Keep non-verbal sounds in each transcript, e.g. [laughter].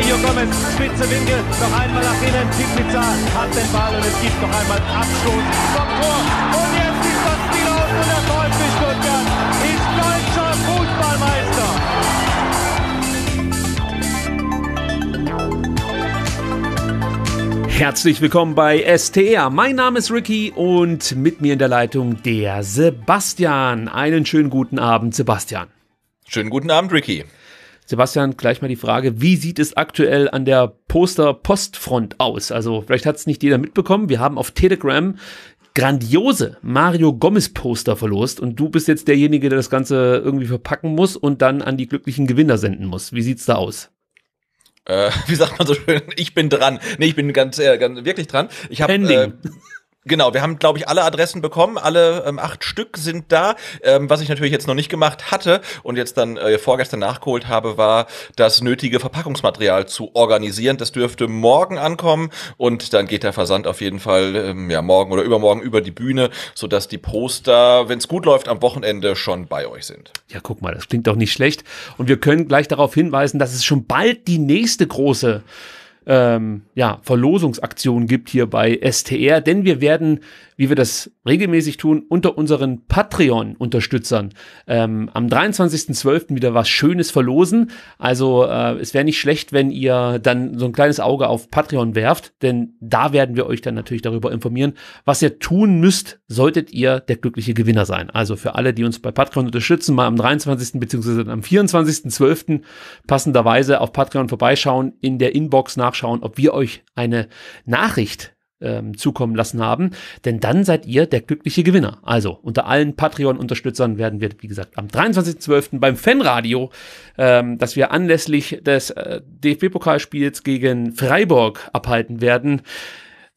Mario Gomez, spitze Winkel, noch einmal nach innen. Pizza hat den Ball und es gibt noch einmal Abschluss vom Tor. Und jetzt ist das Spiel aus und der VfB Stuttgart ist deutscher Fußballmeister. Herzlich willkommen bei STR. Mein Name ist Ricky und mit mir in der Leitung der Sebastian. Einen schönen guten Abend, Sebastian. Schönen guten Abend, Ricky. Sebastian, gleich mal die Frage, wie sieht es aktuell an der Poster-Postfront aus? Also vielleicht hat es nicht jeder mitbekommen. Wir haben auf Telegram grandiose Mario Gomez-Poster verlost und du bist jetzt derjenige, der das Ganze irgendwie verpacken muss und dann an die glücklichen Gewinner senden muss. Wie sieht es da aus? Äh, [laughs] wie sagt man so schön? Ich bin dran. Nee, ich bin ganz, äh, ganz wirklich dran. Ich habe äh, Genau, wir haben, glaube ich, alle Adressen bekommen, alle ähm, acht Stück sind da. Ähm, was ich natürlich jetzt noch nicht gemacht hatte und jetzt dann äh, vorgestern nachgeholt habe, war das nötige Verpackungsmaterial zu organisieren. Das dürfte morgen ankommen und dann geht der Versand auf jeden Fall ähm, ja morgen oder übermorgen über die Bühne, sodass die Poster, wenn es gut läuft, am Wochenende schon bei euch sind. Ja, guck mal, das klingt doch nicht schlecht. Und wir können gleich darauf hinweisen, dass es schon bald die nächste große ähm, ja, Verlosungsaktion gibt hier bei STR, denn wir werden wie wir das regelmäßig tun, unter unseren Patreon-Unterstützern ähm, am 23.12. wieder was Schönes verlosen. Also äh, es wäre nicht schlecht, wenn ihr dann so ein kleines Auge auf Patreon werft, denn da werden wir euch dann natürlich darüber informieren, was ihr tun müsst, solltet ihr der glückliche Gewinner sein. Also für alle, die uns bei Patreon unterstützen, mal am 23. bzw. am 24.12. passenderweise auf Patreon vorbeischauen, in der Inbox nachschauen, ob wir euch eine Nachricht ähm, zukommen lassen haben. Denn dann seid ihr der glückliche Gewinner. Also unter allen Patreon-Unterstützern werden wir, wie gesagt, am 23.12. beim Fanradio, ähm, das wir anlässlich des äh, DFB-Pokalspiels gegen Freiburg abhalten werden,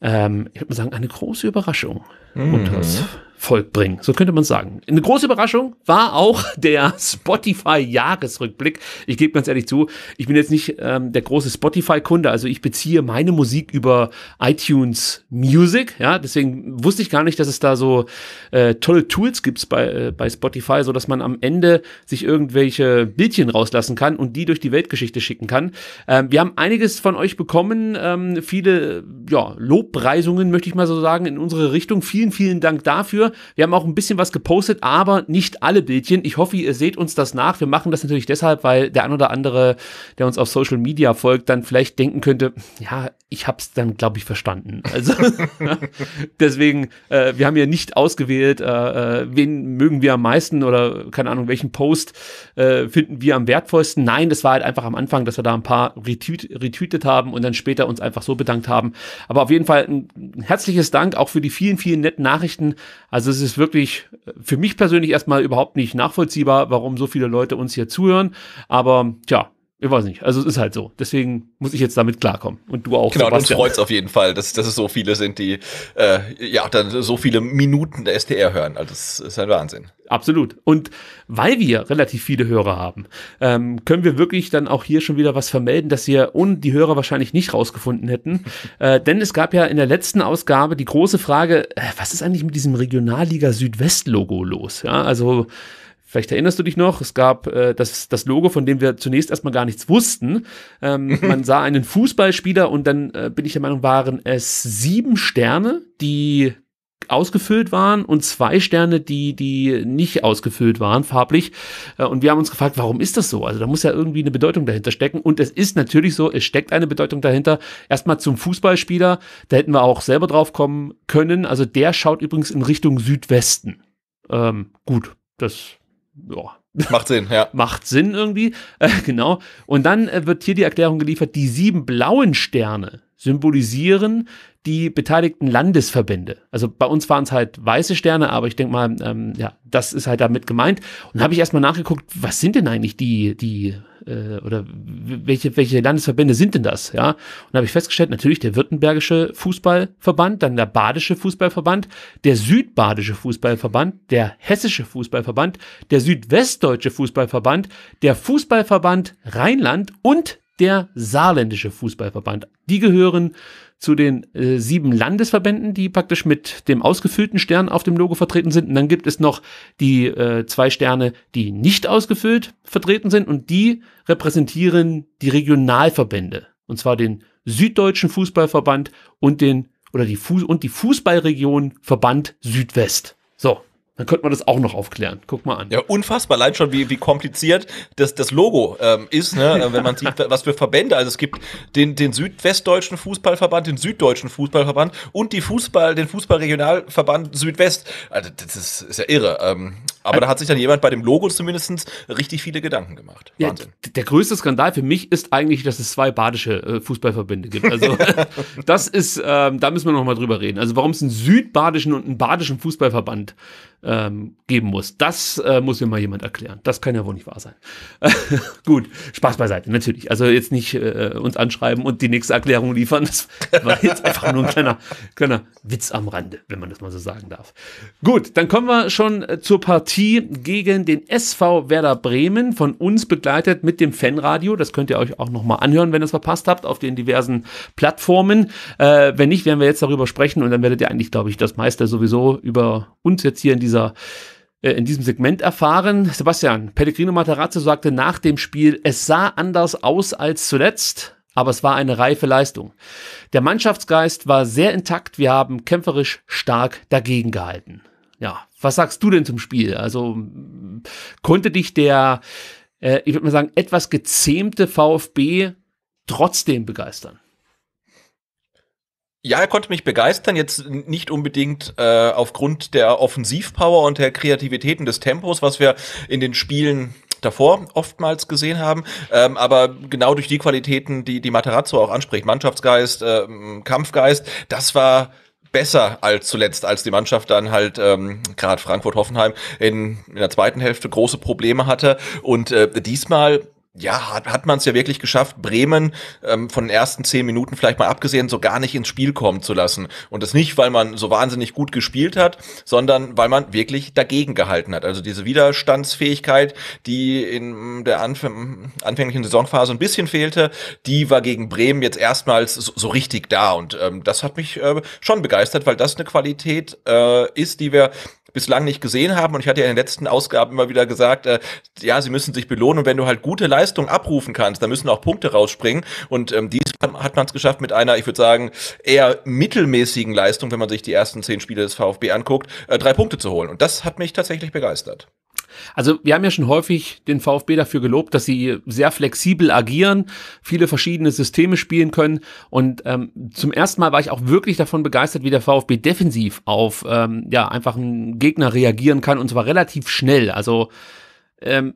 ähm, ich würde mal sagen, eine große Überraschung mhm. unter uns vollbringen. So könnte man sagen. Eine große Überraschung war auch [laughs] der Spotify-Jahresrückblick. Ich gebe ganz ehrlich zu, ich bin jetzt nicht ähm, der große Spotify-Kunde, also ich beziehe meine Musik über iTunes Music. Ja, deswegen wusste ich gar nicht, dass es da so äh, tolle Tools gibt bei, äh, bei Spotify, so dass man am Ende sich irgendwelche Bildchen rauslassen kann und die durch die Weltgeschichte schicken kann. Ähm, wir haben einiges von euch bekommen, ähm, viele ja, Lobpreisungen, möchte ich mal so sagen, in unsere Richtung. Vielen, vielen Dank dafür. Wir haben auch ein bisschen was gepostet, aber nicht alle Bildchen. Ich hoffe, ihr seht uns das nach. Wir machen das natürlich deshalb, weil der ein oder andere, der uns auf Social Media folgt, dann vielleicht denken könnte, ja, ich habe es dann, glaube ich, verstanden. Also [laughs] deswegen, äh, wir haben ja nicht ausgewählt, äh, äh, wen mögen wir am meisten oder keine Ahnung, welchen Post äh, finden wir am wertvollsten. Nein, das war halt einfach am Anfang, dass wir da ein paar retweetet haben und dann später uns einfach so bedankt haben. Aber auf jeden Fall ein herzliches Dank auch für die vielen, vielen netten Nachrichten. Also also es ist wirklich für mich persönlich erstmal überhaupt nicht nachvollziehbar, warum so viele Leute uns hier zuhören. Aber tja, ich weiß nicht. Also es ist halt so. Deswegen muss ich jetzt damit klarkommen. Und du auch. Genau, dann freut auf jeden Fall, dass, dass es so viele sind, die äh, ja dann so viele Minuten der STR hören. Also das ist ein Wahnsinn. Absolut. Und weil wir relativ viele Hörer haben, ähm, können wir wirklich dann auch hier schon wieder was vermelden, dass wir und die Hörer wahrscheinlich nicht rausgefunden hätten. [laughs] äh, denn es gab ja in der letzten Ausgabe die große Frage, äh, was ist eigentlich mit diesem Regionalliga Südwest-Logo los? Ja, also Vielleicht erinnerst du dich noch, es gab äh, das, das Logo, von dem wir zunächst erstmal gar nichts wussten. Ähm, [laughs] man sah einen Fußballspieler und dann äh, bin ich der Meinung, waren es sieben Sterne, die ausgefüllt waren und zwei Sterne, die, die nicht ausgefüllt waren, farblich. Äh, und wir haben uns gefragt, warum ist das so? Also da muss ja irgendwie eine Bedeutung dahinter stecken. Und es ist natürlich so, es steckt eine Bedeutung dahinter. Erstmal zum Fußballspieler, da hätten wir auch selber drauf kommen können. Also der schaut übrigens in Richtung Südwesten. Ähm, gut, das ja. Macht Sinn, ja. [laughs] Macht Sinn irgendwie, äh, genau. Und dann äh, wird hier die Erklärung geliefert, die sieben blauen Sterne symbolisieren die beteiligten Landesverbände. Also bei uns waren es halt weiße Sterne, aber ich denke mal, ähm, ja, das ist halt damit gemeint. Und habe ich erstmal nachgeguckt, was sind denn eigentlich die, die äh, oder welche, welche Landesverbände sind denn das? Ja, und habe ich festgestellt, natürlich der Württembergische Fußballverband, dann der Badische Fußballverband, der Südbadische Fußballverband, der Hessische Fußballverband, der Südwestdeutsche Fußballverband, der Fußballverband Rheinland und der saarländische Fußballverband. Die gehören zu den äh, sieben Landesverbänden, die praktisch mit dem ausgefüllten Stern auf dem Logo vertreten sind. Und dann gibt es noch die äh, zwei Sterne, die nicht ausgefüllt vertreten sind. Und die repräsentieren die Regionalverbände. Und zwar den Süddeutschen Fußballverband und den oder die Fu und die Fußballregion Verband Südwest. So, dann könnte man das auch noch aufklären. Guck mal an. Ja, unfassbar. Allein schon, wie, wie kompliziert das, das Logo ähm, ist, ne? Äh, wenn man sieht, [laughs] was für Verbände. Also es gibt den, den Südwestdeutschen Fußballverband, den Süddeutschen Fußballverband und die Fußball, den Fußballregionalverband Südwest. Also das ist, ist ja irre. Ähm, aber also, da hat sich dann jemand bei dem Logo zumindest richtig viele Gedanken gemacht. Wahnsinn. der größte Skandal für mich ist eigentlich, dass es zwei badische äh, Fußballverbände gibt. Also [laughs] das ist, ähm, da müssen wir noch mal drüber reden. Also warum es einen südbadischen und einen badischen Fußballverband gibt ähm, geben muss. Das äh, muss mir mal jemand erklären. Das kann ja wohl nicht wahr sein. [laughs] Gut, Spaß beiseite, natürlich. Also jetzt nicht äh, uns anschreiben und die nächste Erklärung liefern. Das war jetzt einfach nur ein kleiner, kleiner Witz am Rande, wenn man das mal so sagen darf. Gut, dann kommen wir schon äh, zur Partie gegen den SV Werder Bremen, von uns begleitet mit dem Fanradio. Das könnt ihr euch auch nochmal anhören, wenn ihr es verpasst habt, auf den diversen Plattformen. Äh, wenn nicht, werden wir jetzt darüber sprechen und dann werdet ihr eigentlich, glaube ich, das meiste sowieso über uns jetzt hier in diesem dieser äh, in diesem Segment erfahren. Sebastian, Pellegrino Materazzo sagte nach dem Spiel, es sah anders aus als zuletzt, aber es war eine reife Leistung. Der Mannschaftsgeist war sehr intakt, wir haben kämpferisch stark dagegen gehalten. Ja, was sagst du denn zum Spiel? Also konnte dich der, äh, ich würde mal sagen, etwas gezähmte VfB trotzdem begeistern? Ja, er konnte mich begeistern, jetzt nicht unbedingt äh, aufgrund der Offensivpower und der Kreativität und des Tempos, was wir in den Spielen davor oftmals gesehen haben, ähm, aber genau durch die Qualitäten, die die Materazzo auch anspricht, Mannschaftsgeist, äh, Kampfgeist, das war besser als zuletzt, als die Mannschaft dann halt ähm, gerade Frankfurt-Hoffenheim in, in der zweiten Hälfte große Probleme hatte. Und äh, diesmal ja, hat, hat man es ja wirklich geschafft, Bremen ähm, von den ersten zehn Minuten vielleicht mal abgesehen, so gar nicht ins Spiel kommen zu lassen. Und das nicht, weil man so wahnsinnig gut gespielt hat, sondern weil man wirklich dagegen gehalten hat. Also diese Widerstandsfähigkeit, die in der Anf anfänglichen Saisonphase ein bisschen fehlte, die war gegen Bremen jetzt erstmals so, so richtig da. Und ähm, das hat mich äh, schon begeistert, weil das eine Qualität äh, ist, die wir bislang nicht gesehen haben. Und ich hatte ja in den letzten Ausgaben immer wieder gesagt, äh, ja, sie müssen sich belohnen. Und wenn du halt gute Leistung abrufen kannst, dann müssen auch Punkte rausspringen. Und ähm, diesmal hat man es geschafft mit einer, ich würde sagen, eher mittelmäßigen Leistung, wenn man sich die ersten zehn Spiele des VfB anguckt, äh, drei Punkte zu holen. Und das hat mich tatsächlich begeistert. Also wir haben ja schon häufig den VfB dafür gelobt, dass sie sehr flexibel agieren, viele verschiedene Systeme spielen können. Und ähm, zum ersten Mal war ich auch wirklich davon begeistert, wie der VfB defensiv auf ähm, ja einfach einen Gegner reagieren kann und zwar relativ schnell. Also ähm,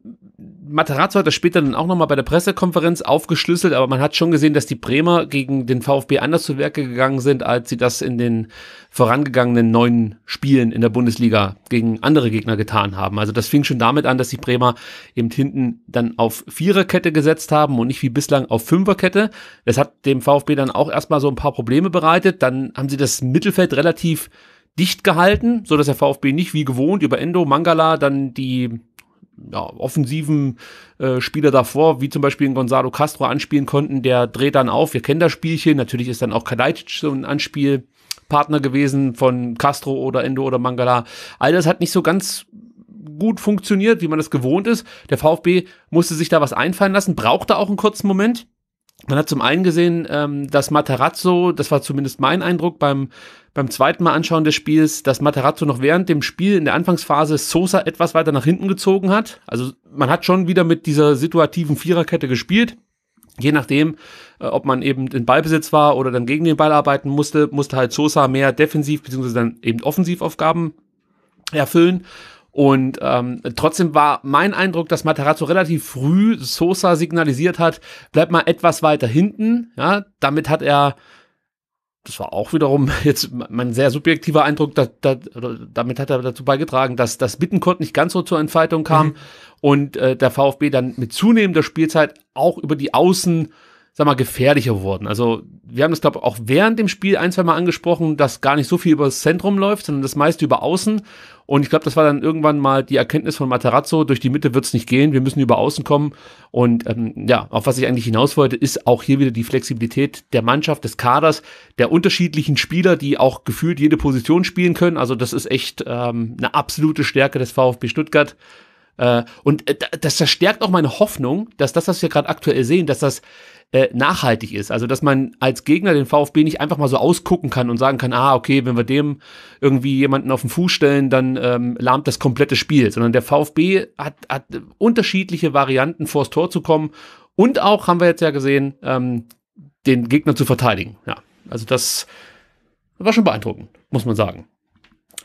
Materazzo hat das später dann auch nochmal bei der Pressekonferenz aufgeschlüsselt, aber man hat schon gesehen, dass die Bremer gegen den VfB anders zu Werke gegangen sind, als sie das in den vorangegangenen neun Spielen in der Bundesliga gegen andere Gegner getan haben. Also das fing schon damit an, dass die Bremer eben hinten dann auf Viererkette gesetzt haben und nicht wie bislang auf Fünferkette. Das hat dem VfB dann auch erstmal so ein paar Probleme bereitet. Dann haben sie das Mittelfeld relativ dicht gehalten, so dass der VfB nicht wie gewohnt über Endo, Mangala dann die ja, offensiven äh, Spieler davor, wie zum Beispiel Gonzalo Castro anspielen konnten, der dreht dann auf. Wir kennen das Spielchen. Natürlich ist dann auch Kalajdzic so ein Anspielpartner gewesen von Castro oder Endo oder Mangala. All das hat nicht so ganz gut funktioniert, wie man das gewohnt ist. Der VfB musste sich da was einfallen lassen, brauchte auch einen kurzen Moment. Man hat zum einen gesehen, ähm, dass Materazzo, das war zumindest mein Eindruck beim beim zweiten Mal anschauen des Spiels, dass Materazzo noch während dem Spiel in der Anfangsphase Sosa etwas weiter nach hinten gezogen hat. Also man hat schon wieder mit dieser situativen Viererkette gespielt. Je nachdem, äh, ob man eben in Ballbesitz war oder dann gegen den Ball arbeiten musste, musste halt Sosa mehr defensiv bzw. dann eben Offensivaufgaben erfüllen. Und ähm, trotzdem war mein Eindruck, dass Materazzo relativ früh Sosa signalisiert hat, bleib mal etwas weiter hinten. Ja, damit hat er das war auch wiederum [laughs] jetzt mein sehr subjektiver Eindruck, da, da, damit hat er dazu beigetragen, dass das Bittenkort nicht ganz so zur Entfaltung kam mhm. und äh, der VfB dann mit zunehmender Spielzeit auch über die Außen sag mal, gefährlicher wurden. Also wir haben das, glaube ich, auch während dem Spiel ein, zwei Mal angesprochen, dass gar nicht so viel über das Zentrum läuft, sondern das meiste über außen. Und ich glaube, das war dann irgendwann mal die Erkenntnis von Matarazzo, durch die Mitte wird's nicht gehen, wir müssen über außen kommen. Und ähm, ja, auf was ich eigentlich hinaus wollte, ist auch hier wieder die Flexibilität der Mannschaft, des Kaders, der unterschiedlichen Spieler, die auch gefühlt jede Position spielen können. Also das ist echt ähm, eine absolute Stärke des VfB Stuttgart. Äh, und äh, das verstärkt auch meine Hoffnung, dass das, was wir gerade aktuell sehen, dass das äh, nachhaltig ist. Also, dass man als Gegner den VfB nicht einfach mal so ausgucken kann und sagen kann, ah, okay, wenn wir dem irgendwie jemanden auf den Fuß stellen, dann ähm, lahmt das komplette Spiel, sondern der VfB hat, hat unterschiedliche Varianten, vors Tor zu kommen und auch, haben wir jetzt ja gesehen, ähm, den Gegner zu verteidigen. Ja, also das war schon beeindruckend, muss man sagen.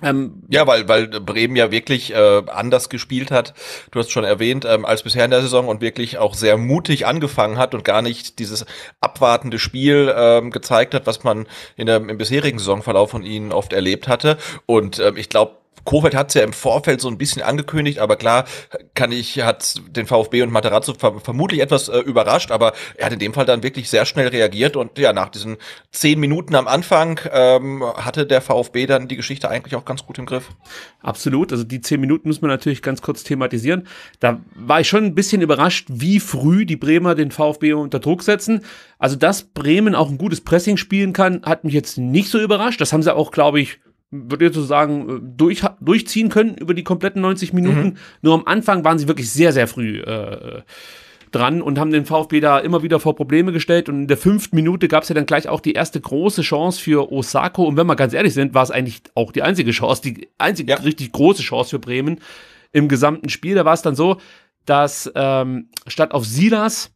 Ähm, ja, weil, weil Bremen ja wirklich äh, anders gespielt hat, du hast schon erwähnt, ähm, als bisher in der Saison und wirklich auch sehr mutig angefangen hat und gar nicht dieses abwartende Spiel ähm, gezeigt hat, was man in der, im bisherigen Saisonverlauf von ihnen oft erlebt hatte. Und ähm, ich glaube, Kofeld hat es ja im Vorfeld so ein bisschen angekündigt, aber klar kann ich, hat den VfB und Materazzo ver vermutlich etwas äh, überrascht, aber er hat in dem Fall dann wirklich sehr schnell reagiert und ja, nach diesen zehn Minuten am Anfang ähm, hatte der VfB dann die Geschichte eigentlich auch ganz gut im Griff. Absolut, also die zehn Minuten müssen wir natürlich ganz kurz thematisieren. Da war ich schon ein bisschen überrascht, wie früh die Bremer den VfB unter Druck setzen. Also, dass Bremen auch ein gutes Pressing spielen kann, hat mich jetzt nicht so überrascht. Das haben sie auch, glaube ich, würde so sagen, äh, durch, durchziehen können über die kompletten 90 mhm. Minuten. Mhm. Nur am Anfang waren sie wirklich sehr, sehr früh äh, dran und haben den VfB da immer wieder vor Probleme gestellt. Und in der fünften Minute gab es ja dann gleich auch die erste große Chance für Osako. Und wenn wir ganz ehrlich sind, war es eigentlich auch die einzige Chance, die einzige ja. richtig große Chance für Bremen im gesamten Spiel. Da war es dann so, dass ähm, statt auf Silas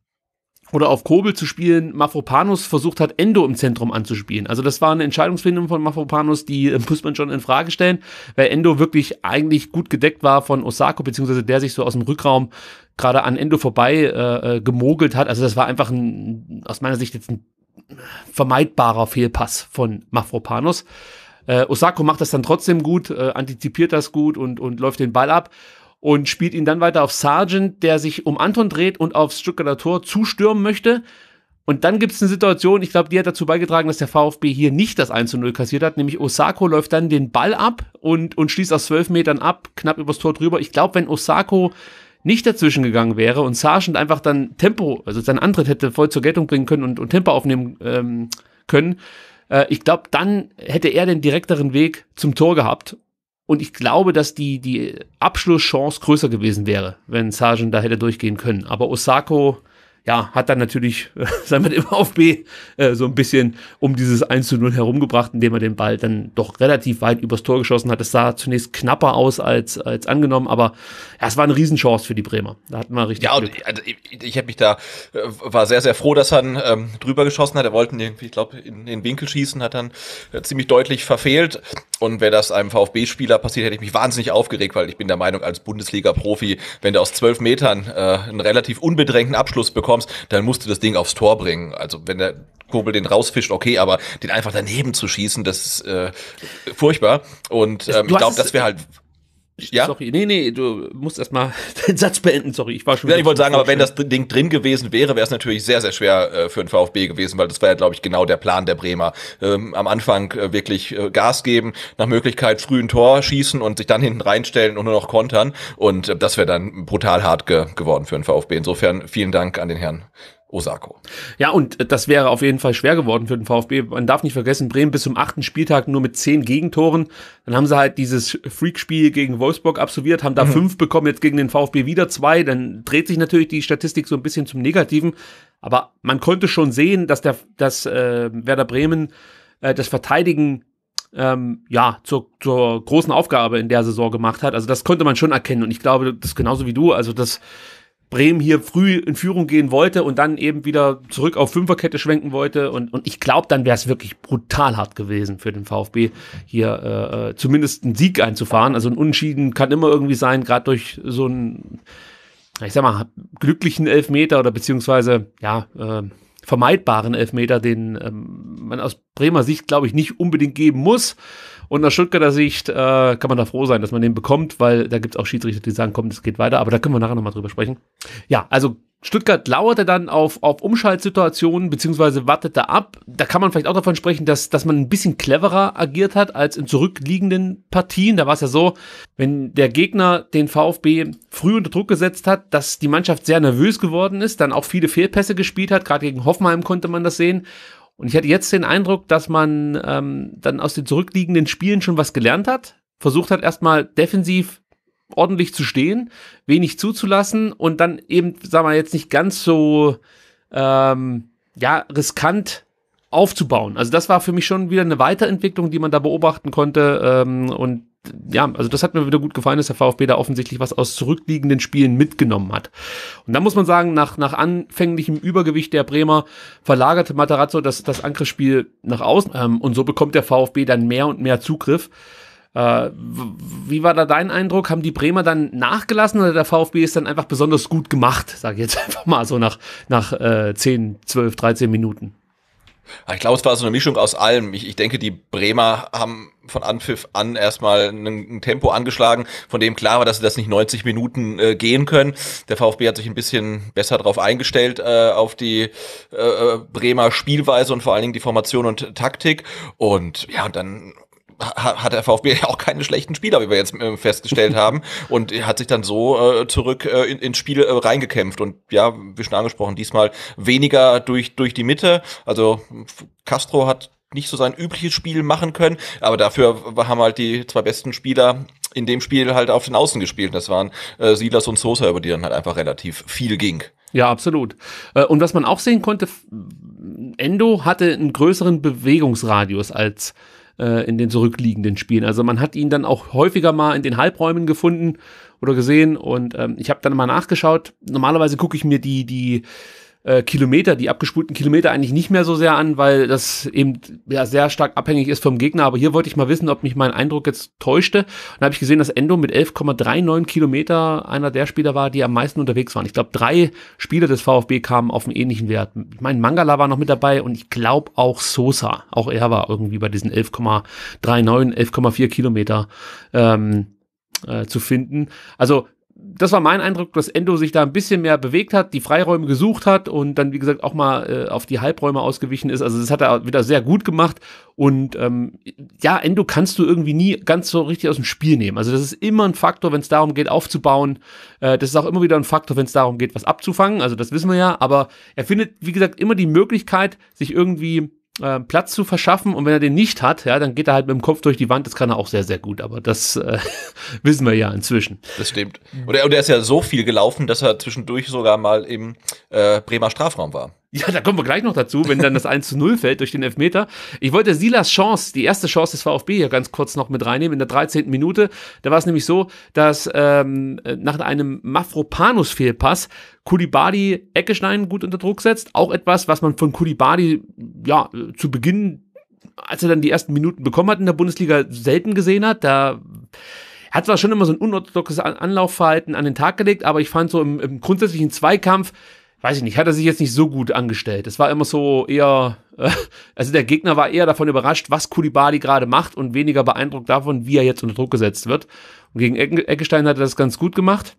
oder auf Kobel zu spielen, Mafropanus versucht hat, Endo im Zentrum anzuspielen. Also das war eine Entscheidungsfindung von Mafropanus, die äh, muss man schon in Frage stellen, weil Endo wirklich eigentlich gut gedeckt war von Osako, beziehungsweise der sich so aus dem Rückraum gerade an Endo vorbei äh, äh, gemogelt hat. Also das war einfach ein, aus meiner Sicht jetzt ein vermeidbarer Fehlpass von Mafropanus. Äh, Osako macht das dann trotzdem gut, äh, antizipiert das gut und, und läuft den Ball ab und spielt ihn dann weiter auf Sergeant, der sich um Anton dreht und aufs Stuttgarter Tor zustürmen möchte. Und dann gibt es eine Situation, ich glaube, die hat dazu beigetragen, dass der VfB hier nicht das 1 zu 0 kassiert hat, nämlich Osako läuft dann den Ball ab und, und schließt aus 12 Metern ab, knapp übers Tor drüber. Ich glaube, wenn Osako nicht dazwischen gegangen wäre und Sargent einfach dann Tempo, also seinen Antritt hätte voll zur Geltung bringen können und, und Tempo aufnehmen ähm, können, äh, ich glaube, dann hätte er den direkteren Weg zum Tor gehabt. Und ich glaube, dass die, die Abschlusschance größer gewesen wäre, wenn Sargent da hätte durchgehen können. Aber Osako ja, hat dann natürlich, äh, [laughs] sagen wir, im VfB äh, so ein bisschen um dieses 1 zu 0 herumgebracht, indem er den Ball dann doch relativ weit übers Tor geschossen hat. Es sah zunächst knapper aus als, als angenommen, aber ja, es war eine Riesenchance für die Bremer. Da hatten wir richtig. Ja, Glück. und also ich, ich habe mich da, äh, war sehr, sehr froh, dass er ähm, drüber geschossen hat. Er wollte irgendwie, ich glaube, in den Winkel schießen, hat dann äh, ziemlich deutlich verfehlt. Und wäre das einem VfB-Spieler passiert, hätte ich mich wahnsinnig aufgeregt, weil ich bin der Meinung, als Bundesliga-Profi, wenn du aus zwölf Metern äh, einen relativ unbedrängten Abschluss bekommst, kommst, dann musst du das Ding aufs Tor bringen. Also wenn der Kobel den rausfischt, okay, aber den einfach daneben zu schießen, das ist äh, furchtbar. Und ähm, ich glaube, das wäre halt ja? Sorry, nee, nee, du musst erstmal [laughs] den Satz beenden, sorry, ich war schon. Ja, ich wollte sagen, aber wenn das Ding drin gewesen wäre, wäre es natürlich sehr, sehr schwer äh, für den VfB gewesen, weil das war ja, glaube ich, genau der Plan der Bremer. Ähm, am Anfang äh, wirklich äh, Gas geben, nach Möglichkeit früh ein Tor schießen und sich dann hinten reinstellen und nur noch kontern. Und äh, das wäre dann brutal hart ge geworden für den VfB. Insofern vielen Dank an den Herrn Osako. Ja, und äh, das wäre auf jeden Fall schwer geworden für den VfB. Man darf nicht vergessen, Bremen bis zum achten Spieltag nur mit zehn Gegentoren. Dann haben sie halt dieses Freakspiel gegen Wolfsburg absolviert, haben da mhm. fünf bekommen, jetzt gegen den VfB wieder zwei. Dann dreht sich natürlich die Statistik so ein bisschen zum Negativen. Aber man konnte schon sehen, dass der, dass äh, Werder Bremen äh, das Verteidigen ähm, ja, zur, zur großen Aufgabe in der Saison gemacht hat. Also das konnte man schon erkennen. Und ich glaube, das genauso wie du, also das Bremen hier früh in Führung gehen wollte und dann eben wieder zurück auf Fünferkette schwenken wollte. Und, und ich glaube, dann wäre es wirklich brutal hart gewesen für den VfB, hier äh, äh, zumindest einen Sieg einzufahren. Also ein Unentschieden kann immer irgendwie sein, gerade durch so einen, ich sag mal, glücklichen Elfmeter oder beziehungsweise, ja, äh, vermeidbaren Elfmeter, den ähm, man aus Bremer Sicht, glaube ich, nicht unbedingt geben muss. Und aus Stuttgarter Sicht äh, kann man da froh sein, dass man den bekommt, weil da gibt es auch Schiedsrichter, die sagen, komm, das geht weiter. Aber da können wir nachher nochmal drüber sprechen. Ja, also Stuttgart lauerte dann auf, auf Umschaltsituationen beziehungsweise wartete ab. Da kann man vielleicht auch davon sprechen, dass, dass man ein bisschen cleverer agiert hat als in zurückliegenden Partien. Da war es ja so, wenn der Gegner den VfB früh unter Druck gesetzt hat, dass die Mannschaft sehr nervös geworden ist, dann auch viele Fehlpässe gespielt hat. Gerade gegen Hoffenheim konnte man das sehen. Und ich hatte jetzt den Eindruck, dass man ähm, dann aus den zurückliegenden Spielen schon was gelernt hat, versucht hat erstmal defensiv ordentlich zu stehen, wenig zuzulassen und dann eben, sagen wir jetzt nicht ganz so ähm, ja, riskant aufzubauen. Also das war für mich schon wieder eine Weiterentwicklung, die man da beobachten konnte ähm, und ja, also das hat mir wieder gut gefallen, dass der VfB da offensichtlich was aus zurückliegenden Spielen mitgenommen hat. Und da muss man sagen, nach, nach anfänglichem Übergewicht der Bremer verlagerte Matarazzo das, das Angriffsspiel nach außen ähm, und so bekommt der VfB dann mehr und mehr Zugriff. Äh, wie war da dein Eindruck? Haben die Bremer dann nachgelassen oder der VfB ist dann einfach besonders gut gemacht, sage ich jetzt [laughs] einfach mal so nach, nach äh, 10, 12, 13 Minuten? Ah, ich glaube, es war so eine Mischung aus allem. Ich, ich denke, die Bremer haben von Anpfiff an erstmal ein, Tempo angeschlagen, von dem klar war, dass sie das nicht 90 Minuten äh, gehen können. Der VfB hat sich ein bisschen besser darauf eingestellt, äh, auf die äh, Bremer Spielweise und vor allen Dingen die Formation und Taktik. Und ja, und dann hat der VfB ja auch keine schlechten Spieler, wie wir jetzt äh, festgestellt [laughs] haben. Und hat sich dann so äh, zurück äh, in, ins Spiel äh, reingekämpft. Und ja, wie schon angesprochen, diesmal weniger durch, durch die Mitte. Also Castro hat nicht so sein übliches Spiel machen können, aber dafür haben halt die zwei besten Spieler in dem Spiel halt auf den Außen gespielt. Das waren äh, Silas und Sosa, über die dann halt einfach relativ viel ging. Ja, absolut. Äh, und was man auch sehen konnte, Endo hatte einen größeren Bewegungsradius als äh, in den zurückliegenden Spielen. Also man hat ihn dann auch häufiger mal in den Halbräumen gefunden oder gesehen und ähm, ich habe dann mal nachgeschaut. Normalerweise gucke ich mir die, die äh, Kilometer, die abgespulten Kilometer eigentlich nicht mehr so sehr an, weil das eben ja, sehr stark abhängig ist vom Gegner. Aber hier wollte ich mal wissen, ob mich mein Eindruck jetzt täuschte. Und da habe ich gesehen, dass Endo mit 11,39 Kilometer einer der Spieler war, die am meisten unterwegs waren. Ich glaube, drei Spieler des VfB kamen auf einen ähnlichen Wert. Ich meine, Mangala war noch mit dabei und ich glaube auch Sosa. Auch er war irgendwie bei diesen 11,39, 11,4 Kilometer ähm, äh, zu finden. Also das war mein Eindruck, dass Endo sich da ein bisschen mehr bewegt hat, die Freiräume gesucht hat und dann, wie gesagt, auch mal äh, auf die Halbräume ausgewichen ist. Also das hat er wieder sehr gut gemacht. Und ähm, ja, Endo kannst du irgendwie nie ganz so richtig aus dem Spiel nehmen. Also das ist immer ein Faktor, wenn es darum geht, aufzubauen. Äh, das ist auch immer wieder ein Faktor, wenn es darum geht, was abzufangen. Also das wissen wir ja. Aber er findet, wie gesagt, immer die Möglichkeit, sich irgendwie äh, Platz zu verschaffen. Und wenn er den nicht hat, ja, dann geht er halt mit dem Kopf durch die Wand. Das kann er auch sehr, sehr gut. Aber das äh, [laughs] wissen wir ja inzwischen. Das stimmt. Und er, und er ist ja so viel gelaufen, dass er zwischendurch sogar mal im äh, Bremer Strafraum war. Ja, da kommen wir gleich noch dazu, wenn dann das 1 [laughs] zu 0 fällt durch den Elfmeter. Ich wollte Silas Chance, die erste Chance des VfB hier ganz kurz noch mit reinnehmen, in der 13. Minute. Da war es nämlich so, dass ähm, nach einem Mafropanus-Fehlpass Kulibadi Eckeschneiden gut unter Druck setzt. Auch etwas, was man von Kulibadi ja, zu Beginn, als er dann die ersten Minuten bekommen hat in der Bundesliga, selten gesehen hat. Da hat zwar schon immer so ein unorthodoxes Anlaufverhalten an den Tag gelegt, aber ich fand so im, im grundsätzlichen Zweikampf weiß ich nicht, hat er sich jetzt nicht so gut angestellt. Es war immer so eher, äh, also der Gegner war eher davon überrascht, was Kulibali gerade macht und weniger beeindruckt davon, wie er jetzt unter Druck gesetzt wird. Und gegen Eggestein hat er das ganz gut gemacht.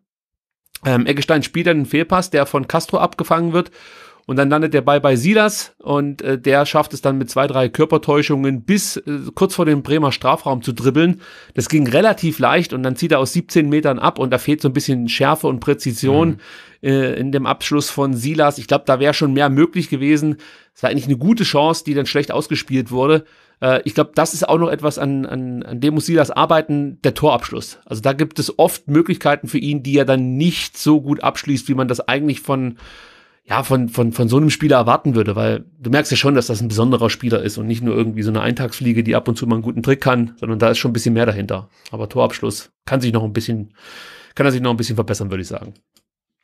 Ähm, Eggestein spielt einen Fehlpass, der von Castro abgefangen wird und dann landet der Ball bei Silas und äh, der schafft es dann mit zwei, drei Körpertäuschungen bis äh, kurz vor dem Bremer Strafraum zu dribbeln. Das ging relativ leicht und dann zieht er aus 17 Metern ab und da fehlt so ein bisschen Schärfe und Präzision mhm. äh, in dem Abschluss von Silas. Ich glaube, da wäre schon mehr möglich gewesen. Es war eigentlich eine gute Chance, die dann schlecht ausgespielt wurde. Äh, ich glaube, das ist auch noch etwas, an, an, an dem muss Silas arbeiten, der Torabschluss. Also da gibt es oft Möglichkeiten für ihn, die er dann nicht so gut abschließt, wie man das eigentlich von ja, von, von, von so einem Spieler erwarten würde, weil du merkst ja schon, dass das ein besonderer Spieler ist und nicht nur irgendwie so eine Eintagsfliege, die ab und zu mal einen guten Trick kann, sondern da ist schon ein bisschen mehr dahinter. Aber Torabschluss kann sich noch ein bisschen, kann er sich noch ein bisschen verbessern, würde ich sagen.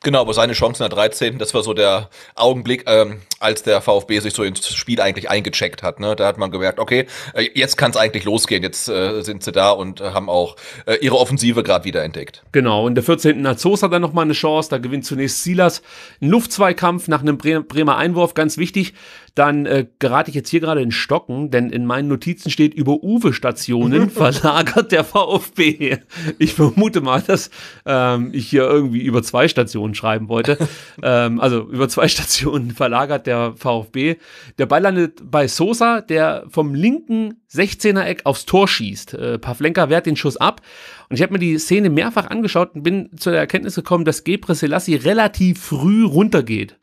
Genau, aber seine Chance in der 13. Das war so der Augenblick, ähm, als der VfB sich so ins Spiel eigentlich eingecheckt hat. Ne? Da hat man gemerkt, okay, äh, jetzt kann es eigentlich losgehen. Jetzt äh, sind sie da und äh, haben auch äh, ihre Offensive gerade wieder entdeckt. Genau, und der 14. hat dann nochmal eine Chance. Da gewinnt zunächst Silas einen Luftzweikampf nach einem Bremer Einwurf, ganz wichtig dann äh, gerate ich jetzt hier gerade in Stocken, denn in meinen Notizen steht über Uwe-Stationen [laughs] verlagert der VfB. Ich vermute mal, dass ähm, ich hier irgendwie über zwei Stationen schreiben wollte. [laughs] ähm, also über zwei Stationen verlagert der VfB. Der Ball landet bei Sosa, der vom linken 16er Eck aufs Tor schießt. Äh, Pavlenka wehrt den Schuss ab. Und ich habe mir die Szene mehrfach angeschaut und bin zu der Erkenntnis gekommen, dass Gebre Selassie relativ früh runtergeht.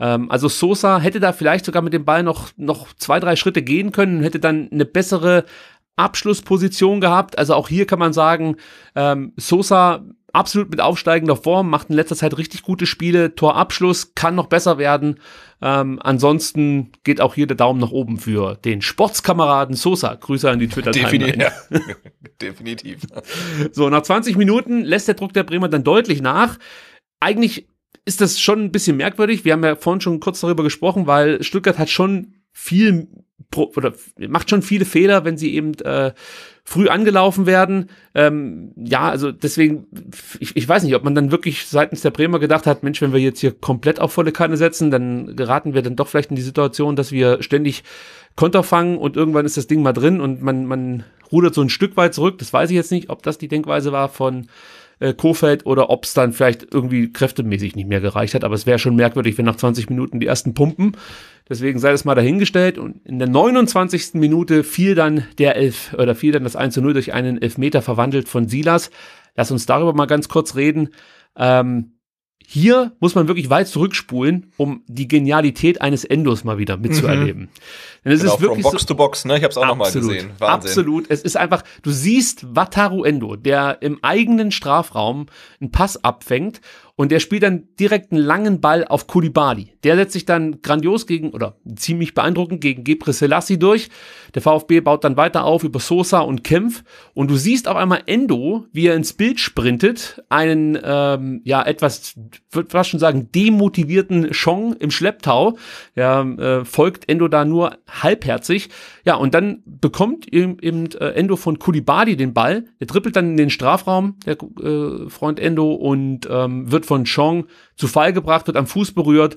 Ähm, also Sosa hätte da vielleicht sogar mit dem Ball noch, noch zwei, drei Schritte gehen können und hätte dann eine bessere Abschlussposition gehabt. Also auch hier kann man sagen, ähm, Sosa absolut mit aufsteigender Form, macht in letzter Zeit richtig gute Spiele, Torabschluss kann noch besser werden. Ähm, ansonsten geht auch hier der Daumen nach oben für den Sportskameraden Sosa. Grüße an die twitter Definitiv. Ja. [laughs] [laughs] Definitiv. So, nach 20 Minuten lässt der Druck der Bremer dann deutlich nach. Eigentlich ist das schon ein bisschen merkwürdig. Wir haben ja vorhin schon kurz darüber gesprochen, weil Stuttgart hat schon viel oder macht schon viele Fehler, wenn sie eben äh, früh angelaufen werden. Ähm, ja, also deswegen, ich, ich weiß nicht, ob man dann wirklich seitens der Bremer gedacht hat, Mensch, wenn wir jetzt hier komplett auf volle Kanne setzen, dann geraten wir dann doch vielleicht in die Situation, dass wir ständig Konter fangen und irgendwann ist das Ding mal drin und man, man rudert so ein Stück weit zurück. Das weiß ich jetzt nicht, ob das die Denkweise war von äh, Kofeld oder ob es dann vielleicht irgendwie kräftemäßig nicht mehr gereicht hat. Aber es wäre schon merkwürdig, wenn nach 20 Minuten die ersten pumpen. Deswegen sei das mal dahingestellt. Und in der 29. Minute fiel dann der Elf oder fiel dann das 1 zu 0 durch einen Elfmeter verwandelt von Silas. Lass uns darüber mal ganz kurz reden. Ähm, hier muss man wirklich weit zurückspulen, um die Genialität eines Endos mal wieder mitzuerleben. Mhm. Denn es genau, ist wirklich from Box so, to Box, ne? Ich hab's auch nochmal gesehen. Wahnsinn. Absolut. Es ist einfach, du siehst Wataru Endo, der im eigenen Strafraum einen Pass abfängt und der spielt dann direkt einen langen Ball auf Kulibali. Der setzt sich dann grandios gegen, oder ziemlich beeindruckend gegen Gebre Selassie durch. Der VfB baut dann weiter auf über Sosa und Kempf. Und du siehst auf einmal Endo, wie er ins Bild sprintet, einen, ähm, ja, etwas, würde fast schon sagen, demotivierten Chong im Schlepptau. Ja, äh, folgt Endo da nur halbherzig. Ja, und dann bekommt eben, äh, Endo von Kulibali den Ball. Der trippelt dann in den Strafraum, der äh, Freund Endo, und ähm, wird wird von Chong zu Fall gebracht, wird am Fuß berührt.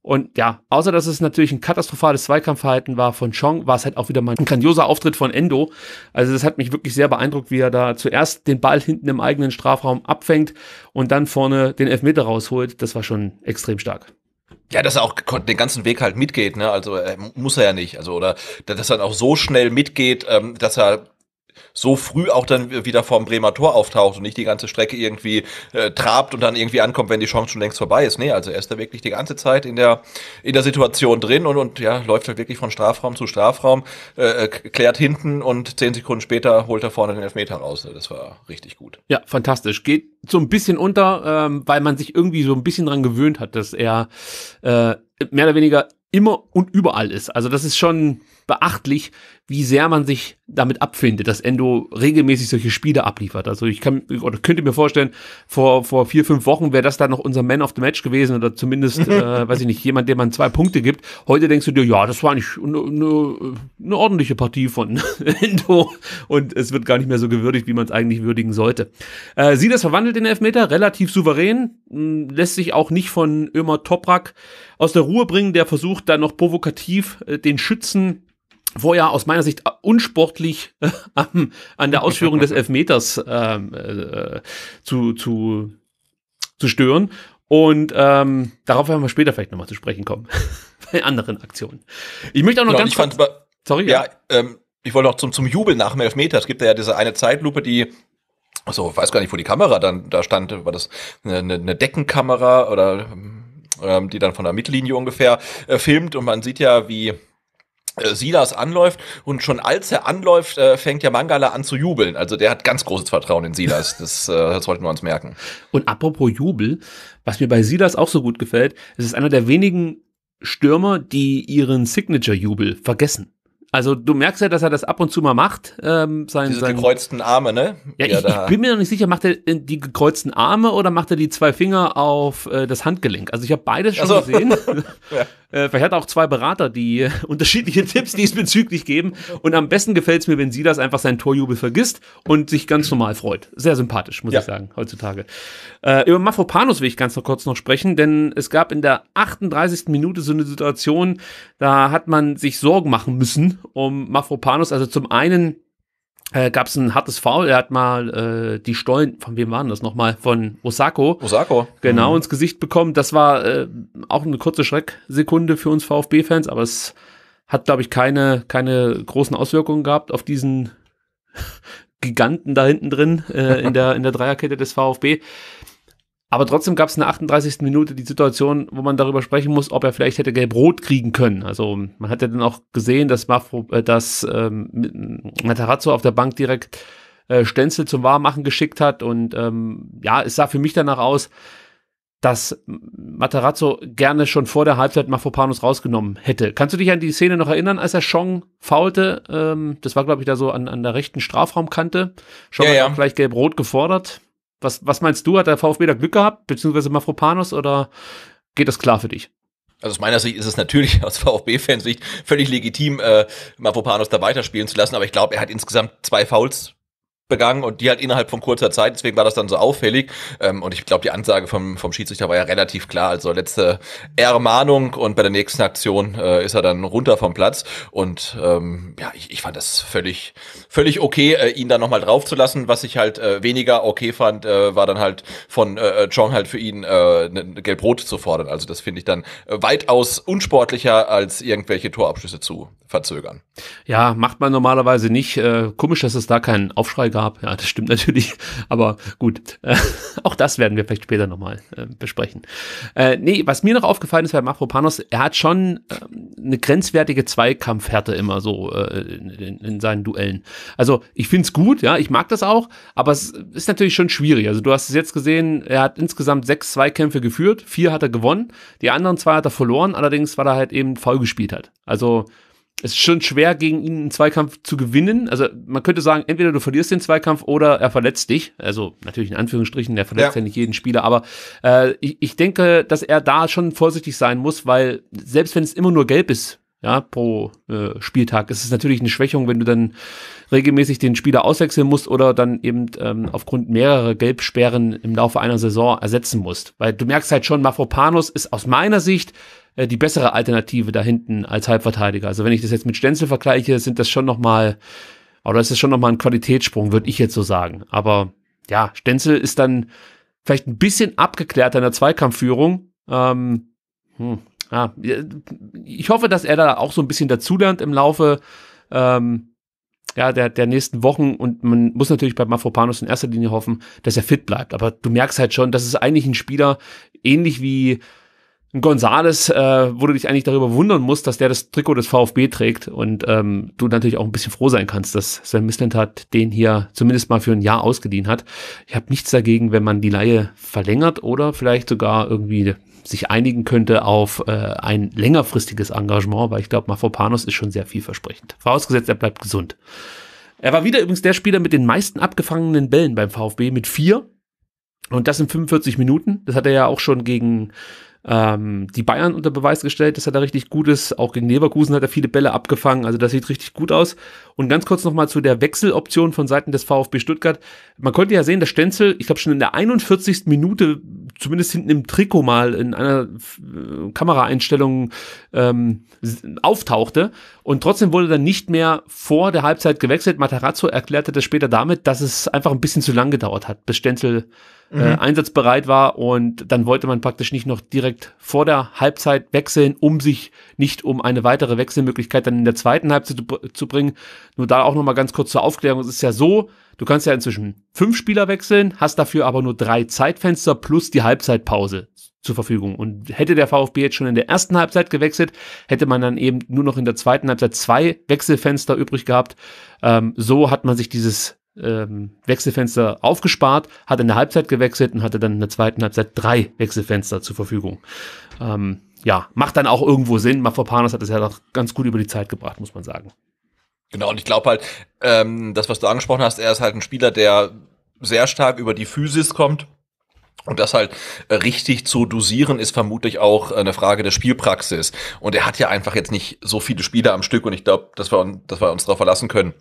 Und ja, außer dass es natürlich ein katastrophales Zweikampfverhalten war von Chong, war es halt auch wieder mal ein grandioser Auftritt von Endo. Also das hat mich wirklich sehr beeindruckt, wie er da zuerst den Ball hinten im eigenen Strafraum abfängt und dann vorne den Elfmeter rausholt. Das war schon extrem stark. Ja, dass er auch den ganzen Weg halt mitgeht, ne? Also äh, muss er ja nicht. Also, oder dass er auch so schnell mitgeht, ähm, dass er so früh auch dann wieder vorm Bremer Tor auftaucht und nicht die ganze Strecke irgendwie äh, trabt und dann irgendwie ankommt, wenn die Chance schon längst vorbei ist. Nee, also er ist da wirklich die ganze Zeit in der, in der Situation drin und, und ja, läuft halt wirklich von Strafraum zu Strafraum, äh, äh klärt hinten und zehn Sekunden später holt er vorne den Elfmeter raus. Das war richtig gut. Ja, fantastisch. Geht so ein bisschen unter, ähm, weil man sich irgendwie so ein bisschen dran gewöhnt hat, dass er äh, mehr oder weniger immer und überall ist. Also das ist schon beachtlich, wie sehr man sich damit abfindet, dass Endo regelmäßig solche Spiele abliefert. Also ich kann oder könnte mir vorstellen, vor, vor vier, fünf Wochen wäre das dann noch unser Man of the Match gewesen oder zumindest, [laughs] äh, weiß ich nicht, jemand, dem man zwei Punkte gibt. Heute denkst du dir, ja, das war nicht eine ne, ne ordentliche Partie von [laughs] Endo und es wird gar nicht mehr so gewürdigt, wie man es eigentlich würdigen sollte. Äh, sie das verwandelt in den Elfmeter, relativ souverän, lässt sich auch nicht von Ömer Toprak aus der Ruhe bringen, der versucht dann noch provokativ äh, den Schützen vorher aus meiner Sicht unsportlich äh, an, der Ausführung des Elfmeters ähm, äh, zu, zu, zu stören. Und ähm, darauf werden wir später vielleicht nochmal zu sprechen kommen. [laughs] Bei anderen Aktionen. Ich möchte auch noch genau, ganz kurz. Fand, sorry. Ja, ja. Ähm, ich wollte noch zum, zum Jubel nach dem Elfmeter. Es gibt ja diese eine Zeitlupe, die also weiß gar nicht, wo die Kamera dann da stand. War das eine, eine Deckenkamera oder ähm, die dann von der Mittellinie ungefähr äh, filmt und man sieht ja, wie äh, Silas anläuft und schon als er anläuft, äh, fängt ja Mangala an zu jubeln. Also der hat ganz großes Vertrauen in Silas. Das, äh, das sollten wir uns merken. Und apropos Jubel, was mir bei Silas auch so gut gefällt, es ist einer der wenigen Stürmer, die ihren Signature-Jubel vergessen. Also du merkst ja, dass er das ab und zu mal macht. Ähm, sein, Diese sein, gekreuzten Arme, ne? Ja, ich, ich, bin mir noch nicht sicher, macht er äh, die gekreuzten Arme oder macht er die zwei Finger auf äh, das Handgelenk? Also ich habe beides schon so. gesehen. [laughs] ja. äh, vielleicht hat er auch zwei Berater, die äh, unterschiedliche [laughs] Tipps diesbezüglich geben. Und am besten gefällt es mir, wenn sie das einfach seinen Torjubel vergisst und sich ganz normal freut. Sehr sympathisch, muss ja. ich sagen, heutzutage. Äh, über Mafropanos will ich ganz noch kurz noch sprechen, denn es gab in der 38. Minute so eine Situation, da hat man sich Sorgen machen müssen um Mafropanus. Also zum einen äh, gab es ein hartes Foul. Er hat mal äh, die Stollen, von wem waren das nochmal? Von Osako. Osako. Genau, mhm. ins Gesicht bekommen. Das war äh, auch eine kurze Schrecksekunde für uns VfB-Fans, aber es hat, glaube ich, keine, keine großen Auswirkungen gehabt auf diesen [laughs] Giganten da hinten drin äh, in, der, in der Dreierkette des VfB. Aber trotzdem gab es in der 38. Minute die Situation, wo man darüber sprechen muss, ob er vielleicht hätte gelb-rot kriegen können. Also man hat ja dann auch gesehen, dass, Mafro, äh, dass ähm, äh, Matarazzo auf der Bank direkt äh, Stenzel zum Wahrmachen geschickt hat. Und ähm, ja, es sah für mich danach aus, dass Matarazzo gerne schon vor der Halbzeit Mafropanus rausgenommen hätte. Kannst du dich an die Szene noch erinnern, als er Chong faulte? Ähm, das war, glaube ich, da so an, an der rechten Strafraumkante. Chong ja, hat ja. auch gleich gelb-rot gefordert. Was, was meinst du, hat der VfB da Glück gehabt, beziehungsweise Mafropanos, oder geht das klar für dich? Also aus meiner Sicht ist es natürlich [laughs] aus VfB-Fansicht völlig legitim, äh, Mavropanos da weiterspielen zu lassen, aber ich glaube, er hat insgesamt zwei Fouls begangen und die halt innerhalb von kurzer Zeit, deswegen war das dann so auffällig ähm, und ich glaube, die Ansage vom, vom Schiedsrichter war ja relativ klar, also letzte Ermahnung und bei der nächsten Aktion äh, ist er dann runter vom Platz und ähm, ja, ich, ich fand das völlig, völlig okay, äh, ihn dann nochmal draufzulassen. Was ich halt äh, weniger okay fand, äh, war dann halt von äh, äh, Chong halt für ihn äh, ne, Gelb-Rot zu fordern. Also das finde ich dann äh, weitaus unsportlicher, als irgendwelche Torabschlüsse zu verzögern. Ja, macht man normalerweise nicht. Äh, komisch, dass es da keinen Aufschrei gab. Ja, das stimmt [laughs] natürlich. Aber gut, äh, auch das werden wir vielleicht später nochmal äh, besprechen. Äh, nee, was mir noch aufgefallen ist bei Mafropanos, er hat schon äh, eine grenzwertige Zweikampfhärte immer so äh, in, in, seinen Duellen. Also ich finde es gut, ja, ich mag das auch, aber es ist natürlich schon schwierig. Also du hast es jetzt gesehen, er hat insgesamt sechs Zweikämpfe geführt, vier hat er gewonnen, die anderen zwei hat er verloren, allerdings, weil er halt eben faul gespielt hat. Also es ist schon schwer, gegen ihn einen Zweikampf zu gewinnen. Also man könnte sagen, entweder du verlierst den Zweikampf oder er verletzt dich. Also natürlich in Anführungsstrichen, er verletzt ja, ja nicht jeden Spieler, aber äh, ich, ich denke, dass er da schon vorsichtig sein muss, weil selbst wenn es immer nur gelb ist, ja, pro äh, Spieltag. Es ist natürlich eine Schwächung, wenn du dann regelmäßig den Spieler auswechseln musst oder dann eben ähm, aufgrund mehrerer Gelbsperren im Laufe einer Saison ersetzen musst. Weil du merkst halt schon, Mafropanos ist aus meiner Sicht äh, die bessere Alternative da hinten als Halbverteidiger. Also wenn ich das jetzt mit Stenzel vergleiche, sind das schon nochmal, oder ist das schon nochmal ein Qualitätssprung, würde ich jetzt so sagen. Aber ja, Stenzel ist dann vielleicht ein bisschen abgeklärter in der Zweikampfführung. Ähm, hm, ja, ich hoffe, dass er da auch so ein bisschen dazulernt im Laufe ähm, ja, der, der nächsten Wochen. Und man muss natürlich bei Mafropanos in erster Linie hoffen, dass er fit bleibt. Aber du merkst halt schon, dass es eigentlich ein Spieler, ähnlich wie Gonzales, äh, wo du dich eigentlich darüber wundern musst, dass der das Trikot des VfB trägt und ähm, du natürlich auch ein bisschen froh sein kannst, dass Sven Mislintat den hier zumindest mal für ein Jahr ausgedient hat. Ich habe nichts dagegen, wenn man die Laie verlängert oder vielleicht sogar irgendwie sich einigen könnte auf äh, ein längerfristiges Engagement, weil ich glaube, Mafropanos ist schon sehr vielversprechend. Vorausgesetzt, er bleibt gesund. Er war wieder übrigens der Spieler mit den meisten abgefangenen Bällen beim VfB mit vier. Und das in 45 Minuten. Das hat er ja auch schon gegen ähm, die Bayern unter Beweis gestellt, dass er da richtig gut ist. Auch gegen Leverkusen hat er viele Bälle abgefangen. Also das sieht richtig gut aus. Und ganz kurz nochmal zu der Wechseloption von Seiten des VfB Stuttgart. Man konnte ja sehen, dass Stenzel, ich glaube schon in der 41. Minute, zumindest hinten im Trikot mal in einer äh, Kameraeinstellung ähm, auftauchte. Und trotzdem wurde dann nicht mehr vor der Halbzeit gewechselt. Matarazzo erklärte das später damit, dass es einfach ein bisschen zu lang gedauert hat, bis Stenzel äh, mhm. äh, einsatzbereit war und dann wollte man praktisch nicht noch direkt vor der Halbzeit wechseln, um sich nicht um eine weitere Wechselmöglichkeit dann in der zweiten Halbzeit zu, zu bringen. Nur da auch nochmal ganz kurz zur Aufklärung. Es ist ja so, du kannst ja inzwischen fünf Spieler wechseln, hast dafür aber nur drei Zeitfenster plus die Halbzeitpause zur Verfügung. Und hätte der VfB jetzt schon in der ersten Halbzeit gewechselt, hätte man dann eben nur noch in der zweiten Halbzeit zwei Wechselfenster übrig gehabt. Ähm, so hat man sich dieses ähm, Wechselfenster aufgespart, hat in der Halbzeit gewechselt und hatte dann in der zweiten Halbzeit drei Wechselfenster zur Verfügung. Ähm, ja, macht dann auch irgendwo Sinn. Mafopanos hat es ja doch ganz gut über die Zeit gebracht, muss man sagen. Genau, und ich glaube halt, ähm, das, was du angesprochen hast, er ist halt ein Spieler, der sehr stark über die Physis kommt. Und das halt äh, richtig zu dosieren ist vermutlich auch äh, eine Frage der Spielpraxis. Und er hat ja einfach jetzt nicht so viele Spieler am Stück und ich glaube, dass wir, dass wir uns darauf verlassen können,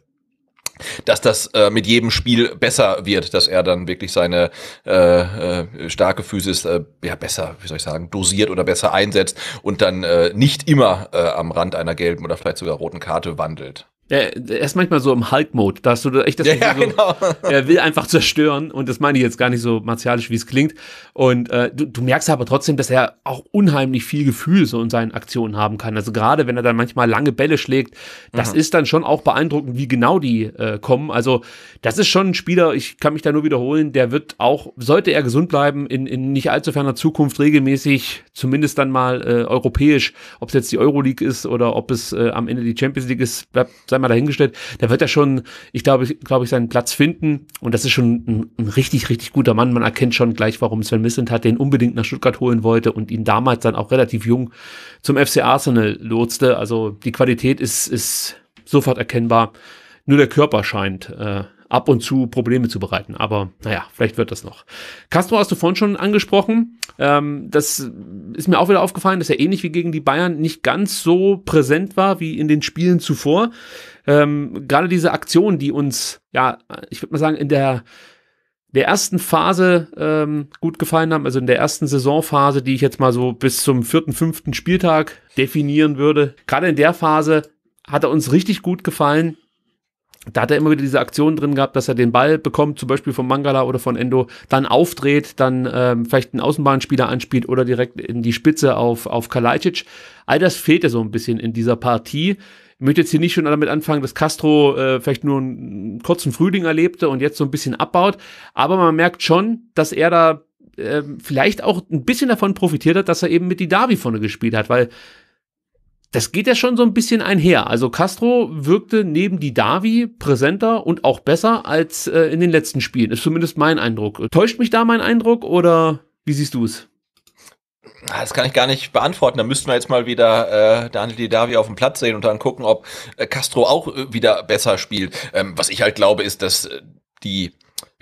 dass das äh, mit jedem Spiel besser wird, dass er dann wirklich seine äh, äh, starke Physis äh, ja, besser, wie soll ich sagen, dosiert oder besser einsetzt und dann äh, nicht immer äh, am Rand einer gelben oder vielleicht sogar roten Karte wandelt. Er, er ist manchmal so im Hulk-Mode, da hast du echt das. Ja, ja so, genau. [laughs] Er will einfach zerstören und das meine ich jetzt gar nicht so martialisch, wie es klingt. Und äh, du, du, merkst aber trotzdem, dass er auch unheimlich viel Gefühl so in seinen Aktionen haben kann. Also gerade wenn er dann manchmal lange Bälle schlägt, das mhm. ist dann schon auch beeindruckend, wie genau die äh, kommen. Also das ist schon ein Spieler, ich kann mich da nur wiederholen, der wird auch, sollte er gesund bleiben, in, in nicht allzu ferner Zukunft regelmäßig, zumindest dann mal äh, europäisch, ob es jetzt die Euroleague ist oder ob es äh, am Ende die Champions League ist, bleibt sei mal dahingestellt, da wird er schon, ich glaube, ich glaube ich, seinen Platz finden. Und das ist schon ein, ein richtig, richtig guter Mann. Man erkennt schon gleich, warum Sven Mislintat den unbedingt nach Stuttgart holen wollte und ihn damals dann auch relativ jung zum FC Arsenal lotste. Also die Qualität ist, ist sofort erkennbar. Nur der Körper scheint äh, ab und zu Probleme zu bereiten. Aber naja, vielleicht wird das noch. Castro hast du vorhin schon angesprochen. Ähm, das ist mir auch wieder aufgefallen, dass er ähnlich wie gegen die Bayern nicht ganz so präsent war wie in den Spielen zuvor. Ähm, Gerade diese Aktion, die uns, ja, ich würde mal sagen, in der der ersten Phase ähm, gut gefallen haben, also in der ersten Saisonphase, die ich jetzt mal so bis zum vierten, fünften Spieltag definieren würde. Gerade in der Phase hat er uns richtig gut gefallen da hat er immer wieder diese Aktion drin gehabt, dass er den Ball bekommt, zum Beispiel von Mangala oder von Endo, dann aufdreht, dann ähm, vielleicht einen Außenbahnspieler anspielt oder direkt in die Spitze auf, auf Kalajdzic. All das fehlt ja so ein bisschen in dieser Partie. Ich möchte jetzt hier nicht schon damit anfangen, dass Castro äh, vielleicht nur einen kurzen Frühling erlebte und jetzt so ein bisschen abbaut, aber man merkt schon, dass er da äh, vielleicht auch ein bisschen davon profitiert hat, dass er eben mit die Davi vorne gespielt hat, weil das geht ja schon so ein bisschen einher. Also Castro wirkte neben die Davi präsenter und auch besser als äh, in den letzten Spielen. Ist zumindest mein Eindruck. Täuscht mich da mein Eindruck oder wie siehst du es? Ah, das kann ich gar nicht beantworten. Da müssten wir jetzt mal wieder äh, Daniel Didavi auf dem Platz sehen und dann gucken, ob äh, Castro auch äh, wieder besser spielt. Ähm, was ich halt glaube, ist, dass äh, die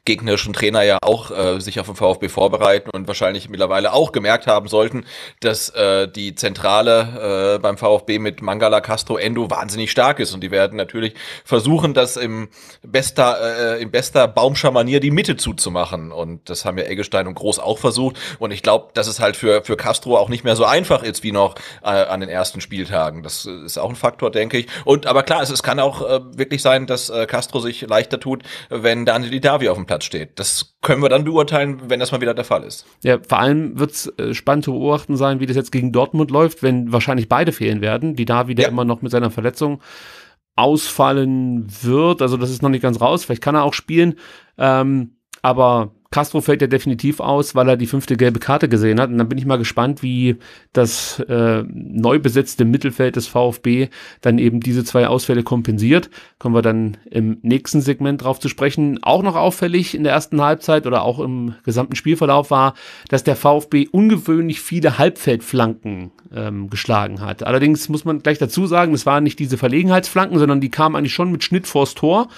gegnerischen Trainer ja auch äh, sich auf den VfB vorbereiten und wahrscheinlich mittlerweile auch gemerkt haben sollten, dass äh, die Zentrale äh, beim VfB mit Mangala Castro Endo wahnsinnig stark ist. Und die werden natürlich versuchen, das im bester, äh, im bester Baumschamanier die Mitte zuzumachen. Und das haben ja Eggestein und Groß auch versucht. Und ich glaube, dass es halt für, für Castro auch nicht mehr so einfach ist wie noch äh, an den ersten Spieltagen. Das äh, ist auch ein Faktor, denke ich. Und aber klar, es, es kann auch äh, wirklich sein, dass äh, Castro sich leichter tut, wenn Daniel Davi auf dem Platz Platz steht. Das können wir dann beurteilen, wenn das mal wieder der Fall ist. Ja, vor allem wird es äh, spannend zu beobachten sein, wie das jetzt gegen Dortmund läuft, wenn wahrscheinlich beide fehlen werden. Die da wieder ja. immer noch mit seiner Verletzung ausfallen wird. Also das ist noch nicht ganz raus. Vielleicht kann er auch spielen. Ähm, aber Castro fällt ja definitiv aus, weil er die fünfte gelbe Karte gesehen hat. Und dann bin ich mal gespannt, wie das äh, neu besetzte Mittelfeld des VfB dann eben diese zwei Ausfälle kompensiert. Kommen wir dann im nächsten Segment drauf zu sprechen. Auch noch auffällig in der ersten Halbzeit oder auch im gesamten Spielverlauf war, dass der VfB ungewöhnlich viele Halbfeldflanken ähm, geschlagen hat. Allerdings muss man gleich dazu sagen, es waren nicht diese Verlegenheitsflanken, sondern die kamen eigentlich schon mit Schnitt vors Tor.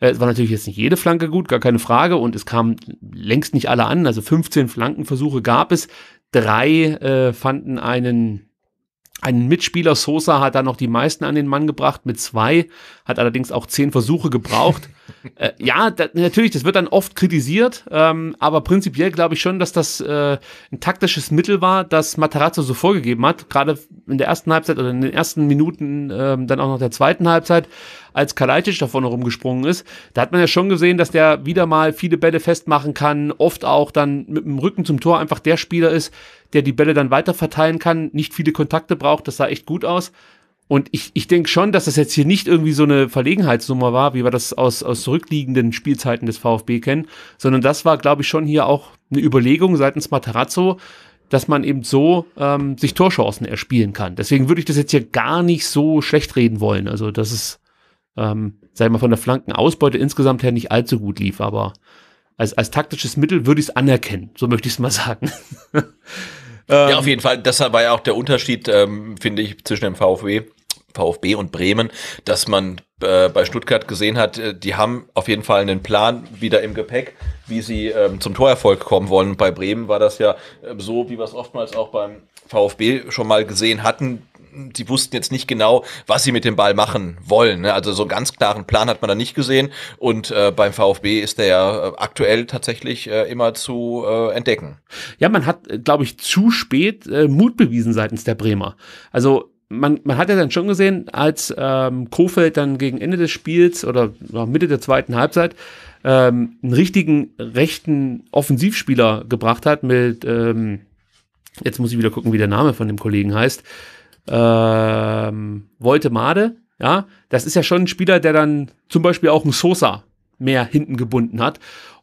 Äh, es war natürlich jetzt nicht jede Flanke gut, gar keine Frage. Und es kamen längst nicht alle an. Also 15 Flankenversuche gab es. Drei äh, fanden einen einen Mitspieler, Sosa, hat da noch die meisten an den Mann gebracht mit zwei hat allerdings auch zehn Versuche gebraucht. [laughs] äh, ja, da, natürlich, das wird dann oft kritisiert, ähm, aber prinzipiell glaube ich schon, dass das äh, ein taktisches Mittel war, das Matarazzo so vorgegeben hat, gerade in der ersten Halbzeit oder in den ersten Minuten, ähm, dann auch noch der zweiten Halbzeit, als Kalajdzic da vorne rumgesprungen ist. Da hat man ja schon gesehen, dass der wieder mal viele Bälle festmachen kann, oft auch dann mit dem Rücken zum Tor einfach der Spieler ist, der die Bälle dann weiter verteilen kann, nicht viele Kontakte braucht, das sah echt gut aus. Und ich, ich denke schon, dass das jetzt hier nicht irgendwie so eine Verlegenheitsnummer war, wie wir das aus, aus zurückliegenden Spielzeiten des VfB kennen, sondern das war, glaube ich, schon hier auch eine Überlegung seitens Materazzo, dass man eben so ähm, sich Torchancen erspielen kann. Deswegen würde ich das jetzt hier gar nicht so schlecht reden wollen. Also, dass es, ähm, sag ich mal, von der Flankenausbeute insgesamt her nicht allzu gut lief, aber als, als taktisches Mittel würde ich es anerkennen, so möchte ich es mal sagen. [laughs] ja, auf ähm, jeden Fall. Deshalb war ja auch der Unterschied, ähm, finde ich, zwischen dem VfW VfB und Bremen, dass man äh, bei Stuttgart gesehen hat, äh, die haben auf jeden Fall einen Plan wieder im Gepäck, wie sie ähm, zum Torerfolg kommen wollen. Bei Bremen war das ja äh, so, wie wir es oftmals auch beim VfB schon mal gesehen hatten. Die wussten jetzt nicht genau, was sie mit dem Ball machen wollen. Ne? Also so einen ganz klaren Plan hat man da nicht gesehen. Und äh, beim VfB ist der ja äh, aktuell tatsächlich äh, immer zu entdecken. Ja, man hat, glaube ich, zu spät Mut bewiesen seitens der Bremer. Also man, man hat ja dann schon gesehen, als ähm, Kofeld dann gegen Ende des Spiels oder Mitte der zweiten Halbzeit ähm, einen richtigen rechten Offensivspieler gebracht hat mit, ähm, jetzt muss ich wieder gucken, wie der Name von dem Kollegen heißt, ähm, Wolte Made, ja, das ist ja schon ein Spieler, der dann zum Beispiel auch einen Sosa mehr hinten gebunden hat.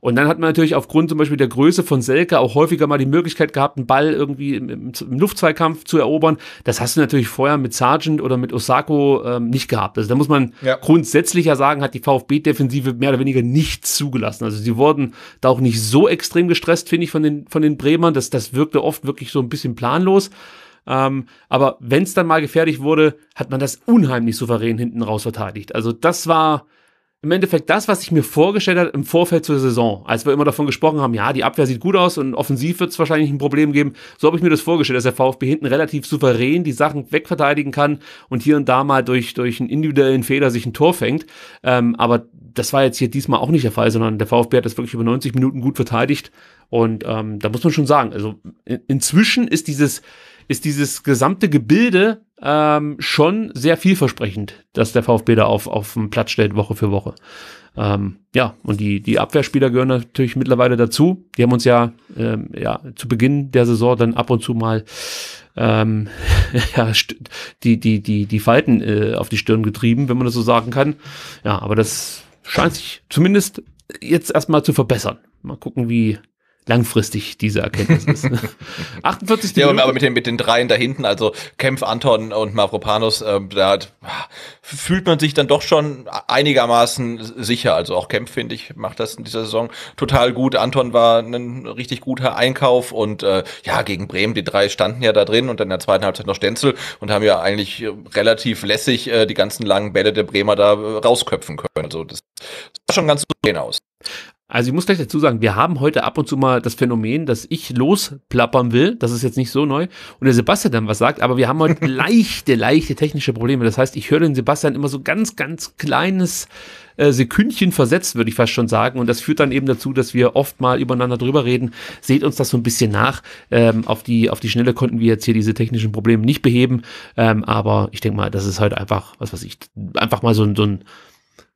Und dann hat man natürlich aufgrund zum Beispiel der Größe von Selke auch häufiger mal die Möglichkeit gehabt, einen Ball irgendwie im, im, Luftzweikampf zu erobern. Das hast du natürlich vorher mit Sargent oder mit Osako ähm, nicht gehabt. Also da muss man ja. grundsätzlicher sagen, hat die VfB-Defensive mehr oder weniger nichts zugelassen. Also sie wurden da auch nicht so extrem gestresst, finde ich, von den, von den Bremern. Das, das wirkte oft wirklich so ein bisschen planlos. Ähm, aber wenn es dann mal gefährlich wurde, hat man das unheimlich souverän hinten raus verteidigt. Also das war im Endeffekt das, was ich mir vorgestellt habe im Vorfeld zur Saison, als wir immer davon gesprochen haben, ja, die Abwehr sieht gut aus und offensiv wird es wahrscheinlich ein Problem geben. So habe ich mir das vorgestellt, dass der VfB hinten relativ souverän die Sachen wegverteidigen kann und hier und da mal durch, durch einen individuellen Fehler sich ein Tor fängt. Ähm, aber das war jetzt hier diesmal auch nicht der Fall, sondern der VfB hat das wirklich über 90 Minuten gut verteidigt. Und ähm, da muss man schon sagen, also in, inzwischen ist dieses ist dieses gesamte Gebilde ähm, schon sehr vielversprechend, dass der VfB da auf, auf den Platz stellt, Woche für Woche. Ähm, ja, und die, die Abwehrspieler gehören natürlich mittlerweile dazu. Die haben uns ja, ähm, ja zu Beginn der Saison dann ab und zu mal ähm, [laughs] ja, die, die, die, die Falten äh, auf die Stirn getrieben, wenn man das so sagen kann. Ja, aber das scheint sich zumindest jetzt erstmal zu verbessern. Mal gucken, wie langfristig diese Erkenntnis ist. 48. [laughs] Ja, aber mit den, mit den dreien da hinten, also Kempf, Anton und Mavropanos, äh, da ah, fühlt man sich dann doch schon einigermaßen sicher. Also auch Kempf, finde ich, macht das in dieser Saison total gut. Anton war ein richtig guter Einkauf und äh, ja, gegen Bremen, die drei standen ja da drin und dann in der zweiten Halbzeit noch Stenzel und haben ja eigentlich relativ lässig äh, die ganzen langen Bälle der Bremer da äh, rausköpfen können. Also das sah schon ganz gut aus. Also ich muss gleich dazu sagen, wir haben heute ab und zu mal das Phänomen, dass ich losplappern will. Das ist jetzt nicht so neu. Und der Sebastian dann was sagt, aber wir haben heute [laughs] leichte, leichte technische Probleme. Das heißt, ich höre den Sebastian immer so ganz, ganz kleines äh, Sekündchen versetzt, würde ich fast schon sagen. Und das führt dann eben dazu, dass wir oft mal übereinander drüber reden. Seht uns das so ein bisschen nach. Ähm, auf, die, auf die Schnelle konnten wir jetzt hier diese technischen Probleme nicht beheben. Ähm, aber ich denke mal, das ist heute einfach, was weiß ich, einfach mal so, ein, so ein,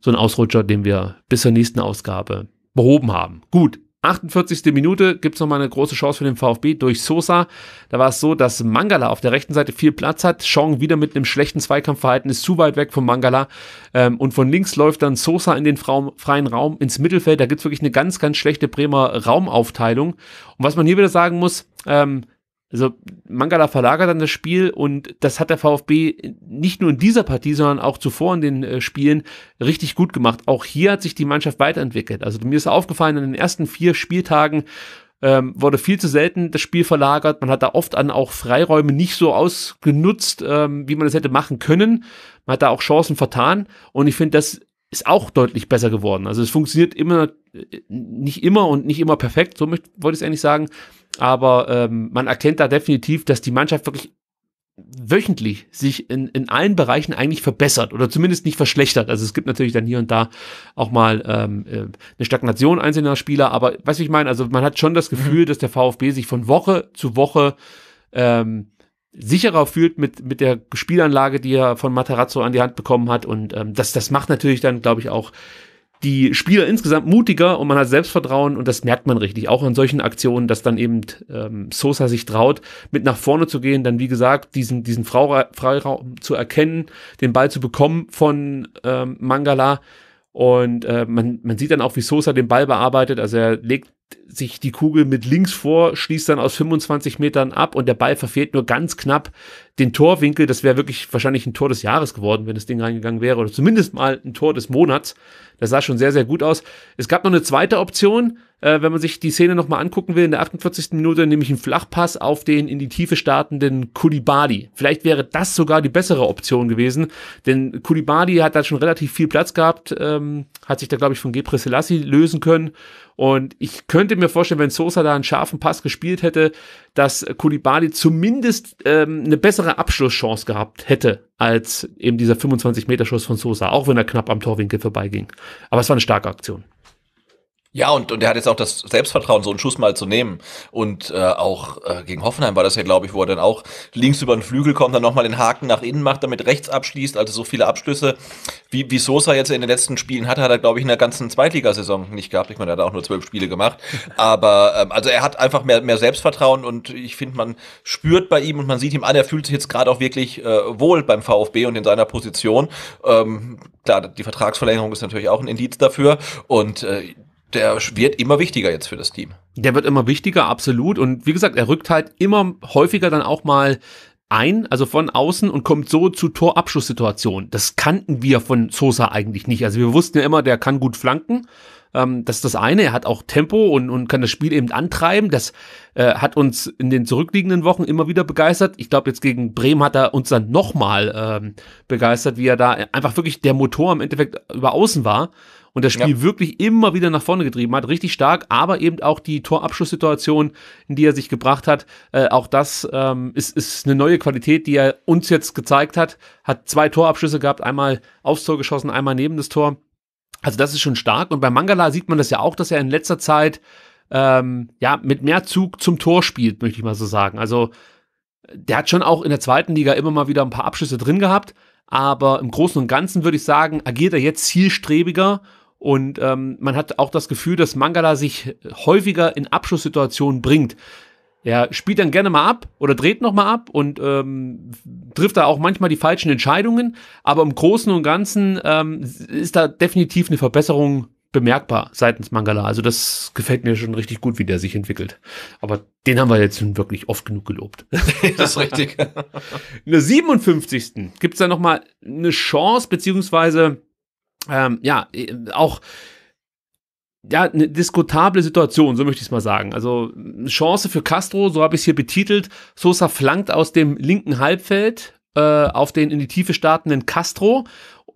so ein Ausrutscher, den wir bis zur nächsten Ausgabe behoben haben. Gut, 48. Minute gibt es nochmal eine große Chance für den VfB durch Sosa. Da war es so, dass Mangala auf der rechten Seite viel Platz hat. Chong wieder mit einem schlechten Zweikampfverhalten ist zu weit weg von Mangala. Ähm, und von links läuft dann Sosa in den freien Raum ins Mittelfeld. Da gibt es wirklich eine ganz, ganz schlechte Bremer Raumaufteilung. Und was man hier wieder sagen muss, ähm, also Mangala verlagert dann das Spiel und das hat der VfB nicht nur in dieser Partie, sondern auch zuvor in den äh, Spielen richtig gut gemacht. Auch hier hat sich die Mannschaft weiterentwickelt. Also mir ist aufgefallen, in den ersten vier Spieltagen ähm, wurde viel zu selten das Spiel verlagert. Man hat da oft an auch Freiräume nicht so ausgenutzt, ähm, wie man es hätte machen können. Man hat da auch Chancen vertan und ich finde, das ist auch deutlich besser geworden. Also es funktioniert immer, äh, nicht immer und nicht immer perfekt, so möchte, wollte ich es eigentlich sagen. Aber ähm, man erkennt da definitiv, dass die Mannschaft wirklich wöchentlich sich in, in allen Bereichen eigentlich verbessert oder zumindest nicht verschlechtert. Also es gibt natürlich dann hier und da auch mal ähm, äh, eine Stagnation einzelner Spieler, aber was ich meine, also man hat schon das mhm. Gefühl, dass der VfB sich von Woche zu Woche ähm, sicherer fühlt mit, mit der Spielanlage, die er von Materazzo an die Hand bekommen hat. Und ähm, das, das macht natürlich dann, glaube ich, auch die Spieler insgesamt mutiger und man hat Selbstvertrauen und das merkt man richtig, auch in solchen Aktionen, dass dann eben ähm, Sosa sich traut, mit nach vorne zu gehen, dann wie gesagt, diesen, diesen Frau Freiraum zu erkennen, den Ball zu bekommen von ähm, Mangala und äh, man, man sieht dann auch, wie Sosa den Ball bearbeitet, also er legt sich die Kugel mit links vor, schließt dann aus 25 Metern ab und der Ball verfehlt nur ganz knapp den Torwinkel, das wäre wirklich wahrscheinlich ein Tor des Jahres geworden, wenn das Ding reingegangen wäre, oder zumindest mal ein Tor des Monats. Das sah schon sehr, sehr gut aus. Es gab noch eine zweite Option, äh, wenn man sich die Szene nochmal angucken will, in der 48. Minute, nämlich einen Flachpass auf den in die Tiefe startenden Kulibali. Vielleicht wäre das sogar die bessere Option gewesen, denn Kulibali hat da schon relativ viel Platz gehabt, ähm, hat sich da, glaube ich, von Gepre Selassie lösen können. Und ich könnte mir vorstellen, wenn Sosa da einen scharfen Pass gespielt hätte, dass Kulibali zumindest ähm, eine bessere Abschlusschance gehabt hätte als eben dieser 25-Meter-Schuss von Sosa, auch wenn er knapp am Torwinkel vorbeiging. Aber es war eine starke Aktion. Ja, und, und er hat jetzt auch das Selbstvertrauen, so einen Schuss mal zu nehmen. Und äh, auch äh, gegen Hoffenheim war das ja, glaube ich, wo er dann auch links über den Flügel kommt, dann nochmal den Haken nach innen macht, damit rechts abschließt. Also so viele Abschlüsse, wie, wie Sosa jetzt in den letzten Spielen hatte, hat er, glaube ich, in der ganzen Zweitligasaison nicht gehabt. Ich meine, er hat auch nur zwölf Spiele gemacht. Aber ähm, also er hat einfach mehr, mehr Selbstvertrauen und ich finde, man spürt bei ihm und man sieht ihm an, er fühlt sich jetzt gerade auch wirklich äh, wohl beim VfB und in seiner Position. Ähm, klar, die Vertragsverlängerung ist natürlich auch ein Indiz dafür. Und äh, der wird immer wichtiger jetzt für das Team. Der wird immer wichtiger, absolut. Und wie gesagt, er rückt halt immer häufiger dann auch mal ein, also von außen und kommt so zu Torabschusssituationen. Das kannten wir von Sosa eigentlich nicht. Also wir wussten ja immer, der kann gut flanken. Ähm, das ist das eine. Er hat auch Tempo und, und kann das Spiel eben antreiben. Das äh, hat uns in den zurückliegenden Wochen immer wieder begeistert. Ich glaube, jetzt gegen Bremen hat er uns dann nochmal ähm, begeistert, wie er da einfach wirklich der Motor im Endeffekt über außen war und das Spiel ja. wirklich immer wieder nach vorne getrieben hat, richtig stark, aber eben auch die Torabschlusssituation, in die er sich gebracht hat, äh, auch das ähm, ist, ist eine neue Qualität, die er uns jetzt gezeigt hat, hat zwei Torabschlüsse gehabt, einmal aufs Tor geschossen, einmal neben das Tor. Also das ist schon stark und bei Mangala sieht man das ja auch, dass er in letzter Zeit ähm, ja mit mehr Zug zum Tor spielt, möchte ich mal so sagen. Also der hat schon auch in der zweiten Liga immer mal wieder ein paar Abschlüsse drin gehabt, aber im Großen und Ganzen würde ich sagen, agiert er jetzt zielstrebiger und ähm, man hat auch das Gefühl, dass Mangala sich häufiger in Abschlusssituationen bringt. Er spielt dann gerne mal ab oder dreht nochmal ab und ähm, trifft da auch manchmal die falschen Entscheidungen. Aber im Großen und Ganzen ähm, ist da definitiv eine Verbesserung bemerkbar seitens Mangala. Also das gefällt mir schon richtig gut, wie der sich entwickelt. Aber den haben wir jetzt schon wirklich oft genug gelobt. [laughs] das ist richtig. [laughs] In der 57. gibt es da nochmal eine Chance, beziehungsweise ähm, ja, äh, auch ja, eine diskutable Situation, so möchte ich es mal sagen. Also Chance für Castro, so habe ich es hier betitelt. Sosa flankt aus dem linken Halbfeld äh, auf den in die Tiefe startenden Castro.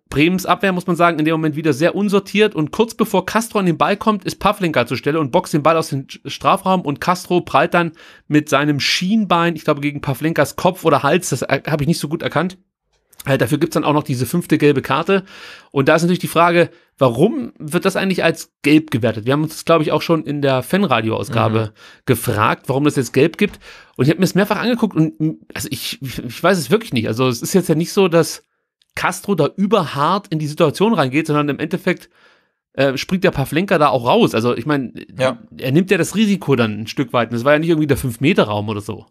Bremens Abwehr, muss man sagen, in dem Moment wieder sehr unsortiert. Und kurz bevor Castro an den Ball kommt, ist Pavlenka zur Stelle und boxt den Ball aus dem Strafraum. Und Castro prallt dann mit seinem Schienbein, ich glaube, gegen Pavlenkas Kopf oder Hals, das äh, habe ich nicht so gut erkannt, Halt, dafür gibt's dann auch noch diese fünfte gelbe Karte. Und da ist natürlich die Frage, warum wird das eigentlich als gelb gewertet? Wir haben uns das, glaube ich, auch schon in der Fanradio-Ausgabe mhm. gefragt, warum das jetzt gelb gibt. Und ich habe mir es mehrfach angeguckt und hm, also ich, ich weiß es wirklich nicht. Also es ist jetzt ja nicht so, dass Castro da überhart in die Situation reingeht, sondern im Endeffekt äh, springt der Pavlenka da auch raus. Also ich meine, ja. er nimmt ja das Risiko dann ein Stück weit. Und das war ja nicht irgendwie der Fünf-Meter-Raum oder so.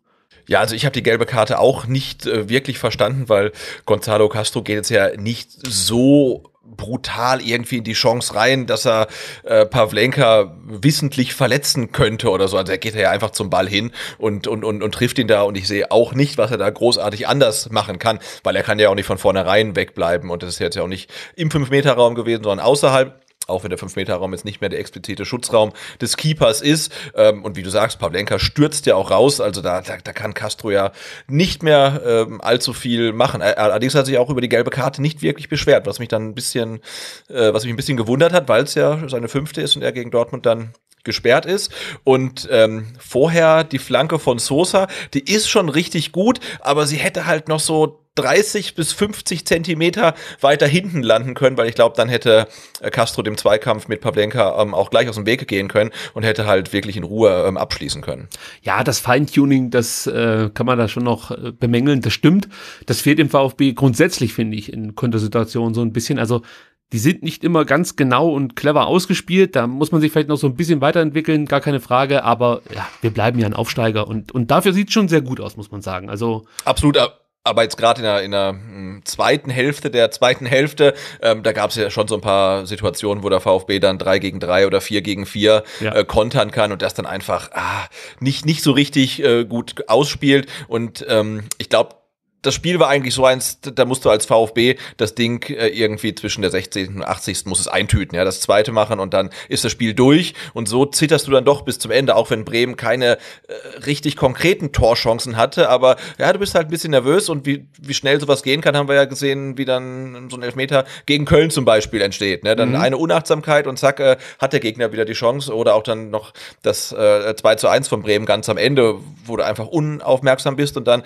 Ja, also ich habe die gelbe Karte auch nicht äh, wirklich verstanden, weil Gonzalo Castro geht jetzt ja nicht so brutal irgendwie in die Chance rein, dass er äh, Pavlenka wissentlich verletzen könnte oder so. Also er geht ja einfach zum Ball hin und, und, und, und trifft ihn da und ich sehe auch nicht, was er da großartig anders machen kann, weil er kann ja auch nicht von vornherein wegbleiben und das ist jetzt ja auch nicht im fünf meter raum gewesen, sondern außerhalb auch wenn der 5-Meter-Raum jetzt nicht mehr der explizite Schutzraum des Keepers ist. Ähm, und wie du sagst, Pavlenka stürzt ja auch raus, also da, da, da kann Castro ja nicht mehr ähm, allzu viel machen. Äh, allerdings hat sich auch über die gelbe Karte nicht wirklich beschwert, was mich dann ein bisschen, äh, was mich ein bisschen gewundert hat, weil es ja seine fünfte ist und er gegen Dortmund dann gesperrt ist. Und ähm, vorher die Flanke von Sosa, die ist schon richtig gut, aber sie hätte halt noch so 30 bis 50 Zentimeter weiter hinten landen können, weil ich glaube, dann hätte äh, Castro dem Zweikampf mit Pavlenka ähm, auch gleich aus dem Weg gehen können und hätte halt wirklich in Ruhe ähm, abschließen können. Ja, das Feintuning, das äh, kann man da schon noch äh, bemängeln, das stimmt. Das fehlt im VfB grundsätzlich, finde ich, in Kontersituationen so ein bisschen. Also die sind nicht immer ganz genau und clever ausgespielt. Da muss man sich vielleicht noch so ein bisschen weiterentwickeln, gar keine Frage. Aber ja, wir bleiben ja ein Aufsteiger und, und dafür sieht es schon sehr gut aus, muss man sagen. Also absolut. Äh, aber jetzt gerade in der, in der hm, zweiten Hälfte der zweiten Hälfte, ähm, da gab es ja schon so ein paar Situationen, wo der VfB dann drei gegen drei oder vier gegen vier ja. äh, kontern kann und das dann einfach ah, nicht, nicht so richtig äh, gut ausspielt. Und ähm, ich glaube, das Spiel war eigentlich so eins, da musst du als VfB das Ding äh, irgendwie zwischen der 16. und 80. muss es eintüten, ja, das zweite machen und dann ist das Spiel durch und so zitterst du dann doch bis zum Ende, auch wenn Bremen keine äh, richtig konkreten Torchancen hatte, aber ja, du bist halt ein bisschen nervös und wie, wie schnell sowas gehen kann, haben wir ja gesehen, wie dann so ein Elfmeter gegen Köln zum Beispiel entsteht, ne? dann mhm. eine Unachtsamkeit und zack, äh, hat der Gegner wieder die Chance oder auch dann noch das äh, 2 zu 1 von Bremen ganz am Ende, wo du einfach unaufmerksam bist und dann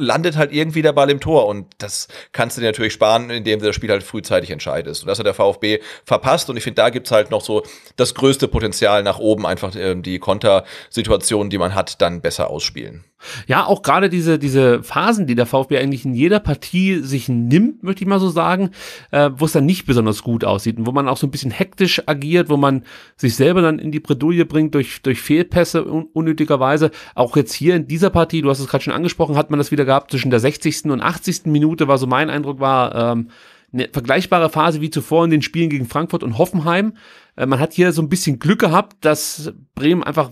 landet halt irgendwie der Ball im Tor und das kannst du dir natürlich sparen, indem du das Spiel halt frühzeitig entscheidest. Und das hat der VfB verpasst und ich finde, da gibt es halt noch so das größte Potenzial nach oben, einfach äh, die Kontersituationen, die man hat, dann besser ausspielen. Ja, auch gerade diese, diese Phasen, die der VfB eigentlich in jeder Partie sich nimmt, möchte ich mal so sagen, äh, wo es dann nicht besonders gut aussieht und wo man auch so ein bisschen hektisch agiert, wo man sich selber dann in die Bredouille bringt durch, durch Fehlpässe un unnötigerweise. Auch jetzt hier in dieser Partie, du hast es gerade schon angesprochen, hat man das wieder gehabt zwischen der 60. und 80. Minute, war so mein Eindruck, war ähm, eine vergleichbare Phase wie zuvor in den Spielen gegen Frankfurt und Hoffenheim. Äh, man hat hier so ein bisschen Glück gehabt, dass Bremen einfach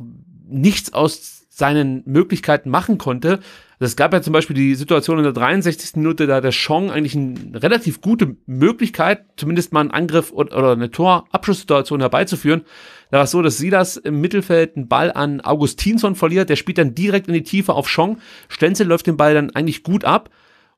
nichts aus seinen Möglichkeiten machen konnte. Also es gab ja zum Beispiel die Situation in der 63. Minute, da der Chong eigentlich eine relativ gute Möglichkeit, zumindest mal einen Angriff oder eine Torabschusssituation herbeizuführen. Da war es so, dass Silas im Mittelfeld einen Ball an Augustinsson verliert. Der spielt dann direkt in die Tiefe auf Schong. Stenzel läuft den Ball dann eigentlich gut ab.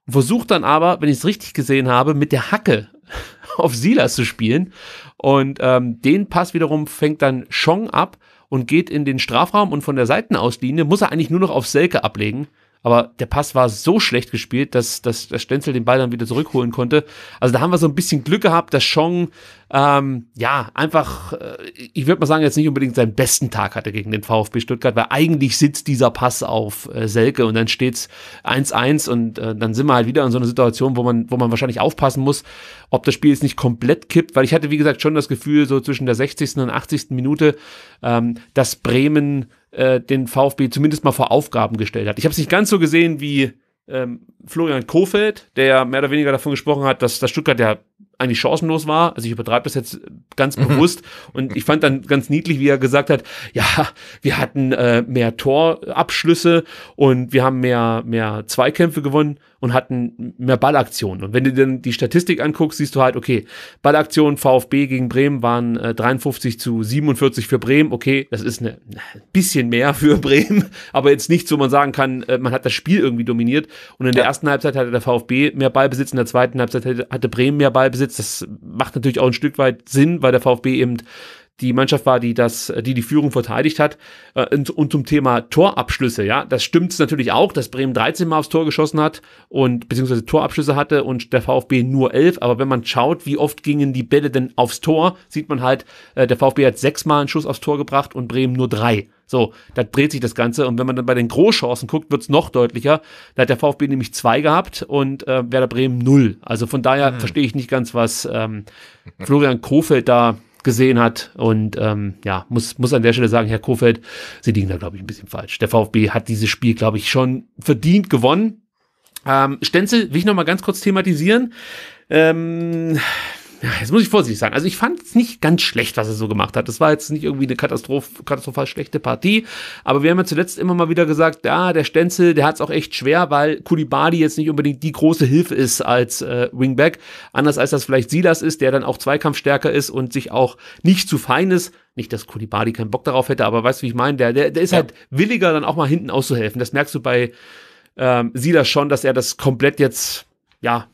Versucht dann aber, wenn ich es richtig gesehen habe, mit der Hacke [laughs] auf Silas zu spielen. Und ähm, den Pass wiederum fängt dann Schong ab und geht in den Strafraum und von der Seitenauslinie muss er eigentlich nur noch auf Selke ablegen. Aber der Pass war so schlecht gespielt, dass, dass, dass Stenzel den Ball dann wieder zurückholen konnte. Also da haben wir so ein bisschen Glück gehabt, dass Chong, ähm, ja, einfach, äh, ich würde mal sagen, jetzt nicht unbedingt seinen besten Tag hatte gegen den VfB Stuttgart, weil eigentlich sitzt dieser Pass auf äh, Selke und dann steht's 1-1 und äh, dann sind wir halt wieder in so einer Situation, wo man, wo man wahrscheinlich aufpassen muss, ob das Spiel jetzt nicht komplett kippt, weil ich hatte, wie gesagt, schon das Gefühl, so zwischen der 60. und 80. Minute, ähm, dass Bremen äh, den VfB zumindest mal vor Aufgaben gestellt hat. Ich habe es nicht ganz so gesehen wie ähm, Florian Kofeld, der mehr oder weniger davon gesprochen hat, dass das Stuttgart ja eigentlich chancenlos war. Also ich übertreibe das jetzt ganz mhm. bewusst. Und ich fand dann ganz niedlich, wie er gesagt hat, ja, wir hatten äh, mehr Torabschlüsse und wir haben mehr, mehr Zweikämpfe gewonnen und hatten mehr Ballaktionen. Und wenn du dann die Statistik anguckst, siehst du halt, okay, Ballaktionen VfB gegen Bremen waren äh, 53 zu 47 für Bremen. Okay, das ist ein bisschen mehr für [laughs] Bremen, aber jetzt nicht so, man sagen kann, äh, man hat das Spiel irgendwie dominiert. Und in der ersten Halbzeit hatte der VfB mehr Ballbesitz, in der zweiten Halbzeit hatte Bremen mehr Ballbesitz. Das macht natürlich auch ein Stück weit Sinn, weil der VfB eben die Mannschaft war, die das, die die Führung verteidigt hat. Äh, und, und zum Thema Torabschlüsse, ja, das stimmt natürlich auch, dass Bremen 13 Mal aufs Tor geschossen hat und beziehungsweise Torabschlüsse hatte und der VfB nur 11. Aber wenn man schaut, wie oft gingen die Bälle denn aufs Tor, sieht man halt, äh, der VfB hat sechsmal einen Schuss aufs Tor gebracht und Bremen nur drei. So, da dreht sich das Ganze. Und wenn man dann bei den Großchancen guckt, wird's noch deutlicher. Da hat der VfB nämlich zwei gehabt und äh, Werder Bremen null. Also von daher mhm. verstehe ich nicht ganz, was ähm, Florian Kofeld da gesehen hat. Und ähm, ja, muss, muss an der Stelle sagen, Herr Kofeld, Sie liegen da, glaube ich, ein bisschen falsch. Der VfB hat dieses Spiel, glaube ich, schon verdient gewonnen. Ähm, Stenzel will ich noch mal ganz kurz thematisieren. Ähm, ja, jetzt muss ich vorsichtig sein. Also ich fand es nicht ganz schlecht, was er so gemacht hat. Das war jetzt nicht irgendwie eine Katastroph katastrophal schlechte Partie. Aber wir haben ja zuletzt immer mal wieder gesagt, ja, der Stenzel, der hat es auch echt schwer, weil Kulibadi jetzt nicht unbedingt die große Hilfe ist als äh, Wingback. Anders als das vielleicht Silas ist, der dann auch zweikampfstärker ist und sich auch nicht zu fein ist. Nicht, dass Kulibadi keinen Bock darauf hätte, aber weißt du, wie ich meine? Der, der, der ist ja. halt williger, dann auch mal hinten auszuhelfen. Das merkst du bei ähm, Silas schon, dass er das komplett jetzt ja,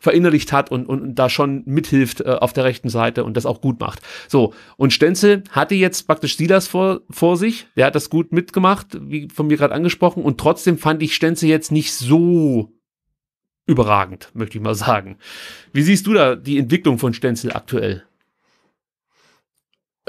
verinnerlicht hat und, und, da schon mithilft äh, auf der rechten Seite und das auch gut macht. So, und Stenzel hatte jetzt praktisch Silas vor, vor sich, der hat das gut mitgemacht, wie von mir gerade angesprochen, und trotzdem fand ich Stenzel jetzt nicht so überragend, möchte ich mal sagen. Wie siehst du da die Entwicklung von Stenzel aktuell?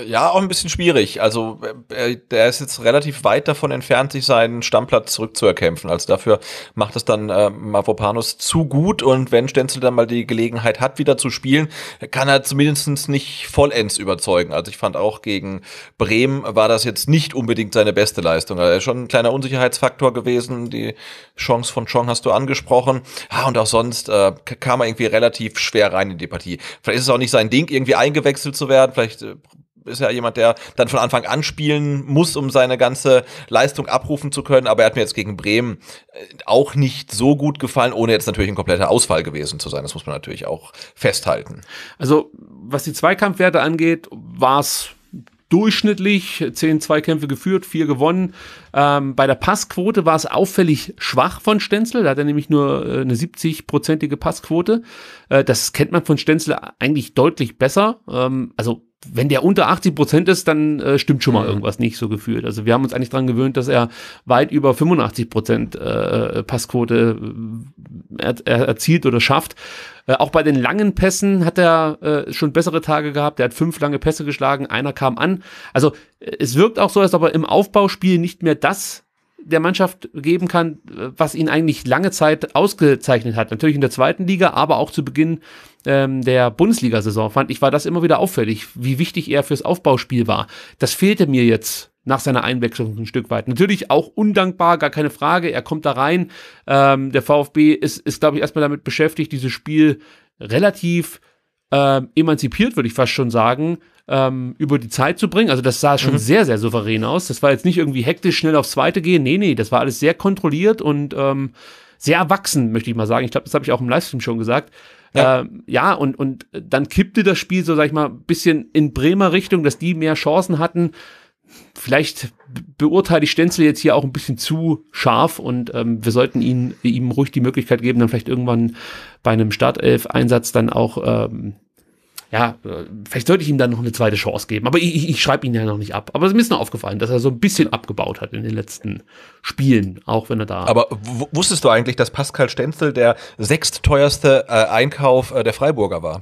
Ja, auch ein bisschen schwierig. Also äh, äh, der ist jetzt relativ weit davon entfernt, sich seinen Stammplatz zurückzuerkämpfen. Also dafür macht es dann äh, Mavropanos zu gut und wenn Stenzel dann mal die Gelegenheit hat, wieder zu spielen, kann er zumindest nicht vollends überzeugen. Also ich fand auch gegen Bremen war das jetzt nicht unbedingt seine beste Leistung. Er ist schon ein kleiner Unsicherheitsfaktor gewesen. Die Chance von Chong hast du angesprochen. Ah, und auch sonst äh, kam er irgendwie relativ schwer rein in die Partie. Vielleicht ist es auch nicht sein Ding, irgendwie eingewechselt zu werden. Vielleicht äh, ist ja jemand, der dann von Anfang an spielen muss, um seine ganze Leistung abrufen zu können. Aber er hat mir jetzt gegen Bremen äh, auch nicht so gut gefallen, ohne jetzt natürlich ein kompletter Ausfall gewesen zu sein. Das muss man natürlich auch festhalten. Also, was die Zweikampfwerte angeht, war es durchschnittlich zehn Zweikämpfe geführt, vier gewonnen. Ähm, bei der Passquote war es auffällig schwach von Stenzel. Da hat er nämlich nur äh, eine 70-prozentige Passquote. Äh, das kennt man von Stenzel eigentlich deutlich besser. Ähm, also wenn der unter 80 Prozent ist, dann äh, stimmt schon mal mhm. irgendwas nicht so gefühlt. Also wir haben uns eigentlich daran gewöhnt, dass er weit über 85 Prozent äh, Passquote äh, er, er erzielt oder schafft. Äh, auch bei den langen Pässen hat er äh, schon bessere Tage gehabt. Er hat fünf lange Pässe geschlagen, einer kam an. Also äh, es wirkt auch so, als ob er im Aufbauspiel nicht mehr das der Mannschaft geben kann, was ihn eigentlich lange Zeit ausgezeichnet hat. Natürlich in der zweiten Liga, aber auch zu Beginn ähm, der Bundesliga-Saison fand ich, war das immer wieder auffällig, wie wichtig er fürs Aufbauspiel war. Das fehlte mir jetzt nach seiner Einwechslung ein Stück weit. Natürlich auch undankbar, gar keine Frage. Er kommt da rein. Ähm, der VfB ist, ist glaube ich, erstmal damit beschäftigt, dieses Spiel relativ ähm, emanzipiert, würde ich fast schon sagen, ähm, über die Zeit zu bringen. Also das sah schon mhm. sehr, sehr souverän aus. Das war jetzt nicht irgendwie hektisch schnell aufs Zweite gehen. Nee, nee, das war alles sehr kontrolliert und ähm, sehr erwachsen, möchte ich mal sagen. Ich glaube, das habe ich auch im Livestream schon gesagt. Ja, äh, ja und, und dann kippte das Spiel so, sag ich mal, bisschen in Bremer Richtung, dass die mehr Chancen hatten. Vielleicht beurteile ich Stenzel jetzt hier auch ein bisschen zu scharf und ähm, wir sollten ihn, ihm ruhig die Möglichkeit geben, dann vielleicht irgendwann bei einem Startelf-Einsatz dann auch ähm, ja, äh, vielleicht sollte ich ihm dann noch eine zweite Chance geben. Aber ich, ich schreibe ihn ja noch nicht ab. Aber es ist mir nur aufgefallen, dass er so ein bisschen abgebaut hat in den letzten Spielen, auch wenn er da. Aber wusstest du eigentlich, dass Pascal Stenzel der sechstteuerste äh, Einkauf äh, der Freiburger war?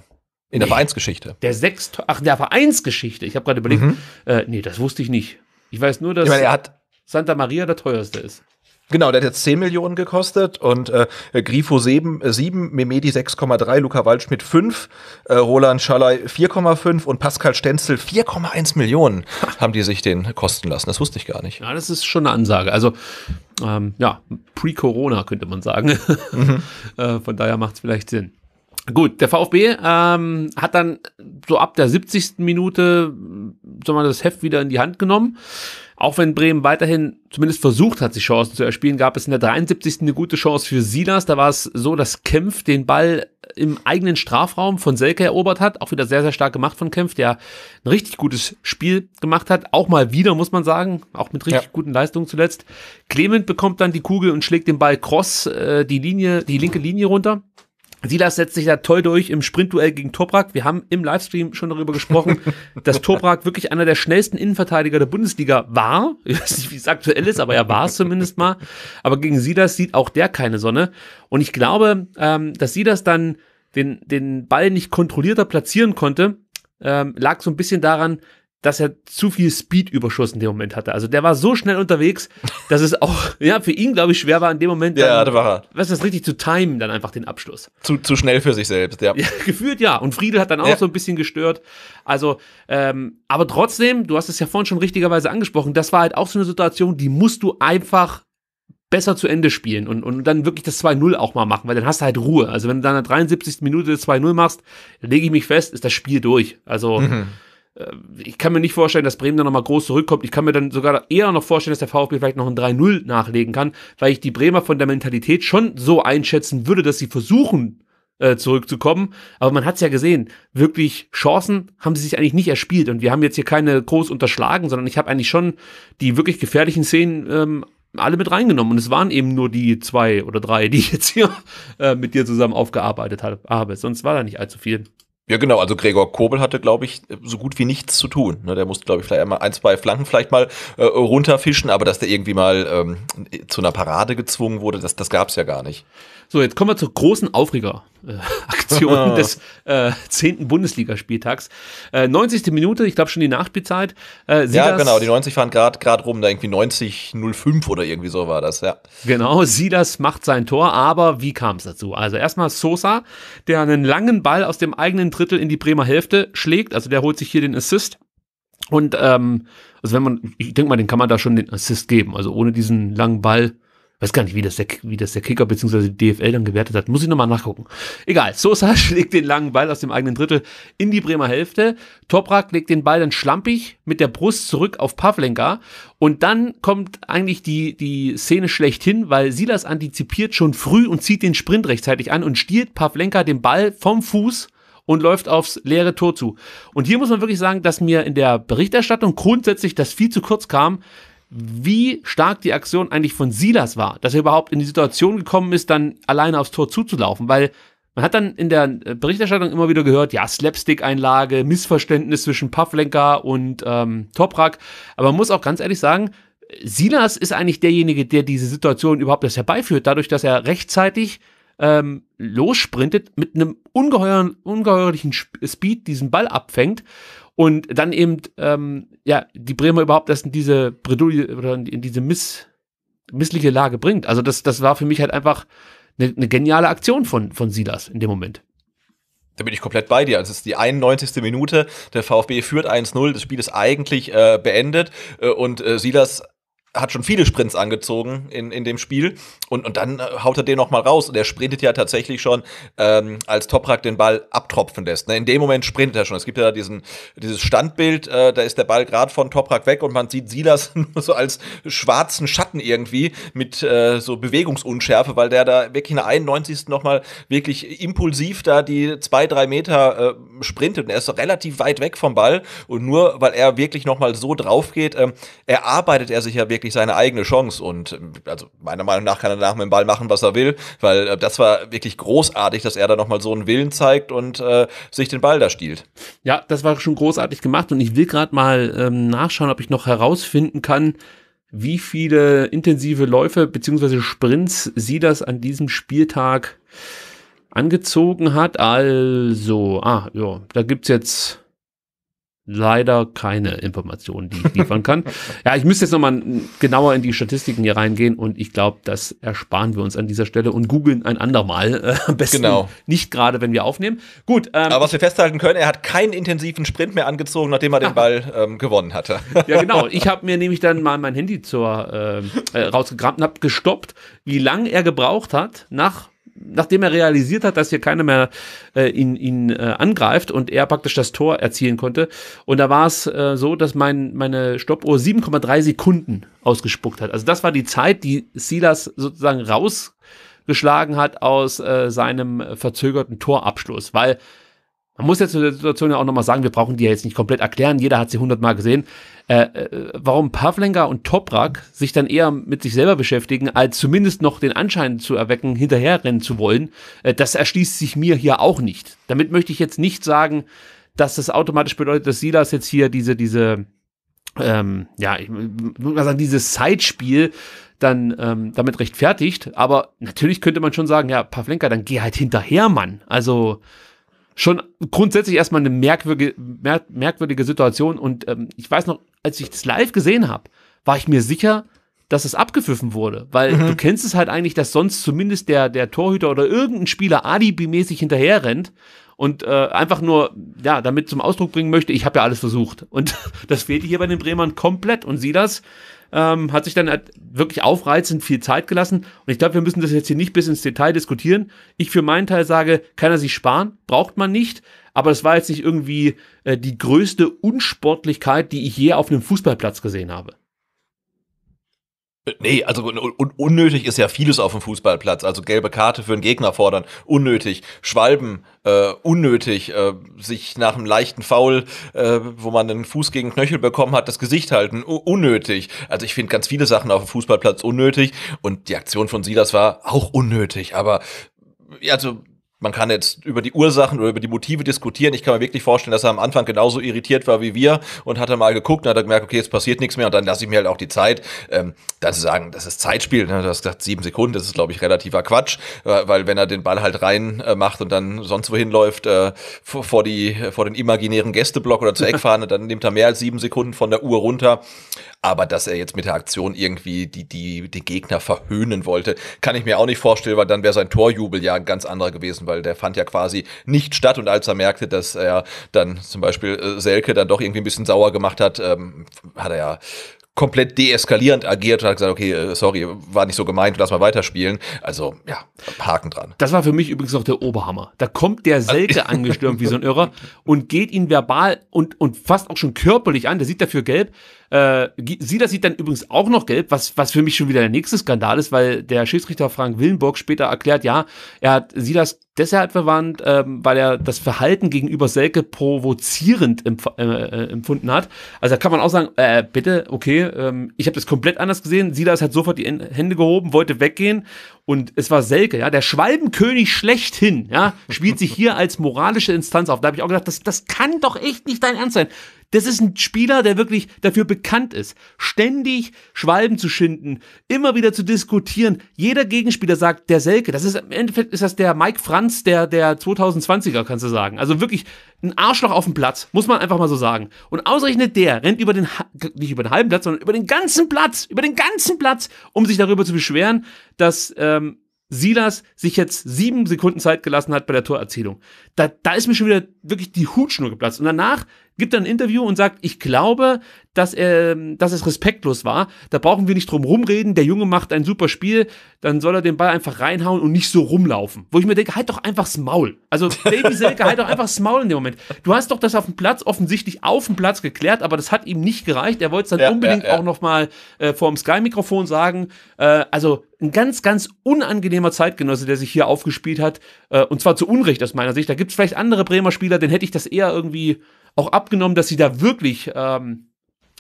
In nee. der Vereinsgeschichte. Der sechs, ach, in der Vereinsgeschichte. Ich habe gerade überlegt, mhm. äh, nee, das wusste ich nicht. Ich weiß nur, dass ich meine, Santa Maria der teuerste ist. Genau, der hat jetzt 10 Millionen gekostet und äh, Grifo 7, 7 äh, Memedi 6,3, Luca Waldschmidt 5, äh, Roland Schallei 4,5 und Pascal Stenzel 4,1 Millionen haben die sich den kosten lassen. Das wusste ich gar nicht. Ja, das ist schon eine Ansage. Also ähm, ja, pre-Corona könnte man sagen. Mhm. [laughs] äh, von daher macht es vielleicht Sinn. Gut, der VfB ähm, hat dann so ab der 70. Minute äh, sagen wir, das Heft wieder in die Hand genommen. Auch wenn Bremen weiterhin zumindest versucht hat, sich Chancen zu erspielen, gab es in der 73. eine gute Chance für Silas. Da war es so, dass Kempf den Ball im eigenen Strafraum von Selke erobert hat. Auch wieder sehr, sehr stark gemacht von Kempf, der ein richtig gutes Spiel gemacht hat. Auch mal wieder, muss man sagen, auch mit richtig ja. guten Leistungen zuletzt. Clement bekommt dann die Kugel und schlägt den Ball cross äh, die Linie, die linke Linie runter. Silas setzt sich da toll durch im Sprintduell gegen Toprak. Wir haben im Livestream schon darüber gesprochen, [laughs] dass Toprak wirklich einer der schnellsten Innenverteidiger der Bundesliga war. Ich weiß nicht, wie es aktuell ist, aber er war es zumindest mal. Aber gegen Silas sieht auch der keine Sonne. Und ich glaube, ähm, dass Silas dann den, den Ball nicht kontrollierter platzieren konnte, ähm, lag so ein bisschen daran, dass er zu viel Speed-Überschuss in dem Moment hatte. Also der war so schnell unterwegs, dass es auch ja, für ihn, glaube ich, schwer war in dem Moment. Dann, ja, da war er. Was ist das richtig zu timen, dann einfach den Abschluss. Zu, zu schnell für sich selbst, ja. ja [laughs] gefühlt ja. Und Friedel hat dann auch ja. so ein bisschen gestört. Also, ähm, aber trotzdem, du hast es ja vorhin schon richtigerweise angesprochen, das war halt auch so eine Situation, die musst du einfach besser zu Ende spielen und, und dann wirklich das 2-0 auch mal machen, weil dann hast du halt Ruhe. Also wenn du dann in der 73. Minute das 2-0 machst, lege ich mich fest, ist das Spiel durch. Also mhm. Äh, ich kann mir nicht vorstellen, dass Bremen dann nochmal groß zurückkommt. Ich kann mir dann sogar eher noch vorstellen, dass der VfB vielleicht noch ein 3-0 nachlegen kann, weil ich die Bremer von der Mentalität schon so einschätzen würde, dass sie versuchen, äh, zurückzukommen. Aber man hat es ja gesehen, wirklich Chancen haben sie sich eigentlich nicht erspielt. Und wir haben jetzt hier keine groß unterschlagen, sondern ich habe eigentlich schon die wirklich gefährlichen Szenen ähm, alle mit reingenommen. Und es waren eben nur die zwei oder drei, die ich jetzt hier äh, mit dir zusammen aufgearbeitet habe. Sonst war da nicht allzu viel. Ja, genau. Also Gregor Kobel hatte, glaube ich, so gut wie nichts zu tun. Ne? der musste, glaube ich, vielleicht einmal ein, zwei Flanken vielleicht mal äh, runterfischen, aber dass der irgendwie mal ähm, zu einer Parade gezwungen wurde, das, das gab es ja gar nicht. So, jetzt kommen wir zur großen Aufregeraktion äh, [laughs] des äh, 10. Bundesligaspieltags. Äh, 90. Minute, ich glaube schon die Nachspielzeit. Äh, ja, genau, die 90 waren gerade grad rum, da irgendwie 90,05 oder irgendwie so war das, ja. Genau, Sidas macht sein Tor, aber wie kam es dazu? Also erstmal Sosa, der einen langen Ball aus dem eigenen Drittel in die Bremer Hälfte schlägt. Also der holt sich hier den Assist. Und ähm, also wenn man, ich denke mal, den kann man da schon den Assist geben. Also ohne diesen langen Ball, weiß gar nicht, wie das der, wie das der Kicker bzw. die DFL dann gewertet hat. Muss ich nochmal nachgucken. Egal, Sosa [laughs] schlägt den langen Ball aus dem eigenen Drittel in die Bremer Hälfte. Toprak legt den Ball dann schlampig mit der Brust zurück auf Pavlenka. Und dann kommt eigentlich die, die Szene schlechthin, weil Silas antizipiert schon früh und zieht den Sprint rechtzeitig an und stiehlt Pavlenka den Ball vom Fuß und läuft aufs leere Tor zu. Und hier muss man wirklich sagen, dass mir in der Berichterstattung grundsätzlich das viel zu kurz kam, wie stark die Aktion eigentlich von Silas war, dass er überhaupt in die Situation gekommen ist, dann alleine aufs Tor zuzulaufen, weil man hat dann in der Berichterstattung immer wieder gehört, ja, Slapstick-Einlage, Missverständnis zwischen Pufflenker und ähm, Toprak. Aber man muss auch ganz ehrlich sagen, Silas ist eigentlich derjenige, der diese Situation überhaupt erst herbeiführt, dadurch, dass er rechtzeitig ähm, lossprintet, mit einem ungeheuren, ungeheuerlichen Speed diesen Ball abfängt und dann eben ähm, ja, die Bremer überhaupt erst in diese Bredouille oder in diese miss, missliche Lage bringt. Also das, das war für mich halt einfach eine, eine geniale Aktion von, von Silas in dem Moment. Da bin ich komplett bei dir. Also es ist die 91. Minute, der VfB führt 1-0, das Spiel ist eigentlich äh, beendet äh, und äh, Silas hat schon viele Sprints angezogen in, in dem Spiel und, und dann äh, haut er den noch mal raus und er sprintet ja tatsächlich schon, ähm, als Toprak den Ball abtropfen lässt. Ne? In dem Moment sprintet er schon. Es gibt ja diesen, dieses Standbild, äh, da ist der Ball gerade von Toprak weg und man sieht Silas [laughs] nur so als schwarzen Schatten irgendwie mit äh, so Bewegungsunschärfe, weil der da wirklich in der 91. noch mal wirklich impulsiv da die zwei, drei Meter äh, sprintet und er ist so relativ weit weg vom Ball und nur, weil er wirklich noch mal so drauf geht, ähm, erarbeitet er sich ja wirklich wirklich seine eigene Chance und ähm, also meiner Meinung nach kann er danach mit dem Ball machen, was er will, weil äh, das war wirklich großartig, dass er da nochmal so einen Willen zeigt und äh, sich den Ball da stiehlt. Ja, das war schon großartig gemacht und ich will gerade mal ähm, nachschauen, ob ich noch herausfinden kann, wie viele intensive Läufe bzw. Sprints sie das an diesem Spieltag angezogen hat. Also, ah, ja, da es jetzt leider keine Informationen, die ich liefern kann. [laughs] ja, ich müsste jetzt nochmal genauer in die Statistiken hier reingehen und ich glaube, das ersparen wir uns an dieser Stelle und googeln ein andermal. Äh, am besten genau. nicht gerade, wenn wir aufnehmen. Gut. Ähm, Aber was wir festhalten können, er hat keinen intensiven Sprint mehr angezogen, nachdem er den [laughs] Ball ähm, gewonnen hatte. ja, genau. Ich habe mir nämlich dann mal mein Handy zur, äh, äh rausgegraben und habe gestoppt, wie lange er gebraucht hat nach nachdem er realisiert hat, dass hier keiner mehr äh, ihn, ihn äh, angreift und er praktisch das Tor erzielen konnte. Und da war es äh, so, dass mein, meine Stoppuhr 7,3 Sekunden ausgespuckt hat. Also das war die Zeit, die Silas sozusagen rausgeschlagen hat aus äh, seinem verzögerten Torabschluss, weil man muss jetzt der Situation ja auch nochmal sagen, wir brauchen die ja jetzt nicht komplett erklären, jeder hat sie hundertmal gesehen. Äh, äh, warum Pavlenka und Toprak sich dann eher mit sich selber beschäftigen, als zumindest noch den Anschein zu erwecken, hinterherrennen zu wollen, äh, das erschließt sich mir hier auch nicht. Damit möchte ich jetzt nicht sagen, dass das automatisch bedeutet, dass Silas jetzt hier diese, diese, ähm, ja, ich würde mal sagen, dieses Zeitspiel dann ähm, damit rechtfertigt. Aber natürlich könnte man schon sagen, ja, Pavlenka, dann geh halt hinterher, Mann. Also schon grundsätzlich erstmal eine merkwürdige, merkwürdige Situation. Und ähm, ich weiß noch, als ich das live gesehen habe, war ich mir sicher, dass es abgepfiffen wurde, weil mhm. du kennst es halt eigentlich, dass sonst zumindest der, der Torhüter oder irgendein Spieler alibimäßig hinterher rennt und äh, einfach nur, ja, damit zum Ausdruck bringen möchte, ich habe ja alles versucht. Und [laughs] das fehlte hier bei den Bremern komplett. Und Silas ähm, hat sich dann halt wirklich aufreizend viel Zeit gelassen. Und ich glaube, wir müssen das jetzt hier nicht bis ins Detail diskutieren. Ich für meinen Teil sage, kann er sich sparen, braucht man nicht aber es war jetzt nicht irgendwie äh, die größte Unsportlichkeit, die ich je auf einem Fußballplatz gesehen habe. Äh, nee, also un unnötig ist ja vieles auf dem Fußballplatz. Also gelbe Karte für einen Gegner fordern, unnötig. Schwalben, äh, unnötig. Äh, sich nach einem leichten Foul, äh, wo man einen Fuß gegen Knöchel bekommen hat, das Gesicht halten, unnötig. Also ich finde ganz viele Sachen auf dem Fußballplatz unnötig. Und die Aktion von Silas war auch unnötig. Aber also man kann jetzt über die Ursachen oder über die Motive diskutieren. Ich kann mir wirklich vorstellen, dass er am Anfang genauso irritiert war wie wir und hat dann mal geguckt und hat er gemerkt, okay, jetzt passiert nichts mehr und dann lasse ich mir halt auch die Zeit. Ähm, dann zu sagen, das ist Zeitspiel, ne? du hast gesagt, sieben Sekunden, das ist, glaube ich, relativer Quatsch, äh, weil wenn er den Ball halt rein äh, macht und dann sonst wohin läuft, äh, vor, vor, die, vor den imaginären Gästeblock oder zur Eckfahne, dann nimmt er mehr als sieben Sekunden von der Uhr runter. Aber dass er jetzt mit der Aktion irgendwie die, die, den Gegner verhöhnen wollte, kann ich mir auch nicht vorstellen, weil dann wäre sein Torjubel ja ein ganz anderer gewesen lassen, weil der fand ja quasi nicht statt. Und als er merkte, dass er dann zum Beispiel äh, Selke dann doch irgendwie ein bisschen sauer gemacht hat, ähm, hat er ja komplett deeskalierend agiert und hat gesagt, okay, äh, sorry, war nicht so gemeint, lass mal weiterspielen. Also ja, Haken dran. Das war für mich übrigens auch der Oberhammer. Da kommt der Selke [laughs] angestürmt wie so ein Irrer und geht ihn verbal und, und fast auch schon körperlich an, der sieht dafür gelb. Äh, sieht dann übrigens auch noch gelb, was, was für mich schon wieder der nächste Skandal ist, weil der Schiedsrichter Frank Willenburg später erklärt, ja, er hat Sieders deshalb verwandt, ähm, weil er das Verhalten gegenüber Selke provozierend empf äh, äh, empfunden hat. Also da kann man auch sagen, äh, bitte, okay, ähm, ich habe das komplett anders gesehen. Sieders hat sofort die Hände gehoben, wollte weggehen und es war Selke, ja, der Schwalbenkönig schlechthin, ja, spielt sich hier als moralische Instanz auf. Da habe ich auch gedacht, das, das kann doch echt nicht dein Ernst sein. Das ist ein Spieler, der wirklich dafür bekannt ist, ständig Schwalben zu schinden, immer wieder zu diskutieren. Jeder Gegenspieler sagt, der Selke, das ist im Endeffekt ist das der Mike Franz der, der 2020er, kannst du sagen. Also wirklich ein Arschloch auf dem Platz, muss man einfach mal so sagen. Und ausgerechnet der rennt über den, nicht über den halben Platz, sondern über den ganzen Platz, über den ganzen Platz, um sich darüber zu beschweren, dass ähm, Silas sich jetzt sieben Sekunden Zeit gelassen hat bei der Torerzählung. Da, da ist mir schon wieder wirklich die Hutschnur geplatzt. Und danach gibt er ein Interview und sagt, ich glaube, dass, er, dass es respektlos war. Da brauchen wir nicht drum rumreden. Der Junge macht ein super Spiel. Dann soll er den Ball einfach reinhauen und nicht so rumlaufen. Wo ich mir denke, halt doch einfach's Maul. Also, Baby [laughs] Selke, halt doch einfach's Maul in dem Moment. Du hast doch das auf dem Platz offensichtlich auf dem Platz geklärt, aber das hat ihm nicht gereicht. Er wollte es dann ja, unbedingt ja, ja. auch nochmal äh, vor dem Sky-Mikrofon sagen. Äh, also, ein ganz, ganz unangenehmer Zeitgenosse, der sich hier aufgespielt hat. Äh, und zwar zu Unrecht aus meiner Sicht. Da gibt es vielleicht andere Bremer Spieler, denen hätte ich das eher irgendwie auch abgenommen, dass sie da wirklich ähm,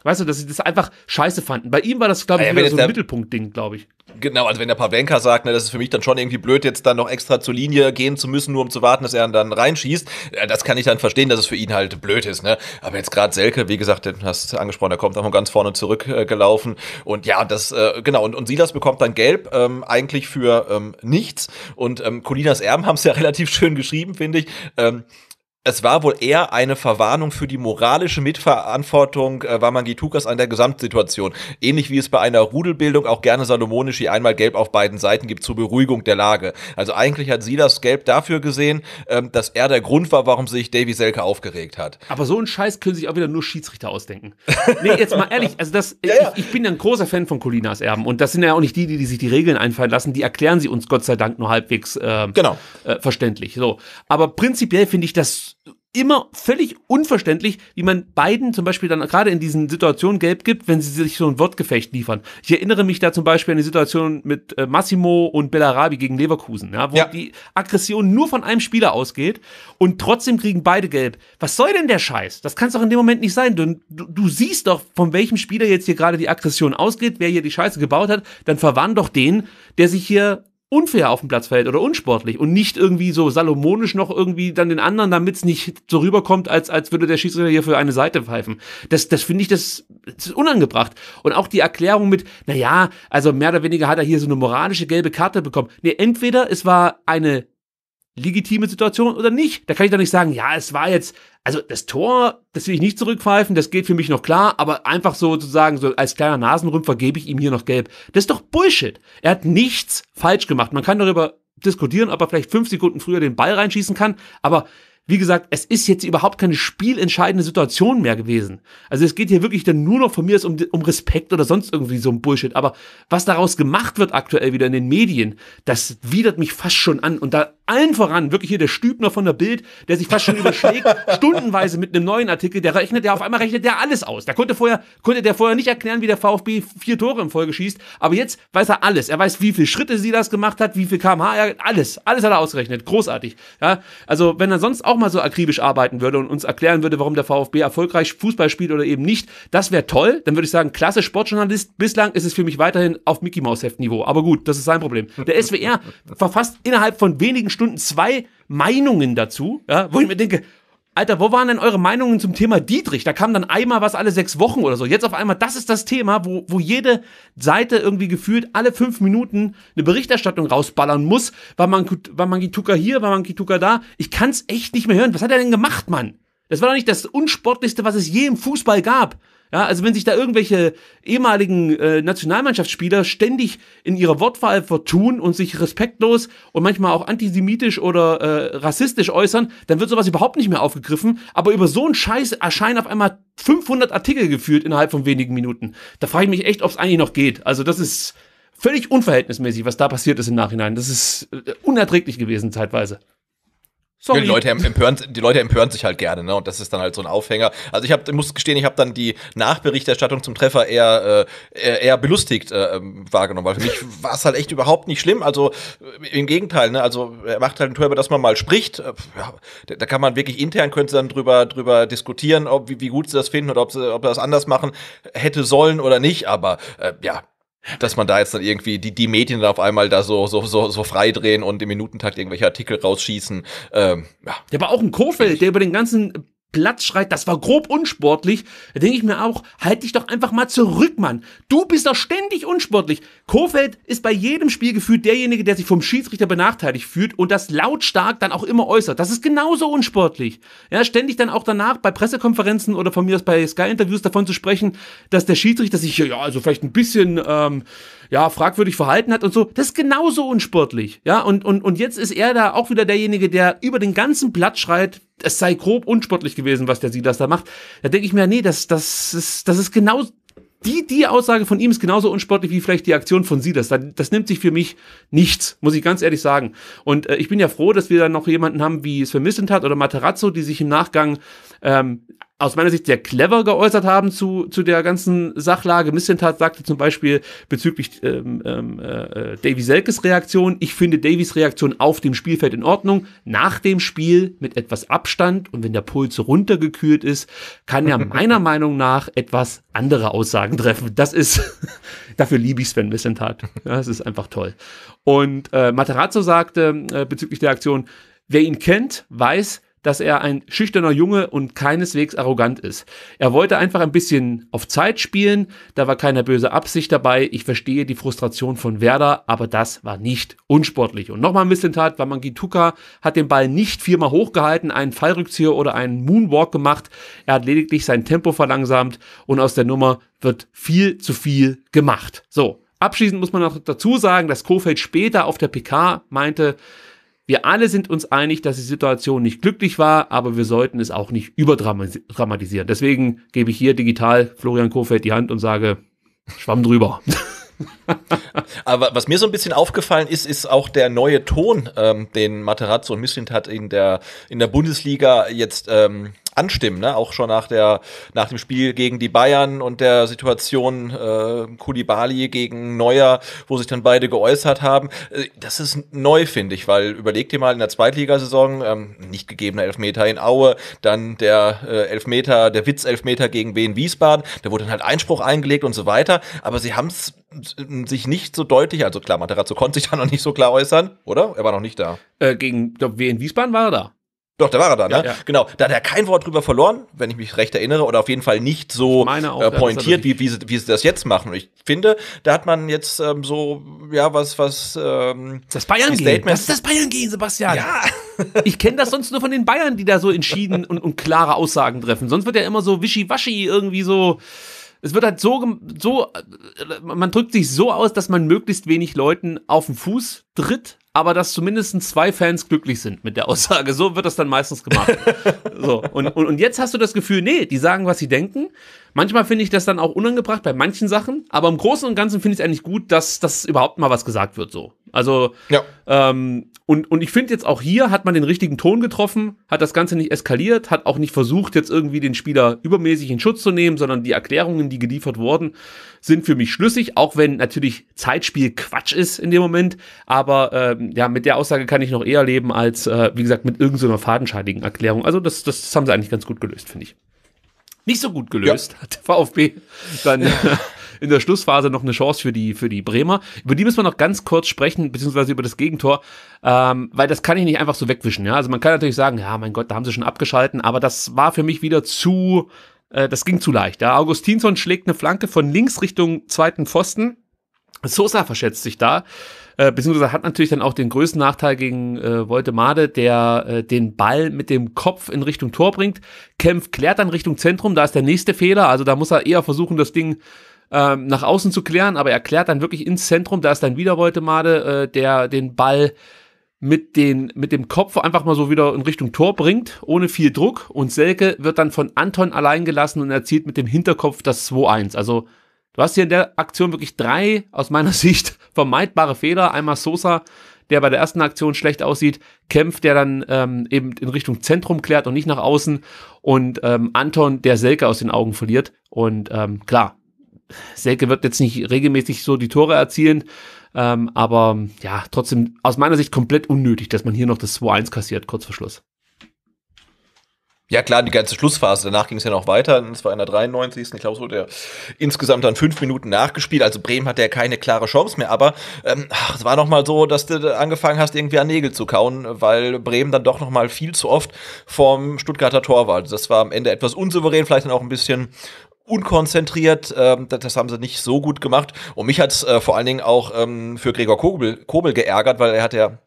Weißt du, dass sie das einfach scheiße fanden. Bei ihm war das, glaube ich, ja, wieder so ein Mittelpunktding, glaube ich. Genau, also wenn der Pavenka sagt, ne, das ist für mich dann schon irgendwie blöd, jetzt dann noch extra zur Linie gehen zu müssen, nur um zu warten, dass er dann reinschießt. Das kann ich dann verstehen, dass es für ihn halt blöd ist. Ne? Aber jetzt gerade Selke, wie gesagt, den hast du angesprochen, der kommt auch mal ganz vorne zurückgelaufen. Äh, und ja, das, äh, genau, und, und Silas bekommt dann gelb, ähm, eigentlich für ähm, nichts. Und ähm, Colinas Erben haben es ja [laughs] relativ schön geschrieben, finde ich. Ähm, es war wohl eher eine Verwarnung für die moralische Mitverantwortung äh, Wamangitukas an der Gesamtsituation. Ähnlich wie es bei einer Rudelbildung auch gerne salomonisch Salomonischi einmal gelb auf beiden Seiten gibt zur Beruhigung der Lage. Also eigentlich hat sie das Gelb dafür gesehen, ähm, dass er der Grund war, warum sich Davy Selke aufgeregt hat. Aber so einen Scheiß können sich auch wieder nur Schiedsrichter ausdenken. Nee, jetzt mal ehrlich, also das, [laughs] ja, ja. Ich, ich, bin ja ein großer Fan von Colinas Erben und das sind ja auch nicht die, die, die sich die Regeln einfallen lassen, die erklären sie uns Gott sei Dank nur halbwegs äh, genau. äh, verständlich. So. Aber prinzipiell finde ich das immer völlig unverständlich, wie man beiden zum Beispiel dann gerade in diesen Situationen gelb gibt, wenn sie sich so ein Wortgefecht liefern. Ich erinnere mich da zum Beispiel an die Situation mit äh, Massimo und Bellarabi gegen Leverkusen, ja, wo ja. die Aggression nur von einem Spieler ausgeht und trotzdem kriegen beide gelb. Was soll denn der Scheiß? Das kann es doch in dem Moment nicht sein. Du, du, du siehst doch, von welchem Spieler jetzt hier gerade die Aggression ausgeht, wer hier die Scheiße gebaut hat, dann verwarn doch den, der sich hier unfair auf dem Platz verhält oder unsportlich und nicht irgendwie so salomonisch noch irgendwie dann den anderen, damit es nicht so rüberkommt, als, als würde der Schiedsrichter hier für eine Seite pfeifen. Das, das finde ich, das, das, ist unangebracht. Und auch die Erklärung mit, naja, also mehr oder weniger hat er hier so eine moralische gelbe Karte bekommen. Nee, entweder es war eine legitime Situation oder nicht. Da kann ich doch nicht sagen, ja, es war jetzt, also das Tor, das will ich nicht zurückpfeifen, das geht für mich noch klar, aber einfach so zu so als kleiner Nasenrümpfer gebe ich ihm hier noch gelb. Das ist doch Bullshit. Er hat nichts falsch gemacht. Man kann darüber diskutieren, ob er vielleicht fünf Sekunden früher den Ball reinschießen kann, aber wie gesagt, es ist jetzt überhaupt keine spielentscheidende Situation mehr gewesen. Also es geht hier wirklich dann nur noch von mir um, um Respekt oder sonst irgendwie so ein Bullshit. Aber was daraus gemacht wird aktuell wieder in den Medien, das widert mich fast schon an. Und da allen voran, wirklich hier der Stübner von der Bild, der sich fast schon überschlägt, [laughs] stundenweise mit einem neuen Artikel, der rechnet, ja auf einmal rechnet der alles aus. Da konnte vorher, konnte der vorher nicht erklären, wie der VfB vier Tore in Folge schießt. Aber jetzt weiß er alles. Er weiß, wie viele Schritte sie das gemacht hat, wie viel kmh er, alles, alles hat er ausgerechnet. Großartig. Ja, also wenn er sonst auch auch mal so akribisch arbeiten würde und uns erklären würde, warum der VfB erfolgreich Fußball spielt oder eben nicht, das wäre toll. Dann würde ich sagen, klasse Sportjournalist. Bislang ist es für mich weiterhin auf Mickey Maus Heft Niveau. Aber gut, das ist sein Problem. Der SWR [laughs] verfasst innerhalb von wenigen Stunden zwei Meinungen dazu, ja, wo ich mir denke, Alter, wo waren denn eure Meinungen zum Thema Dietrich? Da kam dann einmal was alle sechs Wochen oder so. Jetzt auf einmal, das ist das Thema, wo, wo jede Seite irgendwie gefühlt alle fünf Minuten eine Berichterstattung rausballern muss. War man, war man Gituka hier, war man Gituka da? Ich kann's echt nicht mehr hören. Was hat er denn gemacht, Mann? Das war doch nicht das Unsportlichste, was es je im Fußball gab. Ja, also wenn sich da irgendwelche ehemaligen äh, Nationalmannschaftsspieler ständig in ihrer Wortwahl vertun und sich respektlos und manchmal auch antisemitisch oder äh, rassistisch äußern, dann wird sowas überhaupt nicht mehr aufgegriffen. Aber über so einen Scheiß erscheinen auf einmal 500 Artikel geführt innerhalb von wenigen Minuten. Da frage ich mich echt, ob es eigentlich noch geht. Also das ist völlig unverhältnismäßig, was da passiert ist im Nachhinein. Das ist äh, unerträglich gewesen zeitweise. Sorry. Die Leute, empören, die Leute empören sich halt gerne, ne? Und das ist dann halt so ein Aufhänger. Also ich hab, ich muss gestehen, ich habe dann die Nachberichterstattung zum Treffer eher, äh, eher belustigt äh, ähm, wahrgenommen, weil für mich [laughs] war es halt echt überhaupt nicht schlimm. Also äh, im Gegenteil, ne? Also er macht halt ein Tor, über das man mal spricht. Äh, ja, da kann man wirklich intern könnte dann drüber, drüber diskutieren, ob wie, wie gut sie das finden oder ob sie, ob sie das anders machen hätte sollen oder nicht. Aber äh, ja, dass man da jetzt dann irgendwie die, die Medien dann auf einmal da so, so, so, so frei drehen und im Minutentakt irgendwelche Artikel rausschießen. Ähm, ja. Der war auch ein Kofeld, der über den ganzen Platz schreit, das war grob unsportlich, da denke ich mir auch, halt dich doch einfach mal zurück, Mann. Du bist doch ständig unsportlich. Kofeld ist bei jedem Spiel gefühlt derjenige, der sich vom Schiedsrichter benachteiligt fühlt und das lautstark dann auch immer äußert. Das ist genauso unsportlich. Ja, ständig dann auch danach bei Pressekonferenzen oder von mir aus bei Sky-Interviews davon zu sprechen, dass der Schiedsrichter sich ja, also vielleicht ein bisschen, ähm, ja, fragwürdig verhalten hat und so. Das ist genauso unsportlich. Ja, und, und, und jetzt ist er da auch wieder derjenige, der über den ganzen Platz schreit, es sei grob unsportlich gewesen, was der Silas da macht. Da denke ich mir, nee, das, das ist, das ist genau, die, die Aussage von ihm ist genauso unsportlich wie vielleicht die Aktion von Silas. Das nimmt sich für mich nichts, muss ich ganz ehrlich sagen. Und äh, ich bin ja froh, dass wir dann noch jemanden haben wie Sven hat oder Materazzo, die sich im Nachgang ähm, aus meiner Sicht sehr clever geäußert haben zu, zu der ganzen Sachlage. Missentat sagte zum Beispiel bezüglich ähm, ähm, äh, Davy Selkes Reaktion, ich finde Davys Reaktion auf dem Spielfeld in Ordnung. Nach dem Spiel mit etwas Abstand und wenn der Puls runtergekühlt ist, kann er [laughs] meiner Meinung nach etwas andere Aussagen treffen. Das ist, [laughs] dafür liebe ich Sven Missentat. Ja, das ist einfach toll. Und äh, Materazzo sagte äh, bezüglich der Aktion, Wer ihn kennt, weiß, dass er ein schüchterner Junge und keineswegs arrogant ist. Er wollte einfach ein bisschen auf Zeit spielen, da war keine böse Absicht dabei. Ich verstehe die Frustration von Werder, aber das war nicht unsportlich. Und nochmal ein Missentat, weil Mangituka hat den Ball nicht viermal hochgehalten, einen Fallrückzieher oder einen Moonwalk gemacht. Er hat lediglich sein Tempo verlangsamt und aus der Nummer wird viel zu viel gemacht. So. Abschließend muss man noch dazu sagen, dass Kofeld später auf der PK meinte, wir alle sind uns einig, dass die Situation nicht glücklich war, aber wir sollten es auch nicht überdramatisieren. Deswegen gebe ich hier digital Florian Kofeld die Hand und sage, schwamm drüber. [laughs] Aber was mir so ein bisschen aufgefallen ist, ist auch der neue Ton, ähm, den Materazzo und Mislint hat in der, in der Bundesliga jetzt ähm, anstimmen, ne? Auch schon nach der, nach dem Spiel gegen die Bayern und der Situation äh, Kulibali gegen Neuer, wo sich dann beide geäußert haben. Äh, das ist neu, finde ich, weil überleg dir mal in der Zweitligasaison, ähm, nicht gegebener Elfmeter in Aue, dann der äh, Elfmeter, der Witz-Elfmeter gegen Wien Wiesbaden, da wurde dann halt Einspruch eingelegt und so weiter, aber sie haben es äh, sich nicht so deutlich, also klar, Materazzo konnte sich da noch nicht so klar äußern, oder? Er war noch nicht da. Äh, gegen, ich glaube, Wien Wiesbaden war er da. Doch, der war er da, ne? Ja, ja. Genau. Da hat er kein Wort drüber verloren, wenn ich mich recht erinnere, oder auf jeden Fall nicht so auch, äh, pointiert, wie, wie, sie, wie sie das jetzt machen. ich finde, da hat man jetzt ähm, so, ja, was, was. Ähm, das Bayern gehen. Das ist das Bayern gehen, Sebastian. Ja. [laughs] ich kenne das sonst nur von den Bayern, die da so entschieden und, und klare Aussagen treffen. Sonst wird ja immer so wischiwaschi irgendwie so es wird halt so, so, äh, man drückt sich so aus, dass man möglichst wenig Leuten auf den Fuß tritt, aber dass zumindest zwei Fans glücklich sind mit der Aussage. So wird das dann meistens gemacht. [laughs] so, und, und, und jetzt hast du das Gefühl, nee, die sagen, was sie denken. Manchmal finde ich das dann auch unangebracht bei manchen Sachen, aber im Großen und Ganzen finde ich es eigentlich gut, dass das überhaupt mal was gesagt wird so. Also ja. ähm, und, und ich finde jetzt auch hier hat man den richtigen Ton getroffen, hat das Ganze nicht eskaliert, hat auch nicht versucht, jetzt irgendwie den Spieler übermäßig in Schutz zu nehmen, sondern die Erklärungen, die geliefert wurden, sind für mich schlüssig, auch wenn natürlich Zeitspiel Quatsch ist in dem Moment. Aber ähm, ja, mit der Aussage kann ich noch eher leben als, äh, wie gesagt, mit irgendeiner so fadenscheinigen Erklärung. Also das, das haben sie eigentlich ganz gut gelöst, finde ich nicht so gut gelöst, ja. hat der VfB dann ja. [laughs] in der Schlussphase noch eine Chance für die, für die Bremer. Über die müssen wir noch ganz kurz sprechen, beziehungsweise über das Gegentor, ähm, weil das kann ich nicht einfach so wegwischen. Ja? Also man kann natürlich sagen, ja, mein Gott, da haben sie schon abgeschalten, aber das war für mich wieder zu, äh, das ging zu leicht. Ja? Augustinsson schlägt eine Flanke von links Richtung zweiten Pfosten. Sosa verschätzt sich da. Äh, beziehungsweise hat natürlich dann auch den größten Nachteil gegen äh, Voltemade, der äh, den Ball mit dem Kopf in Richtung Tor bringt. Kämpf klärt dann Richtung Zentrum, da ist der nächste Fehler. Also da muss er eher versuchen, das Ding ähm, nach außen zu klären, aber er klärt dann wirklich ins Zentrum, da ist dann wieder Voltemade, äh, der den Ball mit, den, mit dem Kopf einfach mal so wieder in Richtung Tor bringt, ohne viel Druck. Und Selke wird dann von Anton allein gelassen und erzielt mit dem Hinterkopf das 2-1. Also du hast hier in der Aktion wirklich drei, aus meiner [laughs] Sicht, vermeidbare Fehler. Einmal Sosa, der bei der ersten Aktion schlecht aussieht, kämpft, der dann ähm, eben in Richtung Zentrum klärt und nicht nach außen. Und ähm, Anton, der Selke aus den Augen verliert. Und ähm, klar, Selke wird jetzt nicht regelmäßig so die Tore erzielen. Ähm, aber ja, trotzdem aus meiner Sicht komplett unnötig, dass man hier noch das 2-1 kassiert, kurz vor Schluss. Ja, klar, die ganze Schlussphase. Danach ging es ja noch weiter. Und zwar in der 93. Ich glaube, so der insgesamt dann fünf Minuten nachgespielt. Also Bremen hatte ja keine klare Chance mehr. Aber ähm, ach, es war noch mal so, dass du angefangen hast, irgendwie an Nägel zu kauen, weil Bremen dann doch noch mal viel zu oft vorm Stuttgarter Tor war. Also das war am Ende etwas unsouverän, vielleicht dann auch ein bisschen unkonzentriert. Ähm, das, haben sie nicht so gut gemacht. Und mich hat es äh, vor allen Dingen auch ähm, für Gregor Kobel, Kobel geärgert, weil er hat ja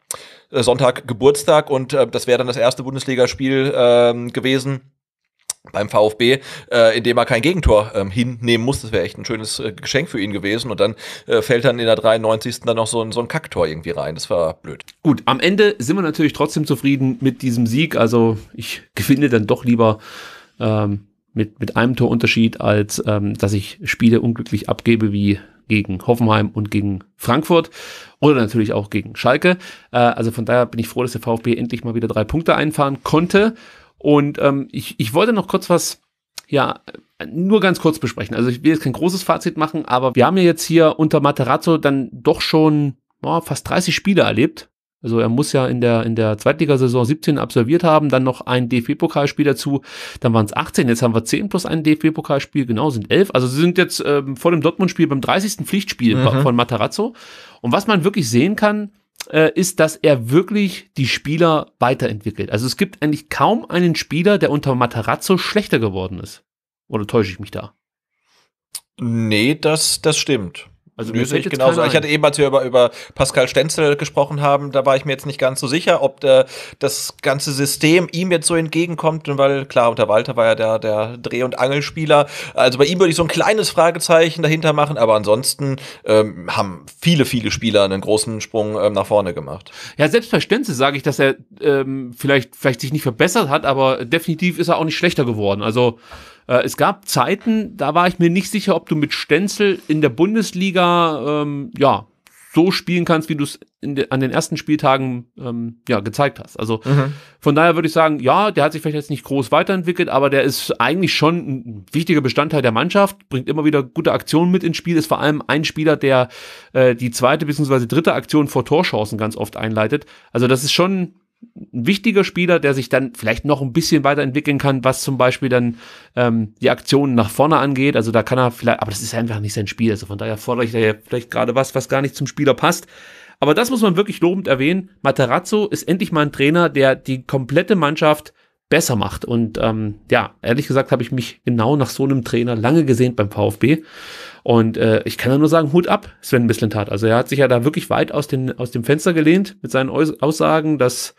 äh, Sonntag Geburtstag und äh, das wäre dann das erste Bundesligaspiel äh, gewesen beim VfB, äh, in dem er kein Gegentor ähm, hinnehmen muss. Das wäre echt ein schönes äh, Geschenk für ihn gewesen. Und dann äh, fällt dann in der 93. dann noch so ein, so ein Kacktor irgendwie rein. Das war blöd. Gut, am Ende sind wir natürlich trotzdem zufrieden mit diesem Sieg. Also ich [laughs] gewinne dann doch lieber ähm, mit, mit einem Torunterschied, als ähm, dass ich Spiele unglücklich abgebe wie gegen Hoffenheim und gegen Frankfurt oder natürlich auch gegen Schalke. Äh, also von daher bin ich froh, dass der VfB endlich mal wieder drei Punkte einfahren konnte. Und ähm, ich, ich wollte noch kurz was, ja, nur ganz kurz besprechen. Also ich will jetzt kein großes Fazit machen, aber wir haben ja jetzt hier unter Materazzo dann doch schon oh, fast 30 Spiele erlebt. Also er muss ja in der, in der Zweitligasaison 17 absolviert haben, dann noch ein DFB-Pokalspiel dazu, dann waren es 18, jetzt haben wir 10 plus ein DFB-Pokalspiel, genau, sind 11. Also sie sind jetzt ähm, vor dem Dortmund-Spiel beim 30. Pflichtspiel mhm. von Matarazzo. Und was man wirklich sehen kann, äh, ist, dass er wirklich die Spieler weiterentwickelt. Also es gibt eigentlich kaum einen Spieler, der unter Matarazzo schlechter geworden ist. Oder täusche ich mich da? Nee, das, das stimmt. Also Nö, sehe ich genauso. Ich hatte eben, als wir über, über Pascal Stenzel gesprochen haben, da war ich mir jetzt nicht ganz so sicher, ob äh, das ganze System ihm jetzt so entgegenkommt, weil klar, unter Walter war ja der, der Dreh- und Angelspieler. Also bei ihm würde ich so ein kleines Fragezeichen dahinter machen, aber ansonsten ähm, haben viele, viele Spieler einen großen Sprung ähm, nach vorne gemacht. Ja, selbst bei Stenzel sage ich, dass er ähm, vielleicht, vielleicht sich nicht verbessert hat, aber definitiv ist er auch nicht schlechter geworden. Also äh, es gab Zeiten, da war ich mir nicht sicher, ob du mit Stenzel in der Bundesliga ähm, ja so spielen kannst, wie du es de, an den ersten Spieltagen ähm, ja, gezeigt hast. Also mhm. von daher würde ich sagen, ja, der hat sich vielleicht jetzt nicht groß weiterentwickelt, aber der ist eigentlich schon ein wichtiger Bestandteil der Mannschaft, bringt immer wieder gute Aktionen mit ins Spiel, ist vor allem ein Spieler, der äh, die zweite bzw. dritte Aktion vor Torchancen ganz oft einleitet. Also das ist schon ein wichtiger Spieler, der sich dann vielleicht noch ein bisschen weiterentwickeln kann, was zum Beispiel dann ähm, die Aktionen nach vorne angeht. Also da kann er vielleicht, aber das ist einfach nicht sein Spiel. Also von daher fordere ich da ja vielleicht gerade was, was gar nicht zum Spieler passt. Aber das muss man wirklich lobend erwähnen. Materazzo ist endlich mal ein Trainer, der die komplette Mannschaft besser macht. Und ähm, ja, ehrlich gesagt habe ich mich genau nach so einem Trainer lange gesehnt beim VfB. Und äh, ich kann ja nur sagen, Hut ab, Sven Mislintat. Also er hat sich ja da wirklich weit aus, den, aus dem Fenster gelehnt mit seinen Aussagen, dass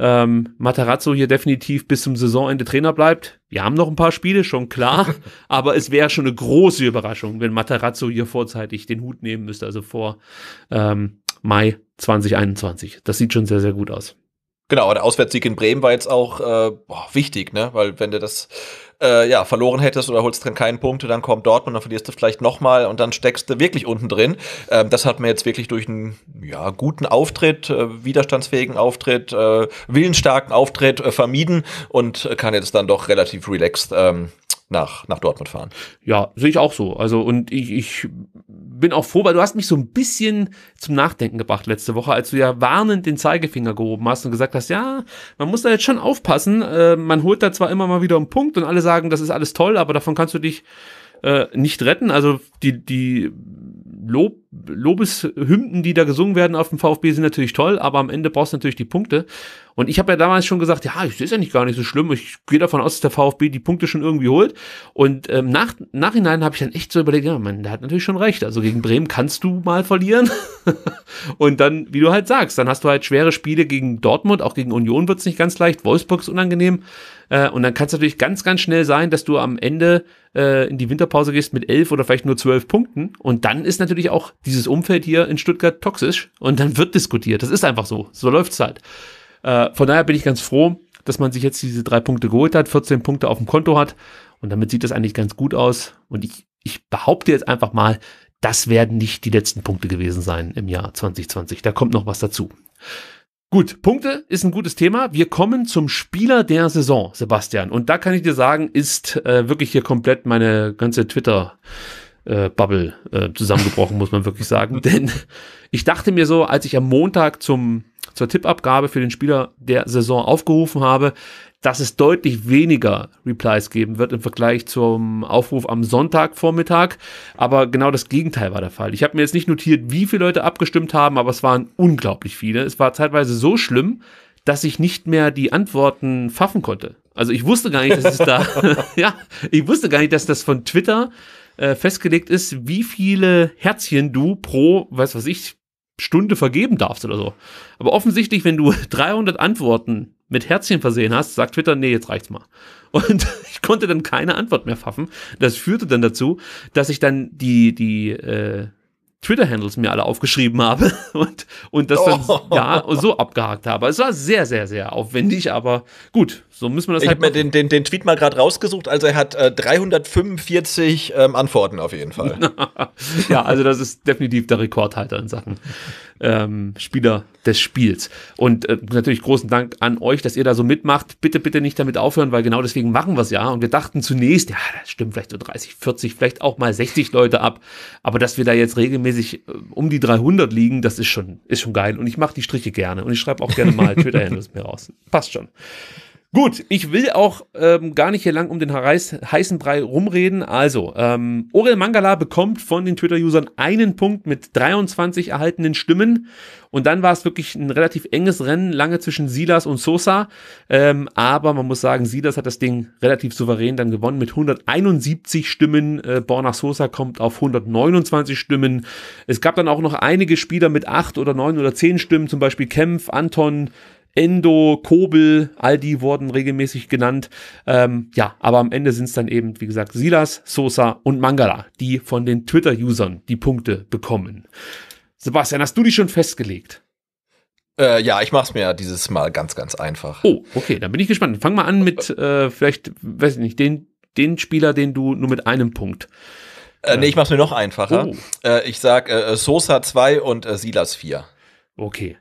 ähm, Matarazzo hier definitiv bis zum Saisonende Trainer bleibt. Wir haben noch ein paar Spiele, schon klar, [laughs] aber es wäre schon eine große Überraschung, wenn Matarazzo hier vorzeitig den Hut nehmen müsste, also vor ähm, Mai 2021. Das sieht schon sehr, sehr gut aus. Genau, der Auswärtssieg in Bremen war jetzt auch äh, boah, wichtig, ne? Weil wenn du das äh, ja, verloren hättest oder holst dann keinen Punkte, dann kommt Dortmund, dann verlierst du vielleicht nochmal und dann steckst du wirklich unten drin. Ähm, das hat man jetzt wirklich durch einen ja, guten Auftritt, äh, widerstandsfähigen Auftritt, äh, willensstarken Auftritt äh, vermieden und kann jetzt dann doch relativ relaxed ähm, nach, nach Dortmund fahren. Ja, sehe ich auch so. Also und ich, ich bin auch froh, weil du hast mich so ein bisschen zum Nachdenken gebracht letzte Woche, als du ja warnend den Zeigefinger gehoben hast und gesagt hast, ja, man muss da jetzt schon aufpassen. Äh, man holt da zwar immer mal wieder einen Punkt und alle sagen, das ist alles toll, aber davon kannst du dich äh, nicht retten. Also die, die Lob Lobeshymnen, die da gesungen werden auf dem VfB, sind natürlich toll, aber am Ende brauchst du natürlich die Punkte. Und ich habe ja damals schon gesagt, ja, ich sehe ja nicht gar nicht so schlimm. Ich gehe davon aus, dass der VfB die Punkte schon irgendwie holt. Und ähm, nach, nachhinein habe ich dann echt so überlegt, ja, man, der hat natürlich schon recht. Also gegen Bremen kannst du mal verlieren. [laughs] und dann, wie du halt sagst, dann hast du halt schwere Spiele gegen Dortmund, auch gegen Union wird's nicht ganz leicht, Wolfsburg ist unangenehm. Äh, und dann kann es natürlich ganz, ganz schnell sein, dass du am Ende äh, in die Winterpause gehst mit elf oder vielleicht nur zwölf Punkten. Und dann ist natürlich auch dieses Umfeld hier in Stuttgart toxisch und dann wird diskutiert. Das ist einfach so. So läuft es halt. Äh, von daher bin ich ganz froh, dass man sich jetzt diese drei Punkte geholt hat, 14 Punkte auf dem Konto hat und damit sieht das eigentlich ganz gut aus. Und ich, ich behaupte jetzt einfach mal, das werden nicht die letzten Punkte gewesen sein im Jahr 2020. Da kommt noch was dazu. Gut, Punkte ist ein gutes Thema. Wir kommen zum Spieler der Saison, Sebastian. Und da kann ich dir sagen, ist äh, wirklich hier komplett meine ganze Twitter- äh, Bubble äh, zusammengebrochen, muss man wirklich sagen. [laughs] Denn ich dachte mir so, als ich am Montag zum, zur Tippabgabe für den Spieler der Saison aufgerufen habe, dass es deutlich weniger Replies geben wird im Vergleich zum Aufruf am Sonntagvormittag. Aber genau das Gegenteil war der Fall. Ich habe mir jetzt nicht notiert, wie viele Leute abgestimmt haben, aber es waren unglaublich viele. Es war zeitweise so schlimm, dass ich nicht mehr die Antworten faffen konnte. Also ich wusste gar nicht, dass es da, [laughs] ja, ich wusste gar nicht, dass das von Twitter äh, festgelegt ist, wie viele Herzchen du pro, weiß was ich, Stunde vergeben darfst oder so. Aber offensichtlich, wenn du 300 [laughs] Antworten mit Herzchen versehen hast, sagt Twitter, nee, jetzt reicht's mal. [laughs] Und [laughs] ich konnte dann keine Antwort mehr faffen. Das führte dann dazu, dass ich dann die, die, äh, Twitter-Handles mir alle aufgeschrieben habe und, und das dann oh. ja, so abgehakt habe. Es war sehr, sehr, sehr aufwendig, aber gut, so müssen wir das ich halt. Ich habe mir den, den, den, Tweet mal gerade rausgesucht. Also er hat äh, 345 ähm, Antworten auf jeden Fall. [laughs] ja, also das ist definitiv der Rekordhalter in Sachen ähm, Spieler des Spiels. Und äh, natürlich großen Dank an euch, dass ihr da so mitmacht. Bitte, bitte nicht damit aufhören, weil genau deswegen machen wir es ja. Und wir dachten zunächst, ja, das stimmt vielleicht so 30, 40, vielleicht auch mal 60 Leute ab. Aber dass wir da jetzt regelmäßig äh, um die 300 liegen, das ist schon, ist schon geil. Und ich mache die Striche gerne. Und ich schreibe auch gerne mal [laughs] Twitter-Handles mir raus. Passt schon. Gut, ich will auch ähm, gar nicht hier lang um den heißen Brei rumreden. Also, ähm, Orel Mangala bekommt von den Twitter-Usern einen Punkt mit 23 erhaltenen Stimmen. Und dann war es wirklich ein relativ enges Rennen, lange zwischen Silas und Sosa. Ähm, aber man muss sagen, Silas hat das Ding relativ souverän dann gewonnen mit 171 Stimmen. Äh, Borna Sosa kommt auf 129 Stimmen. Es gab dann auch noch einige Spieler mit 8 oder 9 oder 10 Stimmen, zum Beispiel Kempf, Anton, Endo, Kobel, all die wurden regelmäßig genannt. Ähm, ja, aber am Ende sind es dann eben, wie gesagt, Silas, Sosa und Mangala, die von den Twitter-Usern die Punkte bekommen. Sebastian, hast du die schon festgelegt? Äh, ja, ich mach's mir dieses Mal ganz, ganz einfach. Oh, okay, dann bin ich gespannt. Fang mal an mit, äh, vielleicht, weiß ich nicht, den, den Spieler, den du nur mit einem Punkt. Äh, nee, äh, ich mach's mir noch einfacher. Oh. Äh, ich sag äh, Sosa 2 und Silas 4. Okay.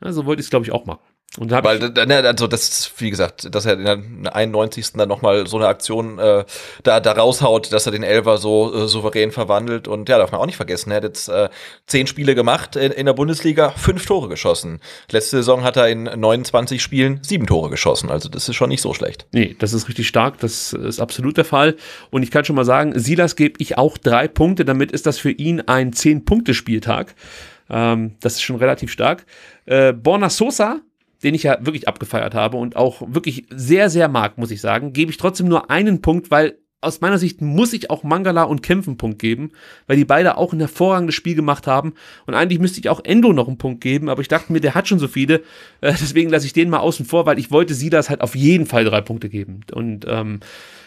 Also wollte ich es, glaube ich, auch machen. Weil, also das ist, wie gesagt, dass er in der 91. dann nochmal so eine Aktion äh, da, da raushaut, dass er den Elver so äh, souverän verwandelt. Und ja, darf man auch nicht vergessen, er hat jetzt äh, zehn Spiele gemacht in, in der Bundesliga, fünf Tore geschossen. Letzte Saison hat er in 29 Spielen sieben Tore geschossen. Also das ist schon nicht so schlecht. Nee, das ist richtig stark, das ist absolut der Fall. Und ich kann schon mal sagen, Silas gebe ich auch drei Punkte, damit ist das für ihn ein Zehn-Punkte-Spieltag. Ähm, das ist schon relativ stark. Äh, Borna Sosa den ich ja wirklich abgefeiert habe und auch wirklich sehr, sehr mag, muss ich sagen, gebe ich trotzdem nur einen Punkt, weil aus meiner Sicht muss ich auch Mangala und Kämpfen einen Punkt geben, weil die beide auch ein hervorragendes Spiel gemacht haben. Und eigentlich müsste ich auch Endo noch einen Punkt geben, aber ich dachte mir, der hat schon so viele. Äh, deswegen lasse ich den mal außen vor, weil ich wollte sie das halt auf jeden Fall drei Punkte geben. Und ähm,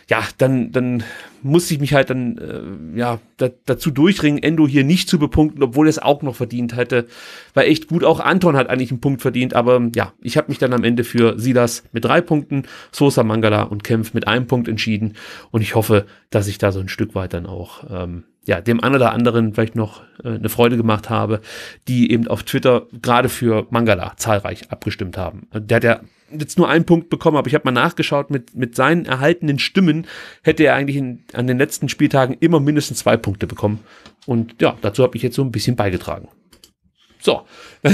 ja, dann, dann muss ich mich halt dann äh, ja, da, dazu durchringen, Endo hier nicht zu bepunkten, obwohl er es auch noch verdient hätte. War echt gut. Auch Anton hat eigentlich einen Punkt verdient, aber ja, ich habe mich dann am Ende für Silas mit drei Punkten, Sosa Mangala und Kempf mit einem Punkt entschieden. Und ich hoffe, dass ich da so ein Stück weit dann auch ähm, ja, dem einen oder anderen vielleicht noch äh, eine Freude gemacht habe, die eben auf Twitter gerade für Mangala zahlreich abgestimmt haben. Der hat ja jetzt nur einen Punkt bekommen, aber ich habe mal nachgeschaut, mit, mit seinen erhaltenen Stimmen hätte er eigentlich in, an den letzten Spieltagen immer mindestens zwei Punkte bekommen. Und ja, dazu habe ich jetzt so ein bisschen beigetragen. So, [laughs]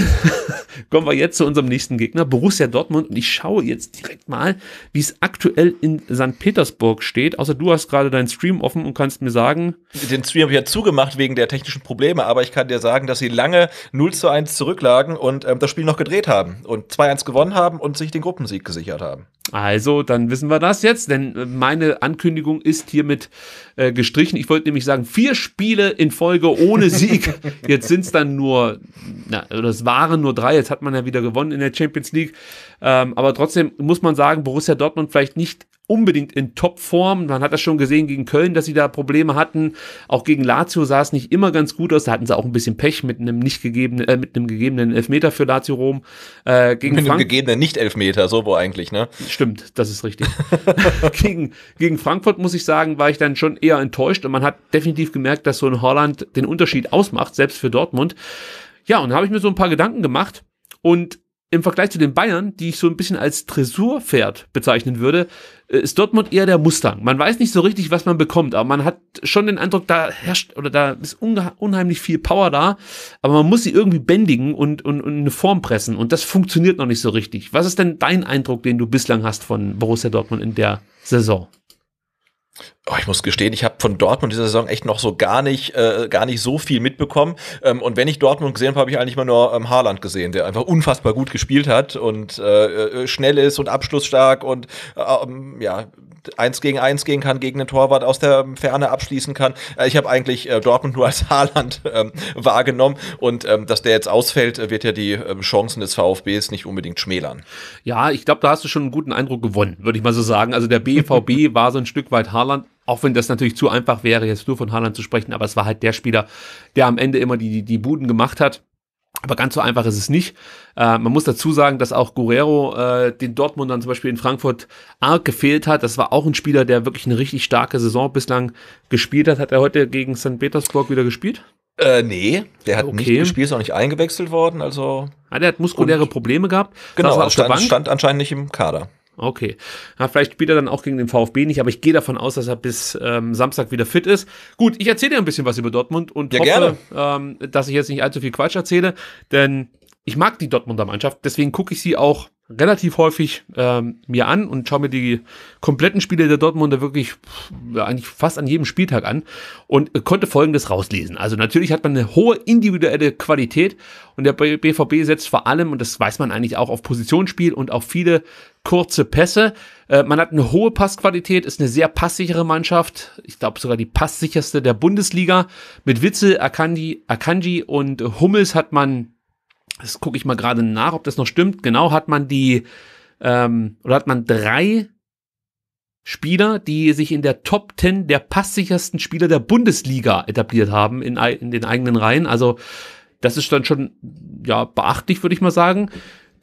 kommen wir jetzt zu unserem nächsten Gegner, Borussia Dortmund. Und ich schaue jetzt direkt mal, wie es aktuell in St. Petersburg steht. Außer du hast gerade deinen Stream offen und kannst mir sagen. Den Stream habe ich ja zugemacht wegen der technischen Probleme, aber ich kann dir sagen, dass sie lange 0 zu 1 zurücklagen und ähm, das Spiel noch gedreht haben und 2-1 gewonnen haben und sich den Gruppensieg gesichert haben. Also, dann wissen wir das jetzt, denn äh, meine Ankündigung ist hiermit äh, gestrichen. Ich wollte nämlich sagen, vier Spiele in Folge ohne [laughs] Sieg. Jetzt sind es dann nur, na, das waren nur drei, jetzt hat man ja wieder gewonnen in der Champions League. Ähm, aber trotzdem muss man sagen, Borussia Dortmund vielleicht nicht unbedingt in Topform. Man hat das schon gesehen gegen Köln, dass sie da Probleme hatten. Auch gegen Lazio sah es nicht immer ganz gut aus. Da hatten sie auch ein bisschen Pech mit einem nicht gegebenen, äh, mit einem gegebenen Elfmeter für Lazio Rom. Äh, gegen mit Frank einem gegebenen Nicht-Elfmeter, so wo eigentlich, ne? Stimmt, das ist richtig. [laughs] [laughs] gegen, gegen Frankfurt, muss ich sagen, war ich dann schon eher enttäuscht und man hat definitiv gemerkt, dass so ein Holland den Unterschied ausmacht, selbst für Dortmund. Ja, und da habe ich mir so ein paar Gedanken gemacht und im Vergleich zu den Bayern, die ich so ein bisschen als Tresurpferd bezeichnen würde, äh, ist Dortmund eher der Mustang. Man weiß nicht so richtig, was man bekommt, aber man hat schon den Eindruck, da herrscht oder da ist unheimlich viel Power da, aber man muss sie irgendwie bändigen und, und, und eine Form pressen und das funktioniert noch nicht so richtig. Was ist denn dein Eindruck, den du bislang hast von Borussia Dortmund in der Saison? Oh, ich muss gestehen, ich habe von Dortmund dieser Saison echt noch so gar nicht, äh, gar nicht so viel mitbekommen. Ähm, und wenn ich Dortmund gesehen habe, habe ich eigentlich mal nur ähm, Haaland gesehen, der einfach unfassbar gut gespielt hat und äh, äh schnell ist und abschlussstark und ähm, ja, eins gegen eins gehen kann, gegen den Torwart aus der Ferne abschließen kann. Äh, ich habe eigentlich äh, Dortmund nur als [laughs] Haaland ähm, wahrgenommen und ähm, dass der jetzt ausfällt, äh, wird ja die ähm, Chancen des VfBs nicht unbedingt schmälern. Ja, ich glaube, da hast du schon einen guten Eindruck gewonnen, würde ich mal so sagen. Also der BVB [laughs] war so ein Stück weit Haaland auch wenn das natürlich zu einfach wäre, jetzt nur von Haaland zu sprechen, aber es war halt der Spieler, der am Ende immer die, die, die Buden gemacht hat. Aber ganz so einfach ist es nicht. Äh, man muss dazu sagen, dass auch Guerrero äh, den Dortmund dann zum Beispiel in Frankfurt arg gefehlt hat. Das war auch ein Spieler, der wirklich eine richtig starke Saison bislang gespielt hat. Hat er heute gegen St. Petersburg wieder gespielt? Äh, nee, der hat okay. nicht gespielt, ist auch nicht eingewechselt worden. Also ah, der hat muskuläre Probleme gehabt. Genau, also stand, stand anscheinend nicht im Kader. Okay. Ja, vielleicht spielt er dann auch gegen den VfB nicht, aber ich gehe davon aus, dass er bis ähm, Samstag wieder fit ist. Gut, ich erzähle dir ein bisschen was über Dortmund und ja, hoffe, ähm, dass ich jetzt nicht allzu viel Quatsch erzähle, denn ich mag die Dortmunder Mannschaft, deswegen gucke ich sie auch relativ häufig ähm, mir an und schaue mir die kompletten Spiele der Dortmunder wirklich pff, eigentlich fast an jedem Spieltag an und äh, konnte Folgendes rauslesen. Also natürlich hat man eine hohe individuelle Qualität und der BVB setzt vor allem, und das weiß man eigentlich auch, auf Positionsspiel und auf viele kurze Pässe. Äh, man hat eine hohe Passqualität, ist eine sehr passsichere Mannschaft. Ich glaube sogar die passsicherste der Bundesliga. Mit Witzel, Akanji, Akanji und Hummels hat man, das gucke ich mal gerade nach, ob das noch stimmt. Genau hat man die, ähm, oder hat man drei Spieler, die sich in der Top 10 der passsichersten Spieler der Bundesliga etabliert haben in, in den eigenen Reihen. Also das ist dann schon ja beachtlich, würde ich mal sagen.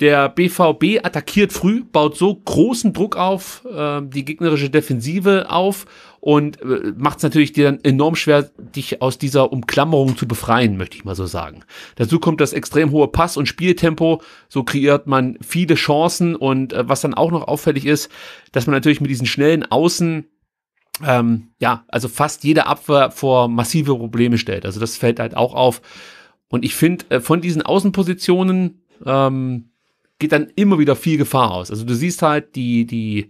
Der BVB attackiert früh, baut so großen Druck auf äh, die gegnerische Defensive auf und äh, macht es natürlich dir dann enorm schwer, dich aus dieser Umklammerung zu befreien, möchte ich mal so sagen. Dazu kommt das extrem hohe Pass- und Spieltempo. So kreiert man viele Chancen und äh, was dann auch noch auffällig ist, dass man natürlich mit diesen schnellen Außen ähm, ja, also fast jede Abwehr vor massive Probleme stellt. Also das fällt halt auch auf. Und ich finde, äh, von diesen Außenpositionen ähm, geht dann immer wieder viel Gefahr aus. Also du siehst halt, die, die,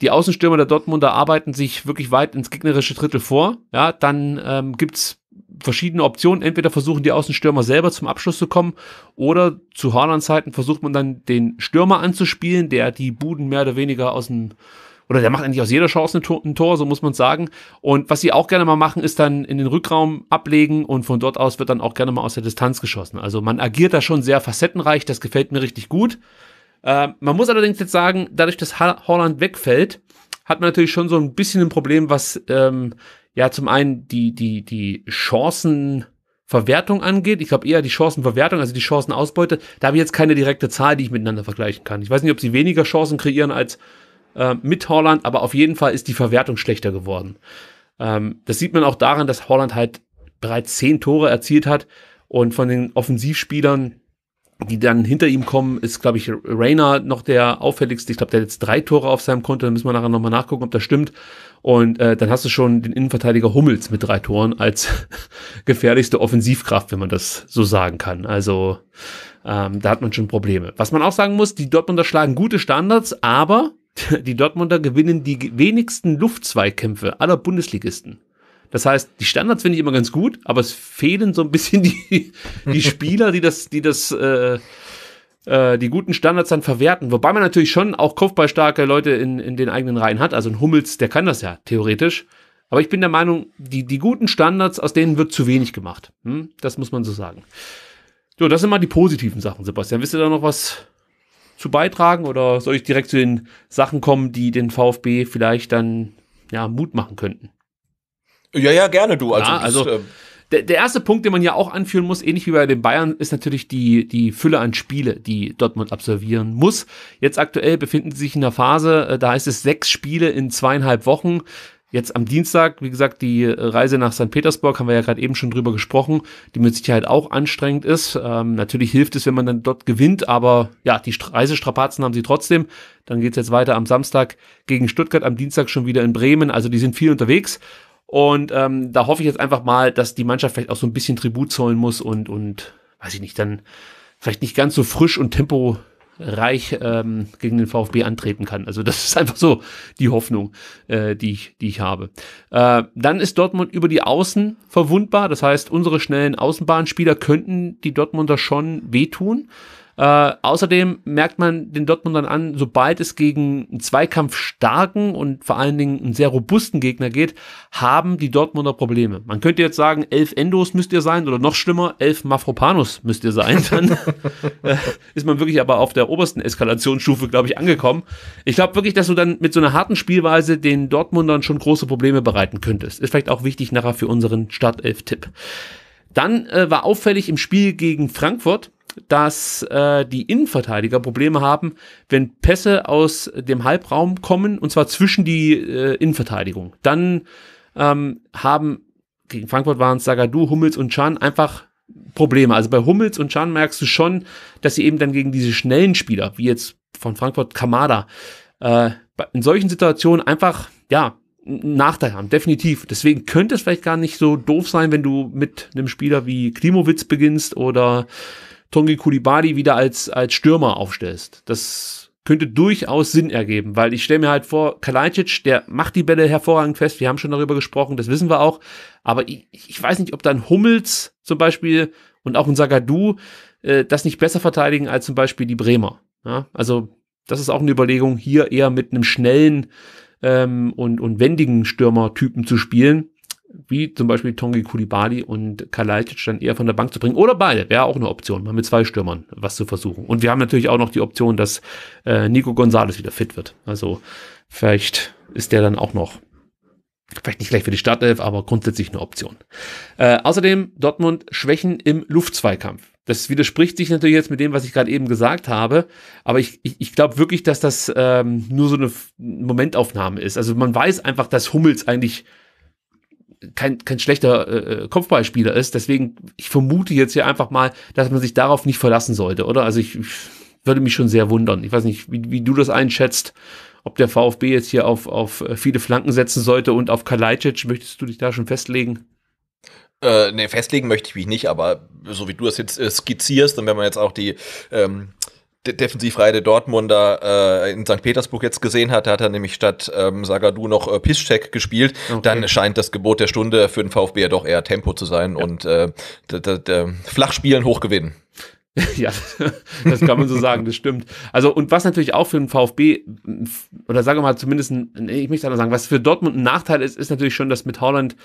die Außenstürmer der Dortmunder arbeiten sich wirklich weit ins gegnerische Drittel vor. Ja, dann ähm, gibt's verschiedene Optionen. Entweder versuchen die Außenstürmer selber zum Abschluss zu kommen oder zu Haaland Zeiten versucht man dann den Stürmer anzuspielen, der die Buden mehr oder weniger aus dem oder der macht eigentlich aus jeder Chance ein Tor, so muss man sagen. Und was sie auch gerne mal machen, ist dann in den Rückraum ablegen und von dort aus wird dann auch gerne mal aus der Distanz geschossen. Also man agiert da schon sehr facettenreich, das gefällt mir richtig gut. Äh, man muss allerdings jetzt sagen, dadurch, dass Holland wegfällt, hat man natürlich schon so ein bisschen ein Problem, was ähm, ja zum einen die, die, die Chancen. Verwertung angeht. Ich glaube eher die Chancenverwertung, also die Chancenausbeute. Da habe ich jetzt keine direkte Zahl, die ich miteinander vergleichen kann. Ich weiß nicht, ob sie weniger Chancen kreieren als äh, mit Holland, aber auf jeden Fall ist die Verwertung schlechter geworden. Ähm, das sieht man auch daran, dass Holland halt bereits zehn Tore erzielt hat und von den Offensivspielern, die dann hinter ihm kommen, ist, glaube ich, Rainer noch der auffälligste. Ich glaube, der hat jetzt drei Tore auf seinem Konto. Da müssen wir nachher nochmal nachgucken, ob das stimmt. Und äh, dann hast du schon den Innenverteidiger Hummels mit drei Toren als [laughs] gefährlichste Offensivkraft, wenn man das so sagen kann. Also ähm, da hat man schon Probleme. Was man auch sagen muss, die Dortmunder schlagen gute Standards, aber die Dortmunder gewinnen die wenigsten Luftzweikämpfe aller Bundesligisten. Das heißt, die Standards finde ich immer ganz gut, aber es fehlen so ein bisschen die, die [laughs] Spieler, die das, die das, äh, äh, die guten Standards dann verwerten. Wobei man natürlich schon auch kopfballstarke Leute in, in den eigenen Reihen hat. Also ein Hummels, der kann das ja theoretisch. Aber ich bin der Meinung, die, die guten Standards, aus denen wird zu wenig gemacht. Hm? Das muss man so sagen. So, das sind mal die positiven Sachen, Sebastian. Wisst ihr da noch was zu beitragen oder soll ich direkt zu den Sachen kommen, die den VfB vielleicht dann ja, Mut machen könnten? Ja, ja, gerne du. Also, ja, also ich, äh der, der erste Punkt, den man ja auch anführen muss, ähnlich wie bei den Bayern, ist natürlich die, die Fülle an Spiele, die Dortmund absolvieren muss. Jetzt aktuell befinden sie sich in der Phase, äh, da heißt es sechs Spiele in zweieinhalb Wochen. Jetzt am Dienstag, wie gesagt, die äh, Reise nach St. Petersburg, haben wir ja gerade eben schon drüber gesprochen, die mit Sicherheit auch anstrengend ist. Ähm, natürlich hilft es, wenn man dann dort gewinnt, aber ja, die Reisestrapazen haben sie trotzdem. Dann geht's jetzt weiter am Samstag gegen Stuttgart, am Dienstag schon wieder in Bremen. Also die sind viel unterwegs. Und ähm, da hoffe ich jetzt einfach mal, dass die Mannschaft vielleicht auch so ein bisschen Tribut zollen muss und, und weiß ich nicht, dann vielleicht nicht ganz so frisch und Tempo Reich ähm, gegen den VfB antreten kann. Also das ist einfach so die Hoffnung, äh, die, ich, die ich habe. Äh, dann ist Dortmund über die Außen verwundbar. Das heißt, unsere schnellen Außenbahnspieler könnten die Dortmunder schon wehtun. Äh, außerdem merkt man den Dortmundern an, sobald es gegen einen zweikampfstarken und vor allen Dingen einen sehr robusten Gegner geht, haben die Dortmunder Probleme. Man könnte jetzt sagen, elf Endos müsst ihr sein oder noch schlimmer, elf Mafropanos müsst ihr sein. [laughs] Dann äh, ist man wirklich aber auf der obersten Eskalationsstufe, glaube ich, angekommen. Ich glaube wirklich, dass du dann mit so einer harten Spielweise den Dortmundern schon große Probleme bereiten könntest. Ist vielleicht auch wichtig nachher für unseren Startelf-Tipp. Dann äh, war auffällig im Spiel gegen Frankfurt, dass äh, die Innenverteidiger Probleme haben, wenn Pässe aus dem Halbraum kommen, und zwar zwischen die äh, Innenverteidigung. Dann ähm, haben, gegen Frankfurt waren es Sagadu, Hummels und Chan einfach Probleme. Also bei Hummels und Chan merkst du schon, dass sie eben dann gegen diese schnellen Spieler, wie jetzt von Frankfurt Kamada, äh, in solchen Situationen einfach, ja, einen Nachteil haben, definitiv. Deswegen könnte es vielleicht gar nicht so doof sein, wenn du mit einem Spieler wie Klimowitz beginnst oder Tongi Kulibadi wieder als, als Stürmer aufstellst. Das könnte durchaus Sinn ergeben, weil ich stelle mir halt vor, Kalajdzic, der macht die Bälle hervorragend fest, wir haben schon darüber gesprochen, das wissen wir auch, aber ich, ich weiß nicht, ob dann Hummels zum Beispiel und auch ein Sagadu äh, das nicht besser verteidigen als zum Beispiel die Bremer. Ja? Also das ist auch eine Überlegung, hier eher mit einem schnellen ähm, und, und wendigen Stürmertypen zu spielen wie zum Beispiel Tongi Kulibali und Kalajdzic dann eher von der Bank zu bringen. Oder beide, wäre auch eine Option, mal mit zwei Stürmern was zu versuchen. Und wir haben natürlich auch noch die Option, dass äh, Nico Gonzalez wieder fit wird. Also vielleicht ist der dann auch noch, vielleicht nicht gleich für die Startelf, aber grundsätzlich eine Option. Äh, außerdem Dortmund Schwächen im Luftzweikampf. Das widerspricht sich natürlich jetzt mit dem, was ich gerade eben gesagt habe, aber ich, ich, ich glaube wirklich, dass das ähm, nur so eine Momentaufnahme ist. Also man weiß einfach, dass Hummels eigentlich kein, kein schlechter äh, äh, Kopfballspieler ist. Deswegen, ich vermute jetzt hier einfach mal, dass man sich darauf nicht verlassen sollte, oder? Also ich, ich würde mich schon sehr wundern. Ich weiß nicht, wie, wie du das einschätzt, ob der VfB jetzt hier auf, auf äh, viele Flanken setzen sollte und auf Kalajdzic, möchtest du dich da schon festlegen? Äh, ne, festlegen möchte ich mich nicht, aber so wie du das jetzt äh, skizzierst und wenn man jetzt auch die ähm, Defensivreihe Dortmunder äh, in St. Petersburg jetzt gesehen hat, da hat er nämlich statt ähm, Sagadu noch äh, Piszczek gespielt, okay. dann scheint das Gebot der Stunde für den VfB ja doch eher Tempo zu sein ja. und äh, flach spielen, hoch gewinnen. [laughs] Ja, das kann man so sagen, das stimmt. Also, und was natürlich auch für den VfB, oder sagen wir mal zumindest, ein, ich möchte sagen, was für Dortmund ein Nachteil ist, ist natürlich schon, dass mit Holland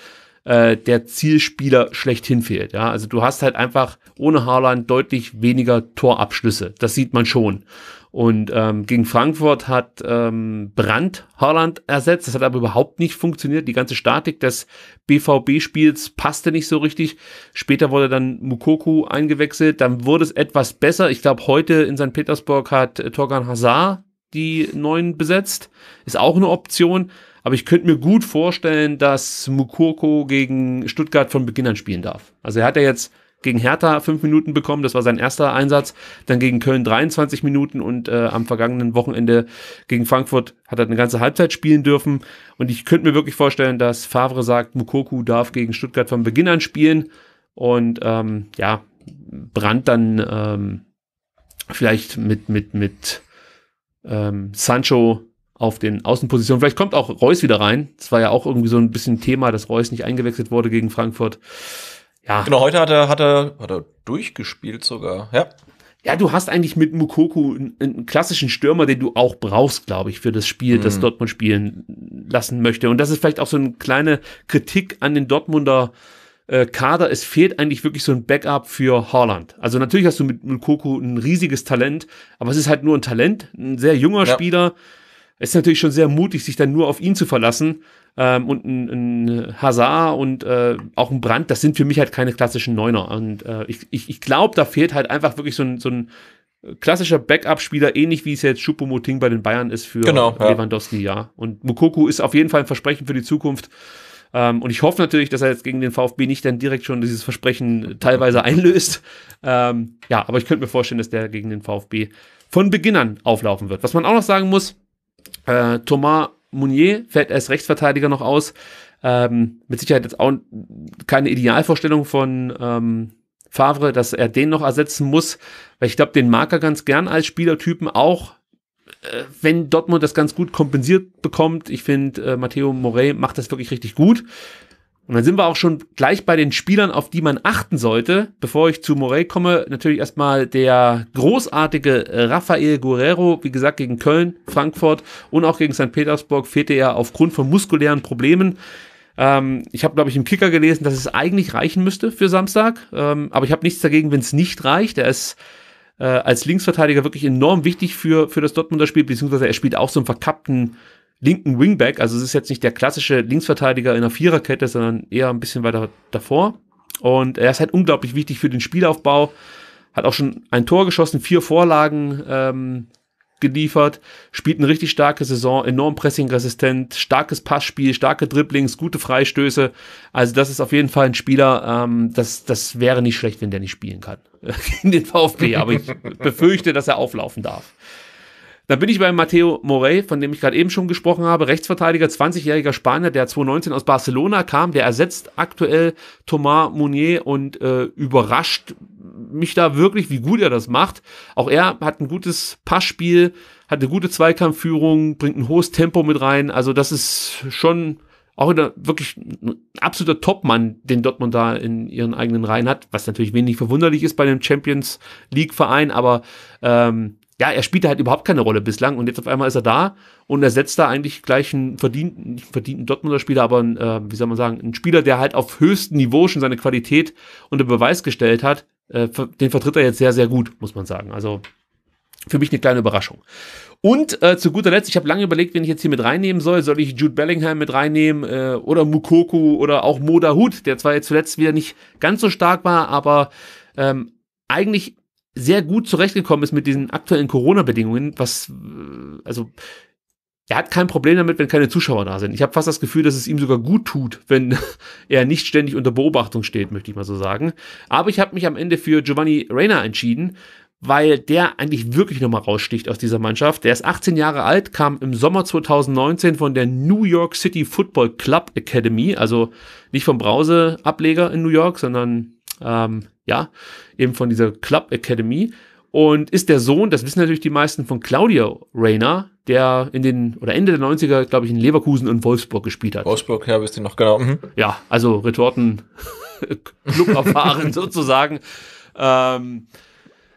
äh, der Zielspieler schlechthin fehlt. Ja? Also du hast halt einfach ohne Haaland deutlich weniger Torabschlüsse. Das sieht man schon. Und ähm, gegen Frankfurt hat ähm, Brandt Haaland ersetzt. Das hat aber überhaupt nicht funktioniert. Die ganze Statik des BVB-Spiels passte nicht so richtig. Später wurde dann Mukoku eingewechselt. Dann wurde es etwas besser. Ich glaube, heute in St. Petersburg hat äh, Torgan Hazard die neuen besetzt. Ist auch eine Option. Aber ich könnte mir gut vorstellen, dass Mukurko gegen Stuttgart von Beginn an spielen darf. Also er hat ja jetzt gegen Hertha fünf Minuten bekommen, das war sein erster Einsatz, dann gegen Köln 23 Minuten und äh, am vergangenen Wochenende gegen Frankfurt hat er eine ganze Halbzeit spielen dürfen. Und ich könnte mir wirklich vorstellen, dass Favre sagt, Mukoku darf gegen Stuttgart von Beginn an spielen und ähm, ja, Brand dann ähm, vielleicht mit, mit, mit ähm, Sancho auf den Außenpositionen. Vielleicht kommt auch Reus wieder rein. Das war ja auch irgendwie so ein bisschen Thema, dass Reus nicht eingewechselt wurde gegen Frankfurt. Ja. Genau, heute hat er, hat er, hat er durchgespielt sogar, ja. Ja, du hast eigentlich mit Mukoku einen, einen klassischen Stürmer, den du auch brauchst, glaube ich, für das Spiel, mhm. das Dortmund spielen lassen möchte. Und das ist vielleicht auch so eine kleine Kritik an den Dortmunder äh, Kader. Es fehlt eigentlich wirklich so ein Backup für Haaland. Also natürlich hast du mit Mukoku ein riesiges Talent, aber es ist halt nur ein Talent, ein sehr junger ja. Spieler es ist natürlich schon sehr mutig, sich dann nur auf ihn zu verlassen. Ähm, und ein, ein Hazard und äh, auch ein Brand, das sind für mich halt keine klassischen Neuner. Und äh, ich, ich, ich glaube, da fehlt halt einfach wirklich so ein, so ein klassischer Backup-Spieler, ähnlich wie es jetzt Schupomoting bei den Bayern ist für genau, ja. Lewandowski, ja. Und Mukoku ist auf jeden Fall ein Versprechen für die Zukunft. Ähm, und ich hoffe natürlich, dass er jetzt gegen den VfB nicht dann direkt schon dieses Versprechen teilweise [laughs] einlöst. Ähm, ja, aber ich könnte mir vorstellen, dass der gegen den VfB von Beginn an auflaufen wird. Was man auch noch sagen muss, äh, Thomas Mounier fällt als Rechtsverteidiger noch aus. Ähm, mit Sicherheit jetzt auch keine Idealvorstellung von ähm, Favre, dass er den noch ersetzen muss, weil ich glaube, den mag er ganz gern als Spielertypen, auch äh, wenn Dortmund das ganz gut kompensiert bekommt. Ich finde, äh, Matteo Morey macht das wirklich richtig gut. Und dann sind wir auch schon gleich bei den Spielern, auf die man achten sollte. Bevor ich zu Morey komme, natürlich erstmal der großartige äh, Rafael Guerrero, wie gesagt, gegen Köln, Frankfurt und auch gegen St. Petersburg fehlte er aufgrund von muskulären Problemen. Ähm, ich habe, glaube ich, im Kicker gelesen, dass es eigentlich reichen müsste für Samstag. Ähm, aber ich habe nichts dagegen, wenn es nicht reicht. Er ist äh, als Linksverteidiger wirklich enorm wichtig für, für das Dortmunder Spiel, beziehungsweise er spielt auch so einen verkappten linken Wingback. Also es ist jetzt nicht der klassische Linksverteidiger in einer Viererkette, sondern eher ein bisschen weiter davor. Und er ist halt unglaublich wichtig für den Spielaufbau. Hat auch schon ein Tor geschossen, vier Vorlagen ähm, geliefert, spielt eine richtig starke Saison, enorm pressingresistent, starkes Passspiel, starke Dribblings, gute Freistöße. Also das ist auf jeden Fall ein Spieler, ähm, das, das wäre nicht schlecht, wenn der nicht spielen kann. [laughs] In den VfB, aber ich befürchte, dass er auflaufen darf. Da bin ich bei Matteo Morey, von dem ich gerade eben schon gesprochen habe, Rechtsverteidiger, 20-jähriger Spanier, der 2019 aus Barcelona kam, der ersetzt aktuell Thomas Mounier und äh, überrascht mich da wirklich, wie gut er das macht. Auch er hat ein gutes Passspiel, hat eine gute Zweikampfführung, bringt ein hohes Tempo mit rein. Also das ist schon auch wieder wirklich ein absoluter Topmann, den Dortmund da in ihren eigenen Reihen hat, was natürlich wenig verwunderlich ist bei einem Champions League Verein, aber ähm, ja, er spielte halt überhaupt keine Rolle bislang und jetzt auf einmal ist er da und ersetzt da eigentlich gleich einen verdienten, nicht verdienten Dortmunder Spieler, aber einen, äh, wie soll man sagen, einen Spieler, der halt auf höchstem Niveau schon seine Qualität unter Beweis gestellt hat. Äh, den vertritt er jetzt sehr, sehr gut, muss man sagen. Also für mich eine kleine Überraschung. Und äh, zu guter Letzt, ich habe lange überlegt, wen ich jetzt hier mit reinnehmen soll. Soll ich Jude Bellingham mit reinnehmen äh, oder Mukoku oder auch Moda Hood, der zwar jetzt zuletzt wieder nicht ganz so stark war, aber ähm, eigentlich sehr gut zurechtgekommen ist mit diesen aktuellen Corona-Bedingungen, was, äh, also, er hat kein Problem damit, wenn keine Zuschauer da sind. Ich habe fast das Gefühl, dass es ihm sogar gut tut, wenn [laughs] er nicht ständig unter Beobachtung steht, möchte ich mal so sagen. Aber ich habe mich am Ende für Giovanni Reyna entschieden, weil der eigentlich wirklich nochmal raussticht aus dieser Mannschaft. Der ist 18 Jahre alt, kam im Sommer 2019 von der New York City Football Club Academy, also nicht vom Brause-Ableger in New York, sondern ähm, ja, eben von dieser Club Academy und ist der Sohn, das wissen natürlich die meisten, von Claudio Reyna, der in den, oder Ende der 90er, glaube ich, in Leverkusen und Wolfsburg gespielt hat. Wolfsburg, ja, wisst ihr noch genau. Mhm. Ja, also Retorten, [laughs] Club erfahren [laughs] sozusagen. Ähm,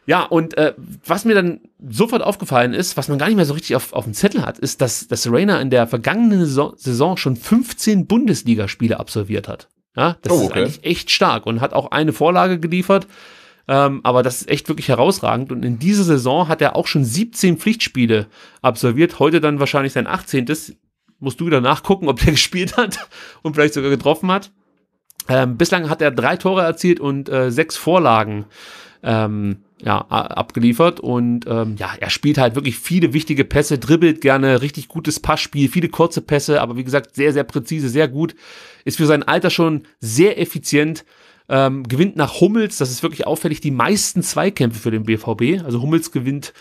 ja, und äh, was mir dann sofort aufgefallen ist, was man gar nicht mehr so richtig auf, auf dem Zettel hat, ist, dass, dass Rainer in der vergangenen Saison schon 15 Bundesligaspiele absolviert hat. Ja, das oh, okay. ist eigentlich echt stark und hat auch eine Vorlage geliefert. Ähm, aber das ist echt wirklich herausragend. Und in dieser Saison hat er auch schon 17 Pflichtspiele absolviert. Heute dann wahrscheinlich sein 18. Musst du wieder nachgucken, ob der [laughs] gespielt hat und vielleicht sogar getroffen hat. Ähm, bislang hat er drei Tore erzielt und äh, sechs Vorlagen ähm, ja, abgeliefert und ähm, ja, er spielt halt wirklich viele wichtige Pässe, dribbelt gerne, richtig gutes Passspiel, viele kurze Pässe, aber wie gesagt, sehr, sehr präzise, sehr gut, ist für sein Alter schon sehr effizient, ähm, gewinnt nach Hummels, das ist wirklich auffällig, die meisten Zweikämpfe für den BVB, also Hummels gewinnt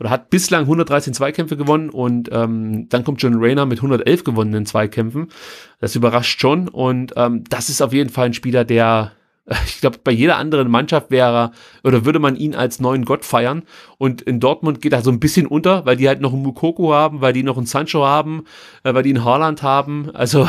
oder hat bislang 113 Zweikämpfe gewonnen und ähm, dann kommt John Rayner mit 111 gewonnenen Zweikämpfen, das überrascht schon und ähm, das ist auf jeden Fall ein Spieler, der [laughs] Ich glaube, bei jeder anderen Mannschaft wäre oder würde man ihn als neuen Gott feiern. Und in Dortmund geht er so ein bisschen unter, weil die halt noch einen Mukoko haben, weil die noch einen Sancho haben, äh, weil die einen Haaland haben. Also,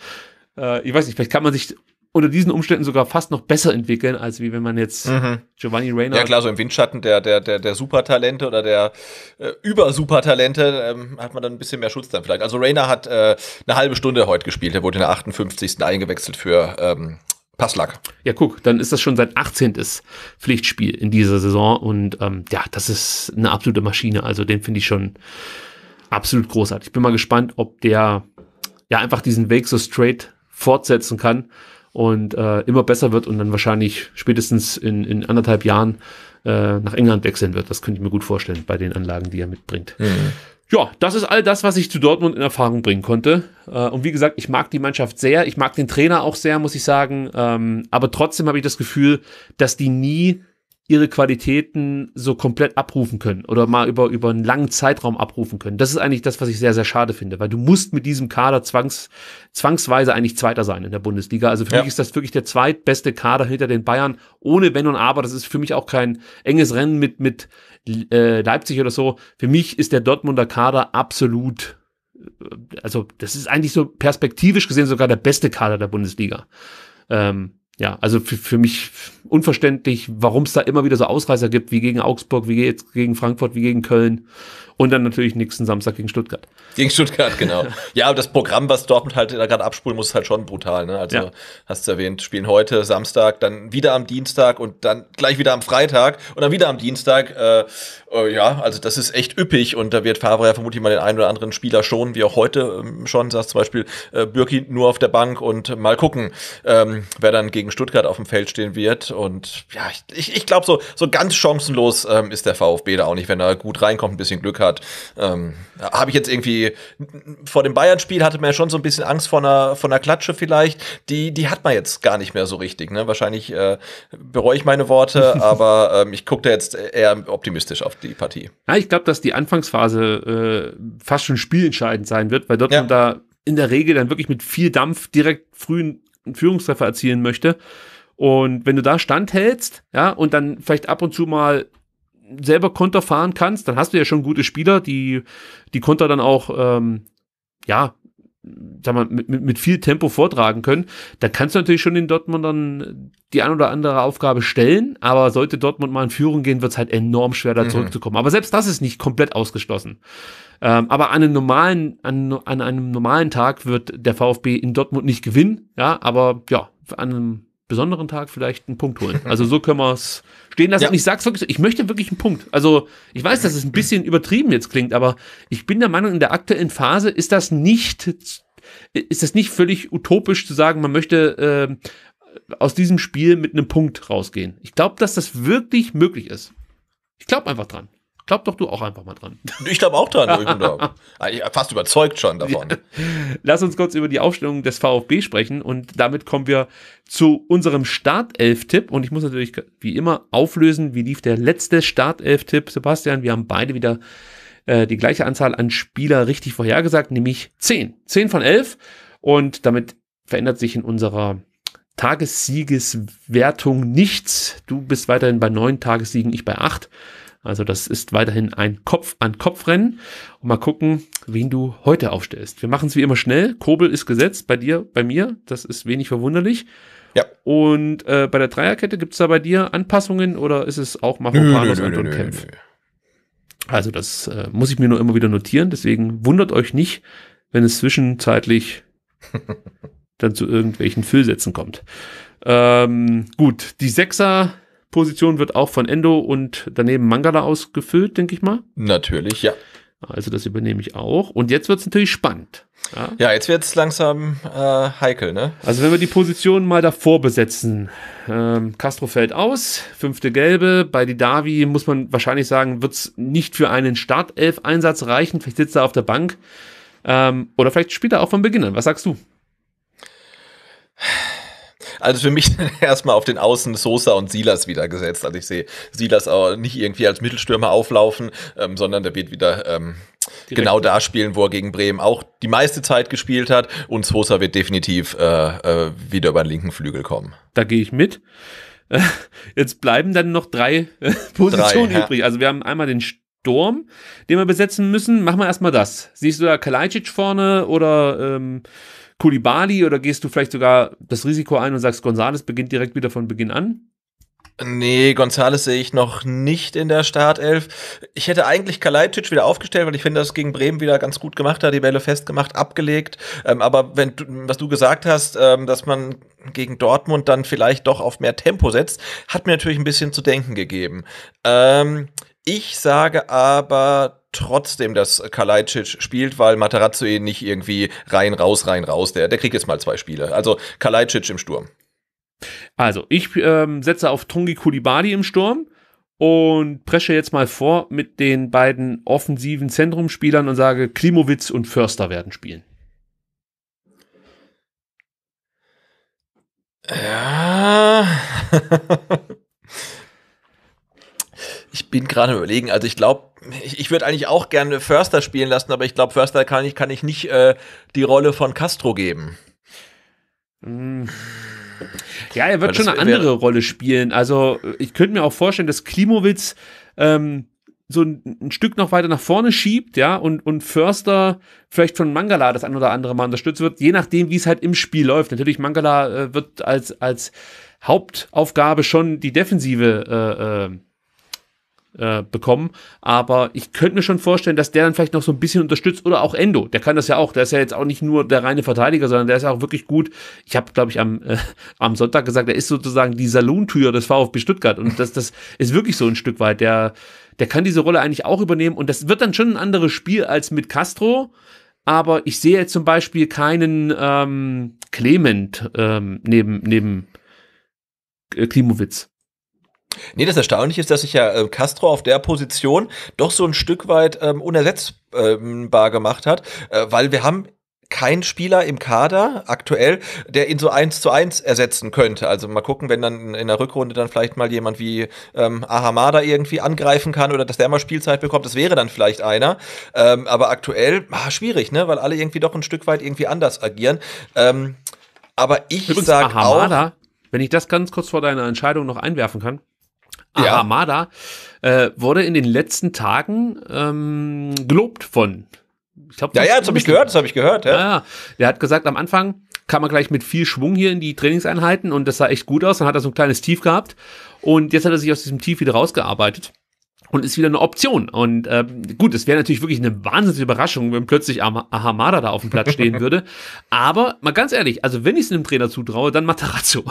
[laughs] äh, ich weiß nicht, vielleicht kann man sich unter diesen Umständen sogar fast noch besser entwickeln, als wie wenn man jetzt mhm. Giovanni Reiner. Ja klar, so im Windschatten der, der, der, der Supertalente oder der äh, Über-Supertalente ähm, hat man dann ein bisschen mehr Schutz dann vielleicht. Also Reiner hat äh, eine halbe Stunde heute gespielt, er wurde in der 58. eingewechselt für ähm, Passlack. Ja, guck, dann ist das schon sein 18. Pflichtspiel in dieser Saison und ähm, ja, das ist eine absolute Maschine. Also den finde ich schon absolut großartig. Ich bin mal gespannt, ob der ja einfach diesen Weg so straight fortsetzen kann und äh, immer besser wird und dann wahrscheinlich spätestens in, in anderthalb Jahren äh, nach England wechseln wird. Das könnte ich mir gut vorstellen bei den Anlagen, die er mitbringt. Mhm ja, das ist all das, was ich zu Dortmund in Erfahrung bringen konnte. Äh, und wie gesagt, ich mag die Mannschaft sehr, ich mag den Trainer auch sehr, muss ich sagen. Ähm, aber trotzdem habe ich das Gefühl, dass die nie ihre Qualitäten so komplett abrufen können oder mal über, über einen langen Zeitraum abrufen können. Das ist eigentlich das, was ich sehr, sehr schade finde, weil du musst mit diesem Kader zwangs, zwangsweise eigentlich Zweiter sein in der Bundesliga. Also für ja. mich ist das wirklich der zweitbeste Kader hinter den Bayern, ohne Wenn und Aber. Das ist für mich auch kein enges Rennen mit, mit, äh, Leipzig oder so. Für mich ist der Dortmunder Kader absolut, äh, also das ist eigentlich so perspektivisch gesehen sogar der beste Kader der Bundesliga. Ähm, ja, also für, für mich unverständlich, warum es da immer wieder so Ausreißer gibt, wie gegen Augsburg, wie jetzt gegen Frankfurt, wie gegen Köln und dann natürlich nächsten Samstag gegen Stuttgart. Gegen Stuttgart, genau. [laughs] Ja, und das Programm, was Dortmund halt da gerade abspulen muss, ist halt schon brutal. Ne? Also, ja. hast du erwähnt, spielen heute Samstag, dann wieder am Dienstag und dann gleich wieder am Freitag und dann wieder am Dienstag. Äh, äh, ja, also das ist echt üppig und da wird Favre ja vermutlich mal den einen oder anderen Spieler schon, wie auch heute ähm, schon, sagst zum Beispiel äh, Bürki nur auf der Bank und mal gucken, ähm, wer dann gegen Stuttgart auf dem Feld stehen wird. Und ja, ich, ich glaube, so, so ganz chancenlos ähm, ist der VfB da auch nicht, wenn er gut reinkommt, ein bisschen Glück hat. Ähm, Habe ich jetzt irgendwie, vor dem Bayern-Spiel hatte man ja schon so ein bisschen Angst vor einer, vor einer Klatsche vielleicht. Die, die hat man jetzt gar nicht mehr so richtig. Ne? Wahrscheinlich äh, bereue ich meine Worte, [laughs] aber ähm, ich gucke da jetzt eher optimistisch auf die Partie. Ja, ich glaube, dass die Anfangsphase äh, fast schon spielentscheidend sein wird, weil Dortmund ja. da in der Regel dann wirklich mit viel Dampf direkt frühen Führungstreffer erzielen möchte. Und wenn du da standhältst, ja, und dann vielleicht ab und zu mal selber Konter fahren kannst, dann hast du ja schon gute Spieler, die die Konter dann auch ähm, ja sag mal, mit, mit, mit viel Tempo vortragen können, dann kannst du natürlich schon den dann die ein oder andere Aufgabe stellen, aber sollte Dortmund mal in Führung gehen, wird es halt enorm schwer, da mhm. zurückzukommen. Aber selbst das ist nicht komplett ausgeschlossen. Ähm, aber an einem normalen, an, an einem normalen Tag wird der VfB in Dortmund nicht gewinnen, ja, aber ja, an einem besonderen Tag vielleicht einen Punkt holen. Also so können wir es stehen lassen. Ja. Und ich sag's wirklich so, ich möchte wirklich einen Punkt. Also ich weiß, dass es ein bisschen übertrieben jetzt klingt, aber ich bin der Meinung, in der aktuellen Phase ist das nicht, ist das nicht völlig utopisch zu sagen, man möchte äh, aus diesem Spiel mit einem Punkt rausgehen. Ich glaube, dass das wirklich möglich ist. Ich glaube einfach dran. Glaub doch du auch einfach mal dran. [laughs] Ich glaube auch dran, Ögendorf. [laughs] Äh, fast überzeugt schon davon. Lass uns kurz über die Aufstellung des VfB sprechen und damit kommen wir zu unserem Startelf-Tipp. Und ich muss natürlich wie immer auflösen, wie lief der letzte Startelf-Tipp, Sebastian. Wir haben beide wieder äh, die gleiche Anzahl an Spieler richtig vorhergesagt, nämlich 10. 10 von 11. Und damit verändert sich in unserer Tagessiegeswertung nichts. Du bist weiterhin bei neun Tagessiegen, ich bei acht. Also das ist weiterhin ein Kopf-an-Kopf-Rennen. Und mal gucken, wen du heute aufstellst. Wir machen es wie immer schnell. Kobel ist gesetzt, bei dir, bei mir. Das ist wenig verwunderlich. Ja. Und äh, bei der Dreierkette gibt es da bei dir Anpassungen oder ist es auch Mafropanos, und Kempf? Also das äh, muss ich mir nur immer wieder notieren. Deswegen wundert euch nicht, wenn es zwischenzeitlich [laughs] dann zu irgendwelchen Füllsätzen kommt. Ähm, gut, die Sechser Position wird auch von Endo und daneben Mangala ausgefüllt, denke ich mal. Natürlich, ja. Also das übernehme ich auch. Und jetzt wird es natürlich spannend. Ja, ja jetzt es langsam äh, heikel, ne? Also wenn wir die Position mal davor besetzen. Ähm, Castro fällt aus, fünfte Gelbe. Bei Didavi muss man wahrscheinlich sagen, wird es nicht für einen Startelf-Einsatz reichen. Vielleicht sitzt er auf der Bank. Ähm, oder vielleicht spielt er auch von Beginn an. Was sagst du? Also für mich [laughs] erstmal auf den Außen Sosa und Silas wieder gesetzt. Also ich sehe Silas auch nicht irgendwie als Mittelstürmer auflaufen, ähm, sondern der wird wieder ähm, genau da spielen, wo er gegen Bremen auch die meiste Zeit gespielt hat. Und Sosa wird definitiv äh, äh, wieder über den linken Flügel kommen. Da gehe ich mit. [laughs] Jetzt bleiben dann noch drei äh, Positionen drei, übrig. Also wir haben einmal den Sturm, den wir besetzen müssen. Machen wir erstmal das. Siehst du da Kalajdzic vorne oder ähm, Kulibali oder gehst du vielleicht sogar das Risiko ein und sagst, Gonzales beginnt direkt wieder von Beginn an? Nee, Gonzales sehe ich noch nicht in der Startelf. Ich hätte eigentlich Kalajdzic wieder aufgestellt, weil ich finde, das gegen Bremen wieder ganz gut gemacht hat, die Bälle festgemacht, abgelegt. Ähm, aber wenn du, was du gesagt hast, ähm, dass man gegen Dortmund dann vielleicht doch auf mehr Tempo setzt, hat mir natürlich ein bisschen zu denken gegeben. Ähm, ich sage aber trotzdem, dass Kalajdzic spielt, weil Matarazzo ihn nicht irgendwie rein, raus, rein, raus. Der, der kriegt jetzt mal zwei Spiele. Also Kalajdzic im Sturm. Also, ich ähm, setze auf Tungi Kulibadi im Sturm und presche jetzt mal vor mit den beiden offensiven Zentrumspielern und sage, Klimowitz und Förster werden spielen. Ja. [laughs] Ich bin gerade überlegen, also ich glaube, ich, ich würde eigentlich auch gerne Förster spielen lassen, aber ich glaube, Förster kann ich, kann ich nicht äh, die Rolle von Castro geben. Mhm. Ja, er wird schon eine andere Rolle spielen. Also ich könnte mir auch vorstellen, dass Klimowitz ähm, so ein, ein, Stück noch weiter nach vorne schiebt, ja, und, und Förster vielleicht von Mangala das ein oder andere Mal unterstützt wird, je nachdem, wie es halt im Spiel läuft. Natürlich, Mangala äh, wird als, als Hauptaufgabe schon die Defensive äh, äh, äh, bekommen. Aber ich könnte mir schon vorstellen, dass der dann vielleicht noch so ein bisschen unterstützt oder auch Endo. Der kann das ja auch. Der ist ja jetzt auch nicht nur der reine Verteidiger, sondern der ist ja auch wirklich gut. Ich habe, glaube ich, am, äh, [laughs] am Sonntag gesagt, er ist sozusagen die Salontür des VfB Stuttgart. Und das, das ist wirklich so ein Stück weit. Der, der kann diese Rolle eigentlich auch übernehmen. Und das wird dann schon ein anderes Spiel als mit Castro. Aber ich sehe jetzt zum Beispiel keinen ähm, Clement ähm, neben, neben äh, Klimowitz. Nee, das Erstaunliche ist, dass sich ja äh, Castro auf der Position doch so ein Stück weit ähm, unersetzbar gemacht hat, äh, weil wir haben kein Spieler im Kader aktuell, der ihn so eins zu eins ersetzen könnte. Also mal gucken, wenn dann in der Rückrunde dann vielleicht mal jemand wie ähm, Ahamada irgendwie angreifen kann oder dass der mal Spielzeit bekommt, das wäre dann vielleicht einer. Ähm, aber aktuell ah, schwierig, ne? Weil alle irgendwie doch ein Stück weit irgendwie anders agieren. Ähm, aber ich sage auch, wenn ich das ganz kurz vor deiner Entscheidung noch einwerfen kann, ja. Armada, äh, wurde in den letzten Tagen ähm, gelobt von. Ich glaub, ja, ja, das habe ich gehört, das habe ich gehört. Ja. ja, der hat gesagt, am Anfang kam er gleich mit viel Schwung hier in die Trainingseinheiten und das sah echt gut aus. Dann hat er so ein kleines Tief gehabt und jetzt hat er sich aus diesem Tief wieder rausgearbeitet und ist wieder eine Option. Und ähm, gut, es wäre natürlich wirklich eine wahnsinnige Überraschung, wenn plötzlich Ahamada da auf dem Platz stehen [laughs] würde. Aber mal ganz ehrlich, also wenn ich es einem Trainer zutraue, dann Matarazzo.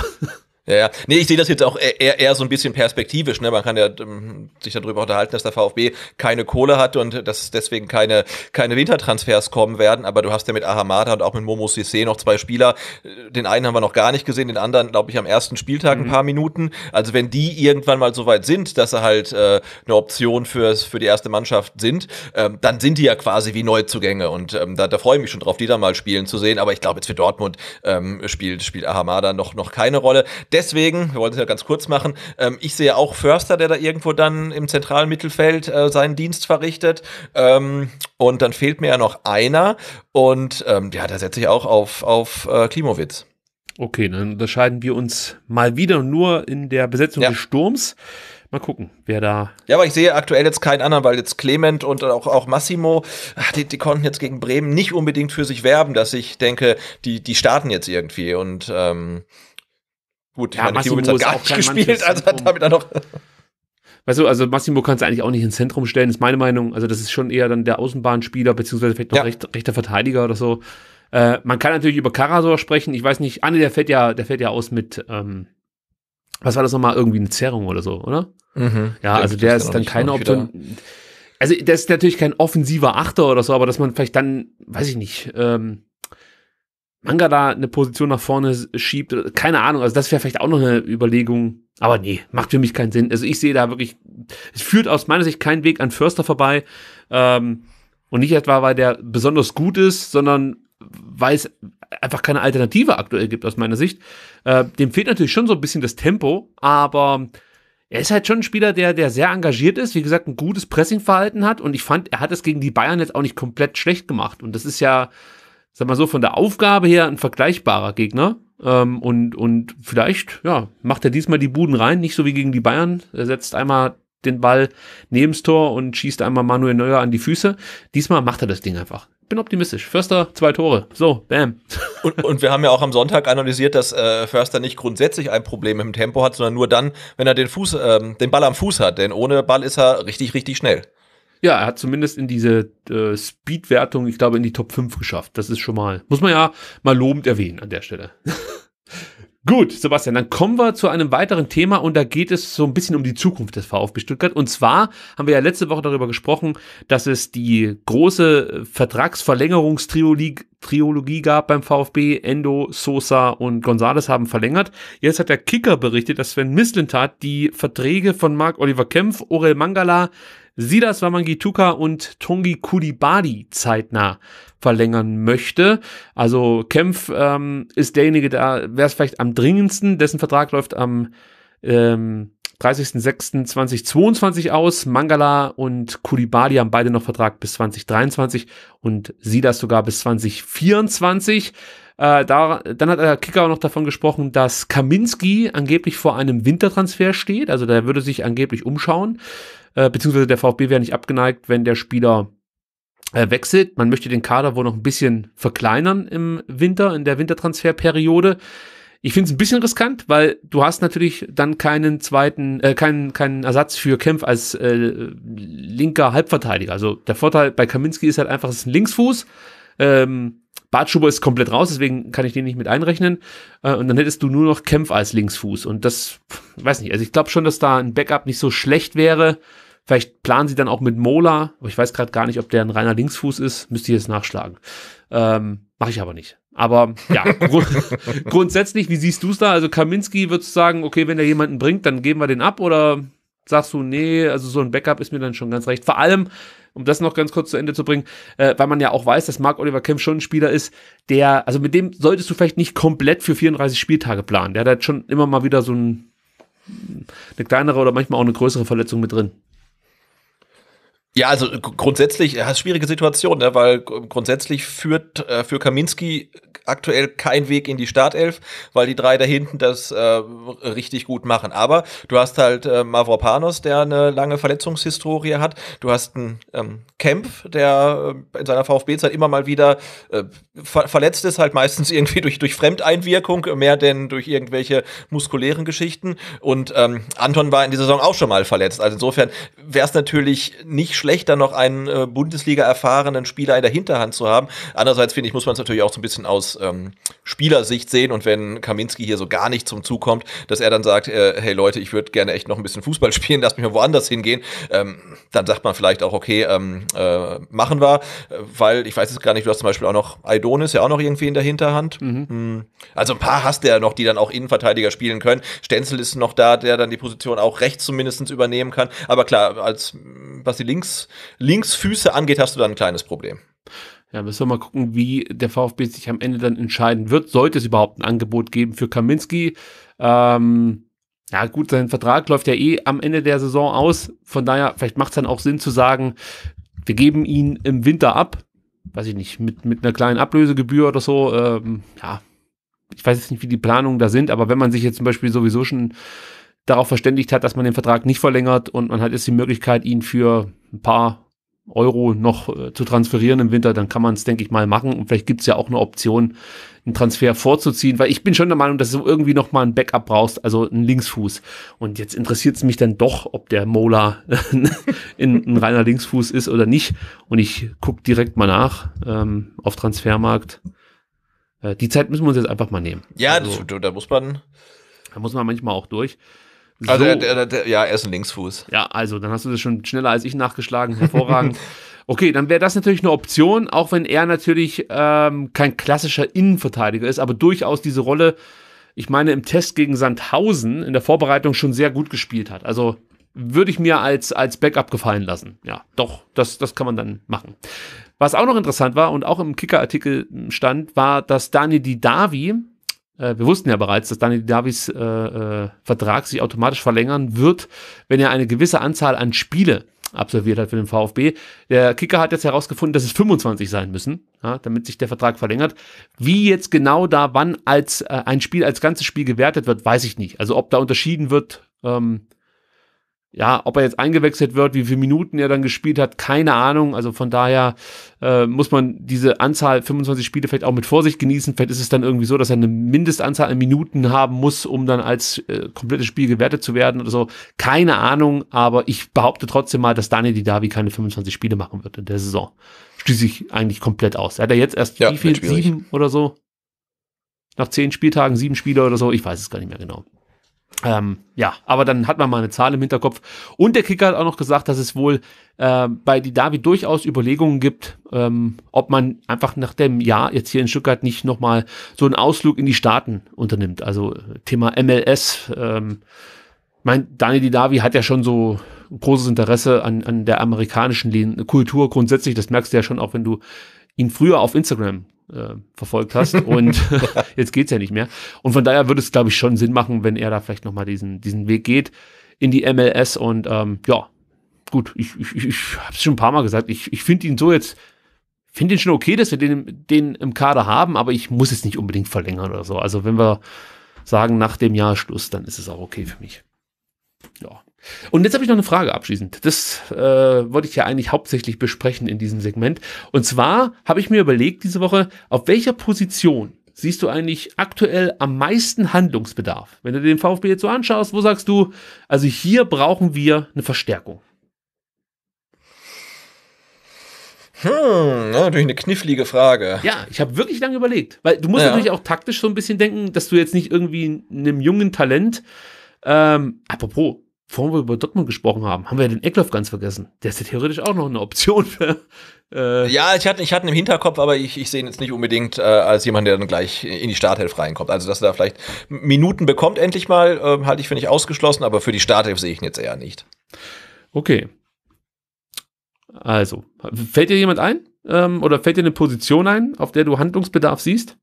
Ja, ja. Nee, ich sehe das jetzt auch e-, eher, eher so ein bisschen perspektivisch. Ne? Man kann ja ähm, sich darüber unterhalten, dass der VfB keine Kohle hat und dass deswegen keine, keine Wintertransfers kommen werden. Aber du hast ja mit Ahamada und auch mit Momo Sissé noch zwei Spieler. Den einen haben wir noch gar nicht gesehen, den anderen, glaube ich, am ersten Spieltag mhm. ein paar Minuten. Also wenn die irgendwann mal so weit sind, dass sie halt äh, eine Option fürs, für die erste Mannschaft sind, ähm, dann sind die ja quasi wie Neuzugänge. Und ähm, da, da freue ich mich schon drauf, die da mal spielen zu sehen. Aber ich glaube, jetzt für Dortmund ähm, spielt, spielt Ahamada noch, noch keine Rolle Deswegen, wir wollen es ja ganz kurz machen, ähm, ich sehe auch Förster, der da irgendwo dann im zentralen Mittelfeld äh, seinen Dienst verrichtet. Ähm, und dann fehlt mir ja noch einer. Und ähm, ja, da setze ich auch auf, auf äh, Klimowitz. Okay, dann unterscheiden wir uns mal wieder nur in der Besetzung ja. des Sturms. Mal gucken, wer da. Ja, aber ich sehe aktuell jetzt keinen anderen, weil jetzt Clement und auch, auch Massimo, ah, die, die konnten jetzt gegen Bremen nicht unbedingt für sich werben, dass ich denke, die, die starten jetzt irgendwie. Und ähm, Gut, ja, Massimo hat gar nicht gespielt, also hat damit auch noch. Weißt du, also Massimo kannst du eigentlich auch nicht ins Zentrum stellen, ist meine Meinung. Also, das ist schon eher dann der Außenbahnspieler, beziehungsweise vielleicht noch ja. recht, rechter Verteidiger oder so. Äh, man kann natürlich über Karasor sprechen. Ich weiß nicht, Anne, der fällt ja, der fällt ja aus mit, ähm, was war das nochmal? Irgendwie eine Zerrung oder so, oder? Mhm. Ja, also der ist dann keine Option. Also, der ist natürlich kein offensiver Achter oder so, aber dass man vielleicht dann, weiß ich nicht, ähm, Manga da eine Position nach vorne schiebt. Keine Ahnung, also das wäre vielleicht auch noch eine Überlegung. Aber nee, macht für mich keinen Sinn. Also ich sehe da wirklich, es führt aus meiner Sicht keinen Weg an Förster vorbei. Ähm, und nicht etwa, weil der besonders gut ist, sondern weil es einfach keine Alternative aktuell gibt aus meiner Sicht. Äh, dem fehlt natürlich schon so ein bisschen das Tempo, aber er ist halt schon ein Spieler, der, der sehr engagiert ist, wie gesagt, ein gutes Pressingverhalten hat und ich fand, er hat es gegen die Bayern jetzt auch nicht komplett schlecht gemacht. Und das ist ja, sag mal so, von der Aufgabe her ein vergleichbarer Gegner. Ähm, und, und vielleicht, ja, macht er diesmal die Buden rein, nicht so wie gegen die Bayern. Er setzt einmal den Ball neben das Tor und schießt einmal Manuel Neuer an die Füße. Diesmal macht er das Ding einfach. Bin optimistisch. Förster, zwei Tore. So, bam. [laughs] Und, und wir haben ja auch am Sonntag analysiert, dass äh, Förster nicht grundsätzlich ein Problem im Tempo hat, sondern nur dann, wenn er den Fuß, ähm, den Ball am Fuß hat. Denn ohne Ball ist er richtig, richtig schnell. Ja, er hat zumindest in diese äh, Speed-Wertung, ich glaube, in die Top 5 geschafft. Das ist schon mal, muss man ja mal lobend erwähnen an der Stelle. [laughs] Gut, Sebastian, dann kommen wir zu einem weiteren Thema und da geht es so ein bisschen um die Zukunft des VfB Stuttgart. Und zwar haben wir ja letzte Woche darüber gesprochen, dass es die große äh, Vertragsverlängerungstriologie gab beim VfB. Endo, Sosa und Gonzales haben verlängert. Jetzt hat der Kicker berichtet, dass Sven Mislintat die Verträge von Marc-Oliver Kempf, Orel Mangala, Sidas Wamangituka und Tongi Kulibadi zeitnah verlängern möchte. Also Kempf ähm, ist derjenige, da wäre es vielleicht am dringendsten. Dessen Vertrag läuft am ähm, 30.06.2022 aus. Mangala und Kulibali haben beide noch Vertrag bis 2023 und Sidas sogar bis 2024. Äh, da, dann hat der Kicker auch noch davon gesprochen, dass Kaminski angeblich vor einem Wintertransfer steht. Also der würde sich angeblich umschauen. Äh, beziehungsweise der VfB wäre nicht abgeneigt, wenn der Spieler äh, wechselt. Man möchte den Kader wohl noch ein bisschen verkleinern im Winter, in der Wintertransferperiode. Ich finde es ein bisschen riskant, weil du hast natürlich dann keinen zweiten, äh, keinen, keinen Ersatz für Kempf als äh, linker Halbverteidiger. Also der Vorteil bei Kaminski ist halt einfach, es ist ein Linksfuß. Ähm, Bartschuber ist komplett raus, deswegen kann ich den nicht mit einrechnen. Äh, und dann hättest du nur noch Kempf als Linksfuß. Und das, weiß nicht, also ich glaube schon, dass da ein Backup nicht so schlecht wäre. Vielleicht planen sie dann auch mit Mola, aber ich weiß gerade gar nicht, ob der ein reiner Linksfuß ist. Müsste ich jetzt nachschlagen. Ähm, Mache ich aber nicht. Aber ja, [laughs] grund grundsätzlich, wie siehst du es da? Also Kaminski würdest du sagen, okay, wenn der jemanden bringt, dann geben wir den ab oder sagst du, nee, also so ein Backup ist mir dann schon ganz recht. Vor allem, um das noch ganz kurz zu Ende zu bringen, äh, weil man ja auch weiß, dass Mark Oliver Kempf schon ein Spieler ist, der, also mit dem solltest du vielleicht nicht komplett für 34 Spieltage planen. Der hat halt schon immer mal wieder so ein, eine kleinere oder manchmal auch eine größere Verletzung mit drin. Ja, also grundsätzlich ja, äh, schwierige Situation, ne, weil grundsätzlich führt äh, für Kaminski aktuell kein Weg in die Startelf, weil die drei da hinten das äh, richtig gut machen. Aber du hast halt äh, Mavropanos, der eine lange Verletzungshistorie hat. Du hast einen ähm, Kempf, der äh, in seiner VfB-Zeit immer mal wieder äh, ver verletzt ist, halt meistens [laughs] irgendwie durch, durch Fremdeinwirkung, mehr denn durch irgendwelche muskulären Geschichten. Und ähm, Anton war in dieser Saison auch schon mal verletzt. Also insofern wäre es natürlich nicht schlecht, dann noch einen äh, Bundesliga-erfahrenen Spieler in der Hinterhand zu haben. Andererseits finde ich, muss man es natürlich auch so ein bisschen aus ähm, Spielersicht sehen und wenn Kaminski hier so gar nicht zum Zug kommt, dass er dann sagt, äh, hey Leute, ich würde gerne echt noch ein bisschen Fußball [laughs] spielen, lass mich mal woanders hingehen, ähm, dann sagt man vielleicht auch, okay, ähm, äh, machen wir, weil ich weiß jetzt gar nicht, du hast zum Beispiel auch noch Aidonis ja auch noch irgendwie in der Hinterhand. Mhm. Hm. Also ein paar hast du ja noch, die dann auch Innenverteidiger spielen können. Stenzel ist noch da, der dann die Position auch rechts zumindest übernehmen kann. Aber klar, als links links, Linksfüße angeht, hast du da ein kleines Problem. Ja, müssen wir mal gucken, wie der VfB sich am Ende dann entscheiden wird. Sollte es überhaupt ein Angebot geben für Kaminski? Ähm, ja, gut, sein Vertrag läuft ja eh am Ende der Saison aus. Von daher, vielleicht macht es dann auch Sinn zu sagen, wir geben ihn im Winter ab. Weiß ich nicht, mit, mit einer kleinen Ablösegebühr oder so. Ähm, ja, ich weiß jetzt nicht, wie die Planungen da sind, aber wenn man sich jetzt zum Beispiel sowieso schon darauf verständigt hat, dass man den Vertrag nicht verlängert und man hat jetzt die Möglichkeit, ihn für ein paar Euro noch äh, zu transferieren im Winter, dann kann man es, denke ich, mal machen. Und vielleicht gibt es ja auch eine Option, einen Transfer vorzuziehen, weil ich bin schon der Meinung, dass du irgendwie noch mal ein Backup brauchst, also einen Linksfuß. Und jetzt interessiert es mich dann doch, ob der Mola [laughs] in, ein reiner Linksfuß ist oder nicht. Und ich gucke direkt mal nach ähm, auf Transfermarkt. Äh, die Zeit müssen wir uns jetzt einfach mal nehmen. Ja, also, das, da muss man. Da muss man manchmal auch durch. Also, so. der, der, der, ja, er ist ein Linksfuß. Ja, also, dann hast du das schon schneller als ich nachgeschlagen. Hervorragend. [laughs] okay, dann wäre das natürlich eine Option, auch wenn er natürlich ähm, kein klassischer Innenverteidiger ist, aber durchaus diese Rolle, ich meine, im Test gegen Sandhausen in der Vorbereitung schon sehr gut gespielt hat. Also, würde ich mir als, als Backup gefallen lassen. Ja, doch, das, das kann man dann machen. Was auch noch interessant war und auch im Kicker-Artikel stand, war, dass Daniel Didavi äh, wir wussten ja bereits, dass Daniel Davis äh, äh, Vertrag sich automatisch verlängern wird, wenn er eine gewisse Anzahl an Spiele absolviert hat für den VfB. Der Kicker hat jetzt herausgefunden, dass es 25 sein müssen, ja, damit sich der Vertrag verlängert. Wie jetzt genau da wann als äh, ein Spiel als ganzes Spiel gewertet wird, weiß ich nicht. Also ob da unterschieden wird, ähm, ja, ob er jetzt eingewechselt wird, wie viele Minuten er dann gespielt hat, keine Ahnung. Also von daher äh, muss man diese Anzahl 25 Spiele vielleicht auch mit Vorsicht genießen. Vielleicht ist es dann irgendwie so, dass er eine Mindestanzahl an Minuten haben muss, um dann als äh, komplettes Spiel gewertet zu werden oder so. Keine Ahnung, aber ich behaupte trotzdem mal, dass Daniel Didavi keine 25 Spiele machen wird in der Saison. Schließe ich eigentlich komplett aus. Er hat er jetzt erst ja, wie viel? Sieben oder so? Nach zehn Spieltagen sieben Spiele oder so? Ich weiß es gar nicht mehr genau. Ähm, ja, aber dann hat man mal eine Zahl im Hinterkopf. Und der Kicker hat auch noch gesagt, dass es wohl äh, bei Davi durchaus Überlegungen gibt, ähm, ob man einfach nach dem Jahr jetzt hier in Stuttgart nicht nochmal so einen Ausflug in die Staaten unternimmt. Also Thema MLS. Ähm, mein Daniel Didavi hat ja schon so ein großes Interesse an, an der amerikanischen Kultur grundsätzlich. Das merkst du ja schon auch, wenn du ihn früher auf Instagram äh, verfolgt hast und [laughs] [laughs] jetzt geht's ja nicht mehr. Und von daher würde es, glaube ich, schon Sinn machen, wenn er da vielleicht nochmal diesen, diesen Weg geht in die MLS und ähm, ja, gut, ich, ich, ich habe es schon ein paar Mal gesagt, ich, ich finde ihn so jetzt, finde ihn schon okay, dass wir den, den im Kader haben, aber ich muss es nicht unbedingt verlängern oder so. Also wenn wir sagen, nach dem Jahr Schluss, dann ist es auch okay für mich. Ja. Und jetzt habe ich noch eine Frage abschließend. Das äh, wollte ich ja eigentlich hauptsächlich besprechen in diesem Segment. Und zwar habe ich mir überlegt diese Woche, auf welcher Position siehst du eigentlich aktuell am meisten Handlungsbedarf? Wenn du den VfB jetzt so anschaust, wo sagst du, also hier brauchen wir eine Verstärkung? Hm, natürlich eine knifflige Frage. Ja, ich habe wirklich lange überlegt, weil du musst ja. natürlich auch taktisch so ein bisschen denken, dass du jetzt nicht irgendwie einem jungen Talent, ähm, apropos, bevor wir über Dortmund gesprochen haben, haben wir ja den Eckloff ganz vergessen. Der ist ja theoretisch auch noch eine Option für. Äh ja, ich hatte, ich hatte ihn im Hinterkopf, aber ich, ich sehe ihn jetzt nicht unbedingt äh, als jemand, der dann gleich in die Starthelf reinkommt. Also, dass er da vielleicht Minuten bekommt, endlich mal, äh, halte ich für nicht ausgeschlossen, aber für die Starthelf sehe ich ihn jetzt eher nicht. Okay. Also, fällt dir jemand ein? Ähm, oder fällt dir eine Position ein, auf der du Handlungsbedarf siehst?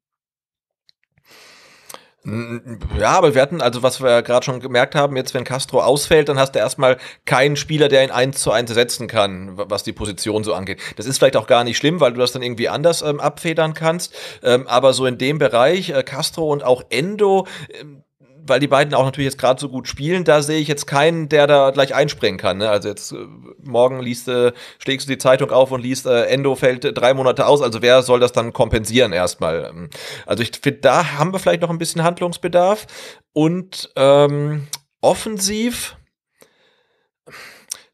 Ja, aber wir hatten, also was wir ja gerade schon gemerkt haben, jetzt wenn Castro ausfällt, dann hast du erstmal keinen Spieler, der ihn eins zu eins setzen kann, was die Position so angeht. Das ist vielleicht auch gar nicht schlimm, weil du das dann irgendwie anders ähm, abfedern kannst. Ähm, aber so in dem Bereich, äh, Castro und auch Endo, ähm, weil die beiden auch natürlich jetzt gerade so gut spielen, da sehe ich jetzt keinen, der da gleich einspringen kann. Ne? Also jetzt äh, morgen liest, äh, schlägst du die Zeitung auf und liest, äh, Endo fällt drei Monate aus. Also wer soll das dann kompensieren erstmal? Ähm, also ich finde, da haben wir vielleicht noch ein bisschen Handlungsbedarf. Und ähm, offensiv,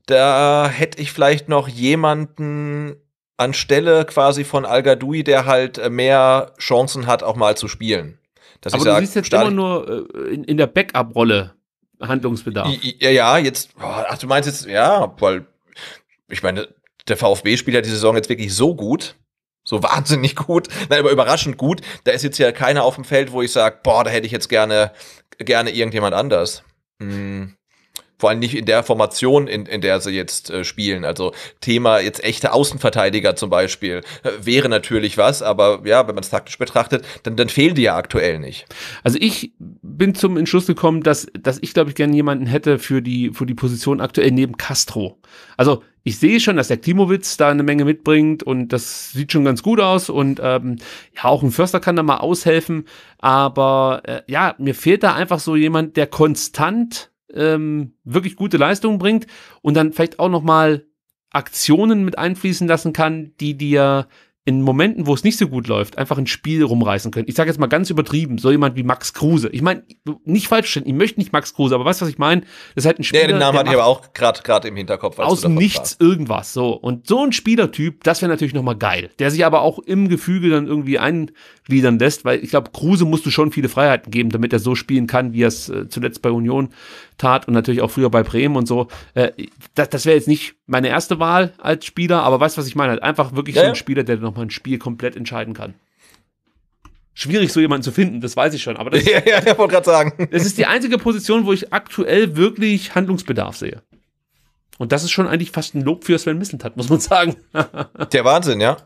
da hätte ich vielleicht noch jemanden anstelle quasi von Al-Gadoui, der halt äh, mehr Chancen hat, auch mal zu spielen. Dass Aber ich du sag, siehst jetzt immer nur äh, in, in der Backup-Rolle Handlungsbedarf. Ja, ja, jetzt, ach, du meinst jetzt, ja, weil, ich meine, der VfB spielt ja die Saison jetzt wirklich so gut, so [laughs] wahnsinnig gut, nein, aber überraschend gut. Da ist jetzt ja keiner auf dem Feld, wo ich sage, boah, da hätte ich jetzt gerne, gerne irgendjemand anders. Hm. Vor allem nicht in der Formation, in, in der sie jetzt äh, spielen. Also Thema jetzt echte Außenverteidiger zum Beispiel äh, wäre natürlich was, aber ja, wenn man es taktisch betrachtet, dann, dann fehlen die ja aktuell nicht. Also ich bin zum Entschluss gekommen, dass, dass ich, glaube ich, gerne jemanden hätte für die, für die Position aktuell neben Castro. Also ich sehe schon, dass der Klimowitz da eine Menge mitbringt und das sieht schon ganz gut aus und ähm, ja, auch ein Förster kann da mal aushelfen, aber äh, ja, mir fehlt da einfach so jemand, der konstant ähm, wirklich gute Leistungen bringt und dann vielleicht auch nochmal Aktionen mit einfließen lassen kann, die dir in Momenten, wo es nicht so gut läuft, einfach ein Spiel rumreißen können. Ich sage jetzt mal ganz übertrieben, so jemand wie Max Kruse. Ich meine, nicht falsch stellen, ich möchte nicht Max Kruse, aber weißt du, was ich meine? Das ist halt ein Spieler. Ja, den Namen hatte ich aber auch gerade im Hinterkopf. Aus nichts war. irgendwas, so. Und so ein Spielertyp, das wäre natürlich nochmal geil. Der sich aber auch im Gefüge dann irgendwie eingliedern lässt, weil ich glaube, Kruse musst du schon viele Freiheiten geben, damit er so spielen kann, wie er es äh, zuletzt bei Union tat und natürlich auch früher bei Bremen und so. Äh, das das wäre jetzt nicht meine erste Wahl als Spieler, aber weißt du, was ich meine? Halt einfach wirklich ja, so ein Spieler, der nochmal ein Spiel komplett entscheiden kann. Schwierig, so jemanden zu finden, das weiß ich schon, aber das, [laughs] ja, ja, ich wollte gerade sagen. Das ist die einzige Position, wo ich aktuell wirklich Handlungsbedarf sehe. Und das ist schon eigentlich fast ein Lob für Sven Missentat, muss man sagen. [laughs] Der Wahnsinn, ja.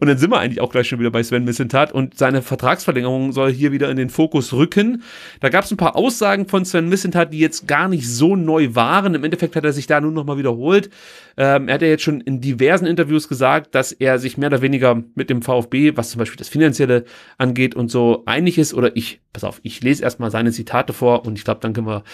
Und dann sind wir eigentlich auch gleich schon wieder bei Sven Missentat und seine Vertragsverlängerung soll hier wieder in den Fokus rücken. Da gab es ein paar Aussagen von Sven Missentat, die jetzt gar nicht so neu waren. Im Endeffekt hat er sich da nun nochmal wiederholt. Ähm, er hat ja jetzt schon in diversen Interviews gesagt, dass er sich mehr oder weniger mit dem VfB, was zum Beispiel das Finanzielle angeht und so, einig ist. Oder ich, pass auf, ich lese erstmal seine Zitate vor und ich glaube, dann können wir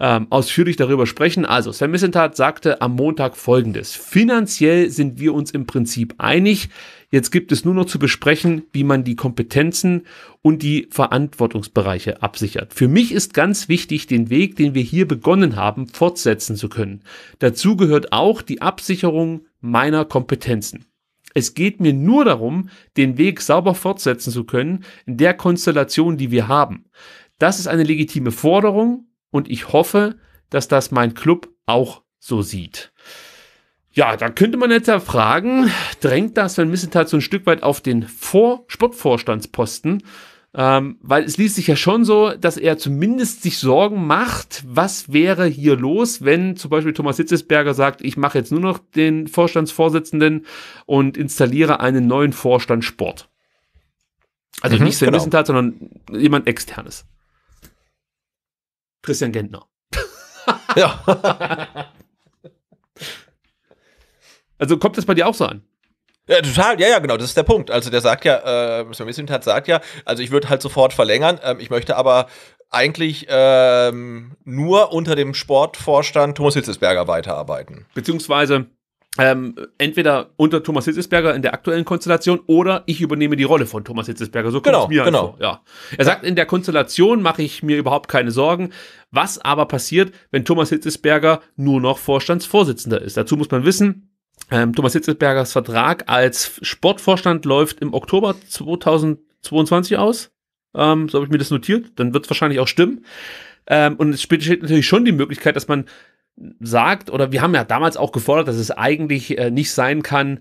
ähm, ausführlich darüber sprechen. Also, Sam Missentat sagte am Montag folgendes. Finanziell sind wir uns im Prinzip einig. Jetzt gibt es nur noch zu besprechen, wie man die Kompetenzen und die Verantwortungsbereiche absichert. Für mich ist ganz wichtig, den Weg, den wir hier begonnen haben, fortsetzen zu können. Dazu gehört auch die Absicherung meiner Kompetenzen. Es geht mir nur darum, den Weg sauber fortsetzen zu können in der Konstellation, die wir haben. Das ist eine legitime Forderung und ich hoffe, dass das mein Club auch so sieht. Ja, da könnte man jetzt ja fragen, drängt das Sven Missenthal so ein Stück weit auf den Vor Sportvorstandsposten? Ähm, weil es liest sich ja schon so, dass er zumindest sich Sorgen macht, was wäre hier los, wenn zum Beispiel Thomas Hitzesberger sagt, ich mache jetzt nur noch den Vorstandsvorsitzenden und installiere einen neuen Vorstand Sport. Also mhm, nicht Sven genau. Missenthal, sondern jemand externes. Christian Gentner. [laughs] ja. also kommt das bei dir auch so an? Ja, total, ja, ja, genau, das ist der Punkt. Also der sagt ja, äh, Sven Missing hat sagt ja, also ich würde halt sofort verlängern, ähm, ich möchte aber eigentlich ähm, nur unter dem Sportvorstand Thomas Hitzesberger weiterarbeiten. Beziehungsweise ähm, entweder unter Thomas Hitzesberger in der aktuellen Konstellation oder ich übernehme die Rolle von Thomas Hitzesberger. So kommt genau, mir genau. Vor. Also, ja. Er ja. sagt, in der Konstellation mache ich mir überhaupt keine Sorgen. Was aber passiert, wenn Thomas Hitzesberger nur noch Vorstandsvorsitzender ist? Dazu muss man wissen, ähm, Thomas Hitzesbergers Vertrag als Sportvorstand läuft im Oktober 2022 aus. Ähm, so habe ich mir das notiert. Dann wird es wahrscheinlich auch stimmen. Ähm, und es besteht natürlich schon die Möglichkeit, dass man sagt, oder wir haben ja damals auch gefordert, dass es eigentlich äh, nicht sein kann,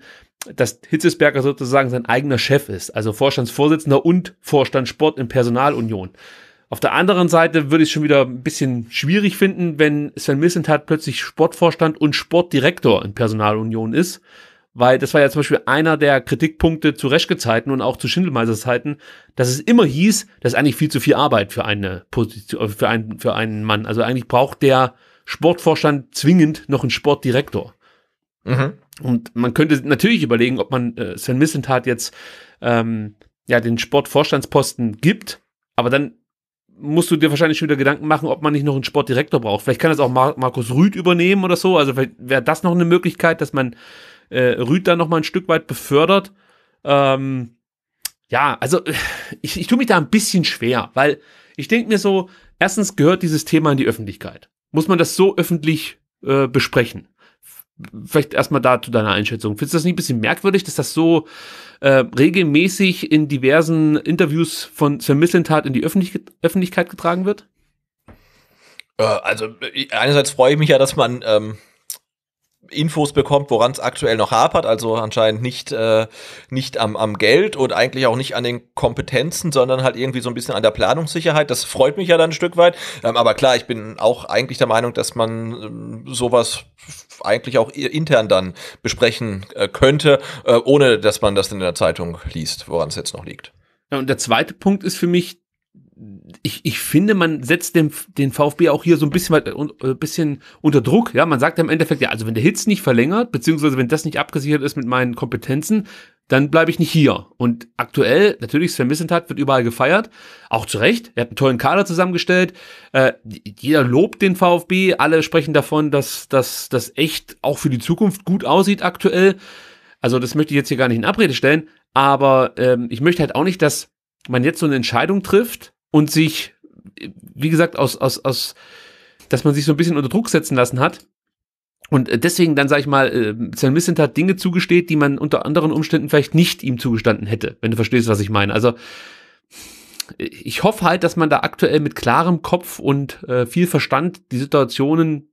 dass Hitzesberger sozusagen sein eigener Chef ist, also Vorstandsvorsitzender und Vorstand Sport in Personalunion. Auf der anderen Seite würde ich es schon wieder ein bisschen schwierig finden, wenn Sven Missentat plötzlich Sportvorstand und Sportdirektor in Personalunion ist, weil das war ja zum Beispiel einer der Kritikpunkte zu Reschke-Zeiten und auch zu Schindelmeisers Zeiten, dass es immer hieß, das ist eigentlich viel zu viel Arbeit für eine Position, für einen, für einen Mann. Also eigentlich braucht der Sportvorstand zwingend noch einen Sportdirektor. Mhm. Und man könnte natürlich überlegen, ob man äh, Sven Missentat jetzt ähm, ja den Sportvorstandsposten gibt, aber dann musst du dir wahrscheinlich schon wieder Gedanken machen, ob man nicht noch einen Sportdirektor braucht. Vielleicht kann das auch Mar Markus Rüth übernehmen oder so. Also vielleicht wäre das noch eine Möglichkeit, dass man äh, Rüth da noch mal ein Stück weit befördert. Ähm, ja, also [sighs] ich, ich tue mich da ein bisschen schwer, weil ich denke mir so, erstens gehört dieses Thema in die Öffentlichkeit muss man das so öffentlich äh, besprechen? Vielleicht erstmal da zu deiner Einschätzung. Findest du das nicht ein bisschen merkwürdig, dass das so äh, regelmäßig in diversen Interviews von Sven Mislintat in die Öffentlich Öffentlichkeit getragen wird? Äh, also äh, einerseits freue ich mich ja, dass man ähm, Infos bekommt, woran es aktuell noch hapert, also anscheinend nicht, äh, nicht am, am Geld und eigentlich auch nicht an den Kompetenzen, sondern halt irgendwie so ein bisschen an der Planungssicherheit. Das freut mich ja dann ein Stück weit. Ähm, aber klar, ich bin auch eigentlich der Meinung, dass man ähm, sowas eigentlich auch intern dann besprechen äh, könnte, äh, ohne dass man das in der Zeitung liest, woran es jetzt noch liegt. Ja, und der zweite Punkt ist für mich ich, ich finde, man setzt dem, den VfB auch hier so ein bisschen, ein äh, äh, bisschen unter Druck. Ja, man sagt ja im Endeffekt, ja, also wenn der Hitz nicht verlängert, beziehungsweise wenn das nicht abgesichert ist mit meinen Kompetenzen, dann bleibe ich nicht hier. Und aktuell, natürlich, Sven Missentat wird überall gefeiert, auch zu Recht. Er hat einen tollen Kader zusammengestellt. Äh, jeder lobt den VfB, alle sprechen davon, dass dass das echt auch für die Zukunft gut aussieht aktuell. Also das möchte ich jetzt hier gar nicht in Abrede stellen, aber ähm, ich möchte halt auch nicht, dass man jetzt so eine Entscheidung trifft, und sich, wie gesagt, aus, aus, aus, dass man sich so ein bisschen unter Druck setzen lassen hat. Und deswegen dann, sag ich mal, äh, Sam Missent hat Dinge zugesteht, die man unter anderen Umständen vielleicht nicht ihm zugestanden hätte, wenn du verstehst, was ich meine. Also ich hoffe halt, dass man da aktuell mit klarem Kopf und äh, viel Verstand die Situationen,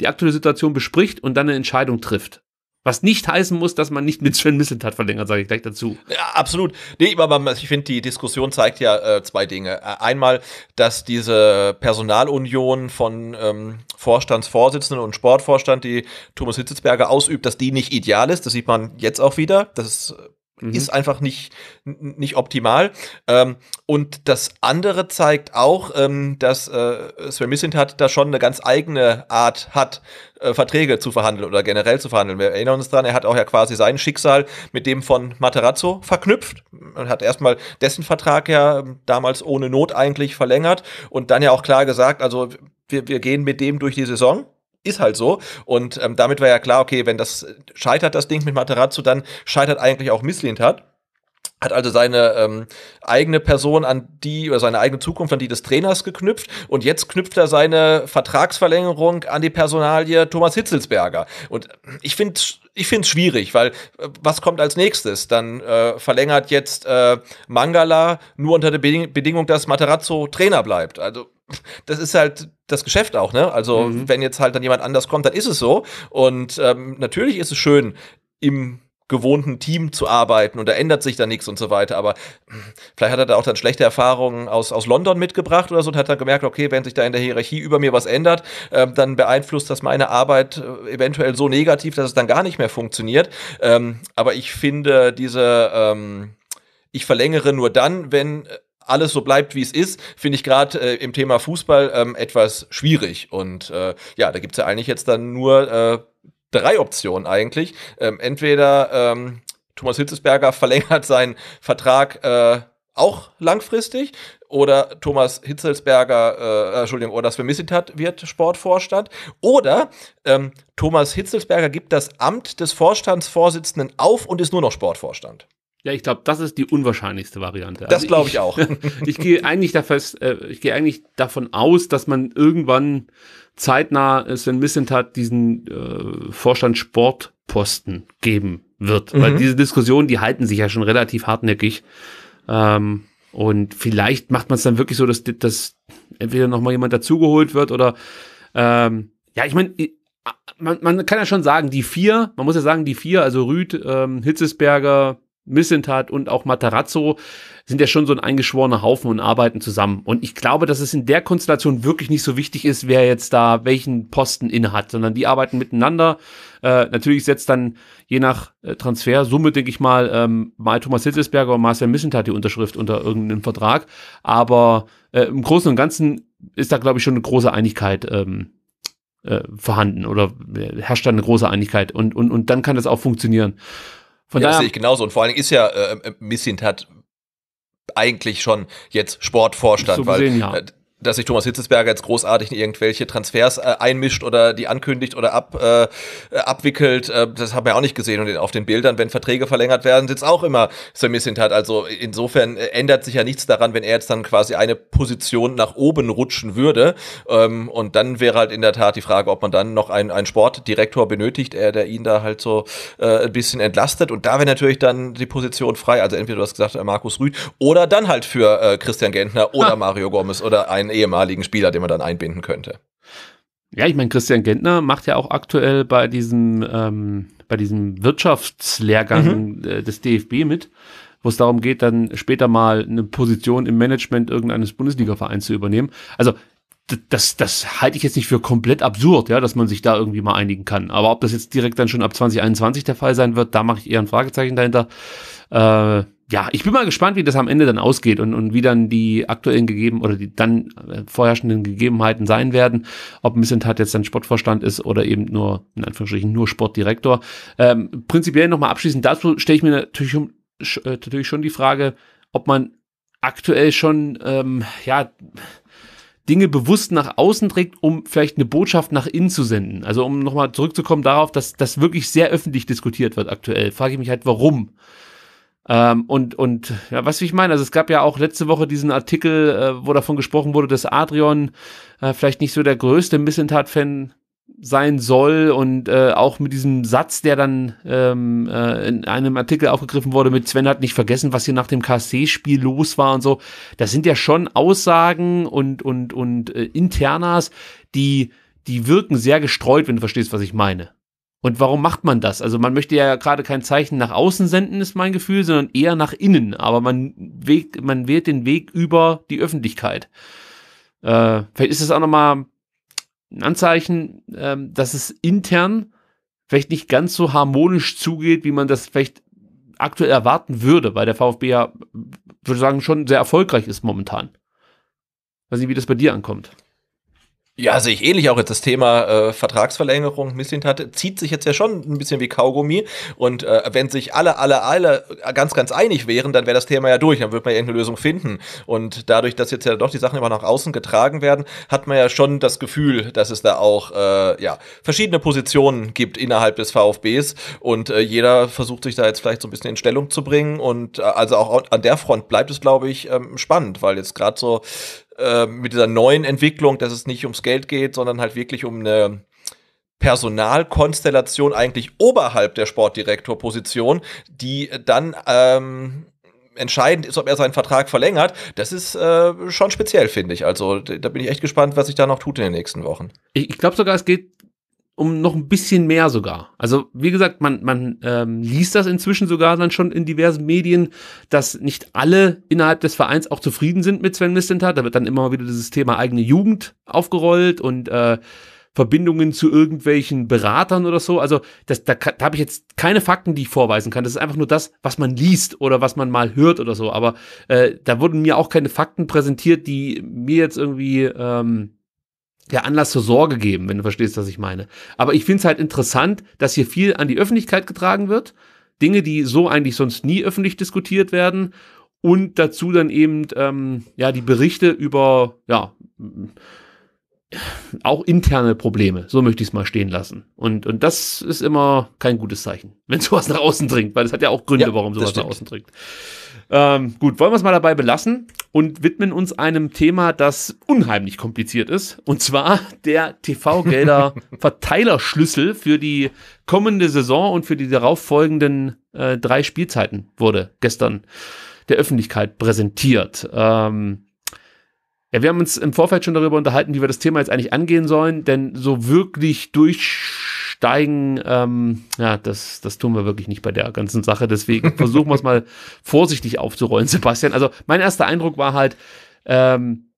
die aktuelle Situation bespricht und dann eine Entscheidung trifft. Was nicht heißen muss, dass man nicht mit Sven Misseltat verlängert, sage ich gleich dazu. Ja, absolut. Nee, aber ich finde, die Diskussion zeigt ja äh, zwei Dinge. Äh, einmal, dass diese Personalunion von ähm, Vorstandsvorsitzenden und Sportvorstand, die Thomas Hitzelsberger ausübt, dass die nicht ideal ist. Das sieht man jetzt auch wieder. Das ist mhm. ist einfach nicht, nicht optimal. Ähm, und das andere zeigt auch, ähm, dass äh, Sven hat da schon eine ganz eigene Art hat, äh, Verträge zu verhandeln oder generell zu verhandeln. Wir erinnern uns dran, er hat auch ja quasi sein Schicksal mit dem von Materazzo verknüpft. Man hat erstmal dessen Vertrag ja damals ohne Not eigentlich verlängert und dann ja auch klar gesagt, also wir, wir gehen mit dem durch die Saison ist halt so. Und ähm, damit war ja klar, okay, wenn das scheitert, das Ding mit Materazzo, dann scheitert eigentlich auch Misslintat hat also seine ähm, eigene Person an die oder seine eigene Zukunft an die des Trainers geknüpft und jetzt knüpft er seine Vertragsverlängerung an die Personalie Thomas Hitzelsberger und ich finde ich finde es schwierig, weil äh, was kommt als nächstes? Dann äh, verlängert jetzt äh, Mangala nur unter der Beding Bedingung, dass Materazzo Trainer bleibt. Also das ist halt das Geschäft auch, ne? Also mhm. wenn jetzt halt dann jemand anders kommt, dann ist es so. Und ähm, natürlich ist es schön, im gewohnten Team zu arbeiten und da ändert sich da nichts und so weiter. Aber vielleicht hat er da auch dann schlechte Erfahrungen aus, aus London mitgebracht oder so und hat dann gemerkt, okay, wenn sich da in der Hierarchie über mir was ändert, ähm, dann beeinflusst das meine Arbeit äh, eventuell so negativ, dass es dann gar nicht mehr funktioniert. Ähm, aber ich finde diese, ähm, ich verlängere nur dann, wenn äh, alles so bleibt, wie es ist, finde ich gerade äh, im Thema Fußball ähm, etwas schwierig. Und äh, ja, da gibt es ja eigentlich jetzt dann nur äh, drei Optionen eigentlich. Ähm, entweder ähm, Thomas Hitzesberger [laughs] verlängert seinen Vertrag äh, auch langfristig oder Thomas Hitzelsberger, äh, äh Entschuldigung, oder das vermisst hat, wird Sportvorstand. Oder ähm, Thomas Hitzelsberger gibt das Amt des Vorstandsvorsitzenden auf und ist nur noch Sportvorstand. Ja, ich glaube, das ist die unwahrscheinlichste Variante. Das also glaube ich, ich, auch. [laughs] ich gehe eigentlich, da fest, äh, ich gehe eigentlich davon aus, dass man irgendwann zeitnah Sven Missentat diesen äh, Vorstand Sportposten geben wird. Mhm. Weil diese Diskussionen, die halten sich ja schon relativ hartnäckig. Ähm, und vielleicht macht man es dann wirklich so, dass, dass entweder nochmal jemand dazugeholt wird oder ähm, ja, ich meine, man, man kann ja schon sagen, die vier, man muss ja sagen, die vier, also Rüd, ähm, Hitzesberger, Missentat und auch Matarazzo sind ja schon so ein eingeschworener Haufen und arbeiten zusammen. Und ich glaube, dass es in der Konstellation wirklich nicht so wichtig ist, wer jetzt da welchen Posten inne hat, sondern die arbeiten miteinander. Äh, natürlich setzt dann je nach äh, Transfer, Summe, denke ich mal, ähm, mal Thomas Hitzelsberger und Marcel Missentat die Unterschrift unter irgendeinem Vertrag. Aber äh, im Großen und Ganzen ist da, glaube ich, schon eine große Einigkeit. Ähm, äh, vorhanden oder äh, herrscht da eine große Einigkeit und, und, und dann kann das auch funktionieren. Von ja, daher sehe ich genauso. Und vor allen Dingen ist ja äh, äh Missint hat eigentlich schon jetzt Sportvorstand, so gesehen, weil ja. Äh, dass sich Thomas Hitzesberger jetzt großartig in irgendwelche Transfers äh, einmischt oder die ankündigt oder ab, äh, äh abwickelt, äh, das haben wir auch nicht gesehen. Und auf den Bildern, wenn Verträge verlängert werden, sitzt auch immer Samis hat. Also insofern äh, ändert sich ja nichts daran, wenn er jetzt dann quasi eine Position nach oben rutschen würde. Ähm, und dann wäre halt in der Tat die Frage, ob man dann noch einen, einen Sportdirektor benötigt, der, der ihn da halt so äh, ein bisschen entlastet. Und da wäre natürlich dann die Position frei. Also entweder du hast gesagt, Markus Rüd oder dann halt für Christian Gentner oder ha. Mario Gomez oder ein ehemaligen Spieler, den man dann einbinden könnte. Ja, ich meine, Christian Gentner macht ja auch aktuell bei diesem, ähm, bei diesem Wirtschaftslehrgang mhm. Äh, des DFB mit, wo es darum geht, dann später mal eine Position im Management irgendeines Bundesliga-Vereins zu übernehmen. Also das, das halte ich jetzt nicht für komplett absurd, ja, dass man sich da irgendwie mal einigen kann. Aber ob das jetzt direkt dann schon ab 2021 der Fall sein wird, da mache ich eher ein Fragezeichen dahinter. Äh, ja, ich bin mal gespannt, wie das am Ende dann ausgeht und, und wie dann die aktuellen gegeben oder die dann äh, vorherrschenden Gegebenheiten sein werden. Ob Missentat jetzt dann Sportvorstand ist oder eben nur, in Anführungsstrichen, nur Sportdirektor. Ähm, prinzipiell nochmal abschließend dazu stelle ich mir natürlich, äh, natürlich schon die Frage, ob man aktuell schon, ähm, ja, Dinge bewusst nach außen trägt, um vielleicht eine Botschaft nach innen zu senden. Also um nochmal zurückzukommen darauf, dass das wirklich sehr öffentlich diskutiert wird aktuell, frage ich mich halt, warum. Ähm, und, und ja, was ich meine, also es gab ja auch letzte Woche diesen Artikel, äh, wo davon gesprochen wurde, dass Adrian äh, vielleicht nicht so der größte Missentat-Fan sein soll und äh, auch mit diesem Satz, der dann ähm, äh, in einem Artikel aufgegriffen wurde, mit Sven hat nicht vergessen, was hier nach dem KC-Spiel los war und so. Das sind ja schon Aussagen und und und äh, Internas, die die wirken sehr gestreut, wenn du verstehst, was ich meine. Und warum macht man das? Also man möchte ja gerade kein Zeichen nach außen senden, ist mein Gefühl, sondern eher nach innen. Aber man, weg, man wählt den Weg über die Öffentlichkeit. Äh, vielleicht ist das auch nochmal ein Anzeichen, äh, dass es intern vielleicht nicht ganz so harmonisch zugeht, wie man das vielleicht aktuell erwarten würde, weil der VfB ja, würde ich sagen, schon sehr erfolgreich ist momentan. weiß nicht, wie das bei dir ankommt. Ja, sehe ich ähnlich auch jetzt. Das Thema äh, Vertragsverlängerung, Misslintat, zieht sich jetzt ja schon ein bisschen wie Kaugummi. Und äh, wenn sich alle, alle, alle ganz, ganz einig wären, dann wäre das Thema ja durch. Dann würde man ja irgendeine Lösung finden. Und dadurch, dass jetzt ja doch die Sachen immer nach außen getragen werden, hat man ja schon das Gefühl, dass es da auch äh, ja, verschiedene Positionen gibt innerhalb des VfBs. Und äh, jeder versucht sich da jetzt vielleicht so ein bisschen in Stellung zu bringen. Und äh, also auch an der Front bleibt es, glaube ich, ähm, spannend, weil jetzt gerade so ähm, mit dieser neuen Entwicklung, dass es nicht ums Geld geht, sondern halt wirklich um eine Personalkonstellation eigentlich oberhalb der Sportdirektorposition, die dann ähm, entscheidend ist, ob er seinen Vertrag verlängert, das ist äh, schon speziell, finde ich. Also da bin ich echt gespannt, was sich da noch tut in den nächsten Wochen. Ich, ich glaube sogar, es geht um noch ein bisschen mehr sogar. Also wie gesagt, man, man ähm, liest das inzwischen sogar dann schon in diversen Medien, dass nicht alle innerhalb des Vereins auch zufrieden sind mit Sven Mistentat. Da wird dann immer wieder dieses Thema eigene Jugend aufgerollt und äh, Verbindungen zu irgendwelchen Beratern oder so. Also das, da, da habe ich jetzt keine Fakten, die ich vorweisen kann. Das ist einfach nur das, was man liest oder was man mal hört oder so. Aber äh, da wurden mir auch keine Fakten präsentiert, die mir jetzt irgendwie... Ähm, der Anlass zur Sorge geben, wenn du verstehst, was ich meine. Aber ich finde es halt interessant, dass hier viel an die Öffentlichkeit getragen wird. Dinge, die so eigentlich sonst nie öffentlich diskutiert werden. Und dazu dann eben ähm, ja die Berichte über ja auch interne Probleme. So möchte ich es mal stehen lassen. Und, und das ist immer kein gutes Zeichen, [laughs] wenn sowas nach außen dringt, weil es hat ja auch Gründe, ja, warum sowas nach außen dringt. Ähm, gut, wollen wir es mal dabei belassen und widmen uns einem Thema, das unheimlich kompliziert ist. Und zwar der TV-Gelder [laughs] Verteilerschlüssel für die kommende Saison und für die darauffolgenden äh, drei Spielzeiten wurde gestern der Öffentlichkeit präsentiert. Ähm, ja, wir haben uns im Vorfeld schon darüber unterhalten, wie wir das Thema jetzt eigentlich angehen sollen, denn so wirklich durch steigen. Ähm, ja, das, das tun wir wirklich nicht bei der ganzen Sache. Deswegen [laughs] versuchen wir es mal vorsichtig aufzurollen, Sebastian. Also mein erster Eindruck war halt, ähm,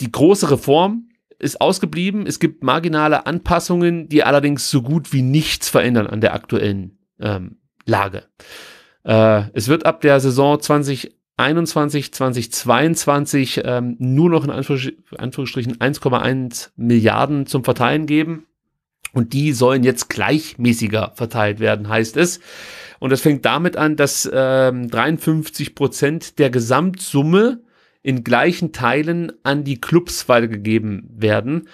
die große Reform ist ausgeblieben. Es gibt marginale Anpassungen, die allerdings so gut wie nichts verändern an der aktuellen ähm, Lage. Äh, es wird ab der Saison 20 21, 2022 ähm, nur noch in Anführungsstrichen 1,1 Milliarden zum Verteilen geben. Und die sollen jetzt gleichmäßiger verteilt werden, heißt es. Und das fängt damit an, dass ähm, 53 Prozent der Gesamtsumme in gleichen Teilen an die Clubs weitergegeben werden.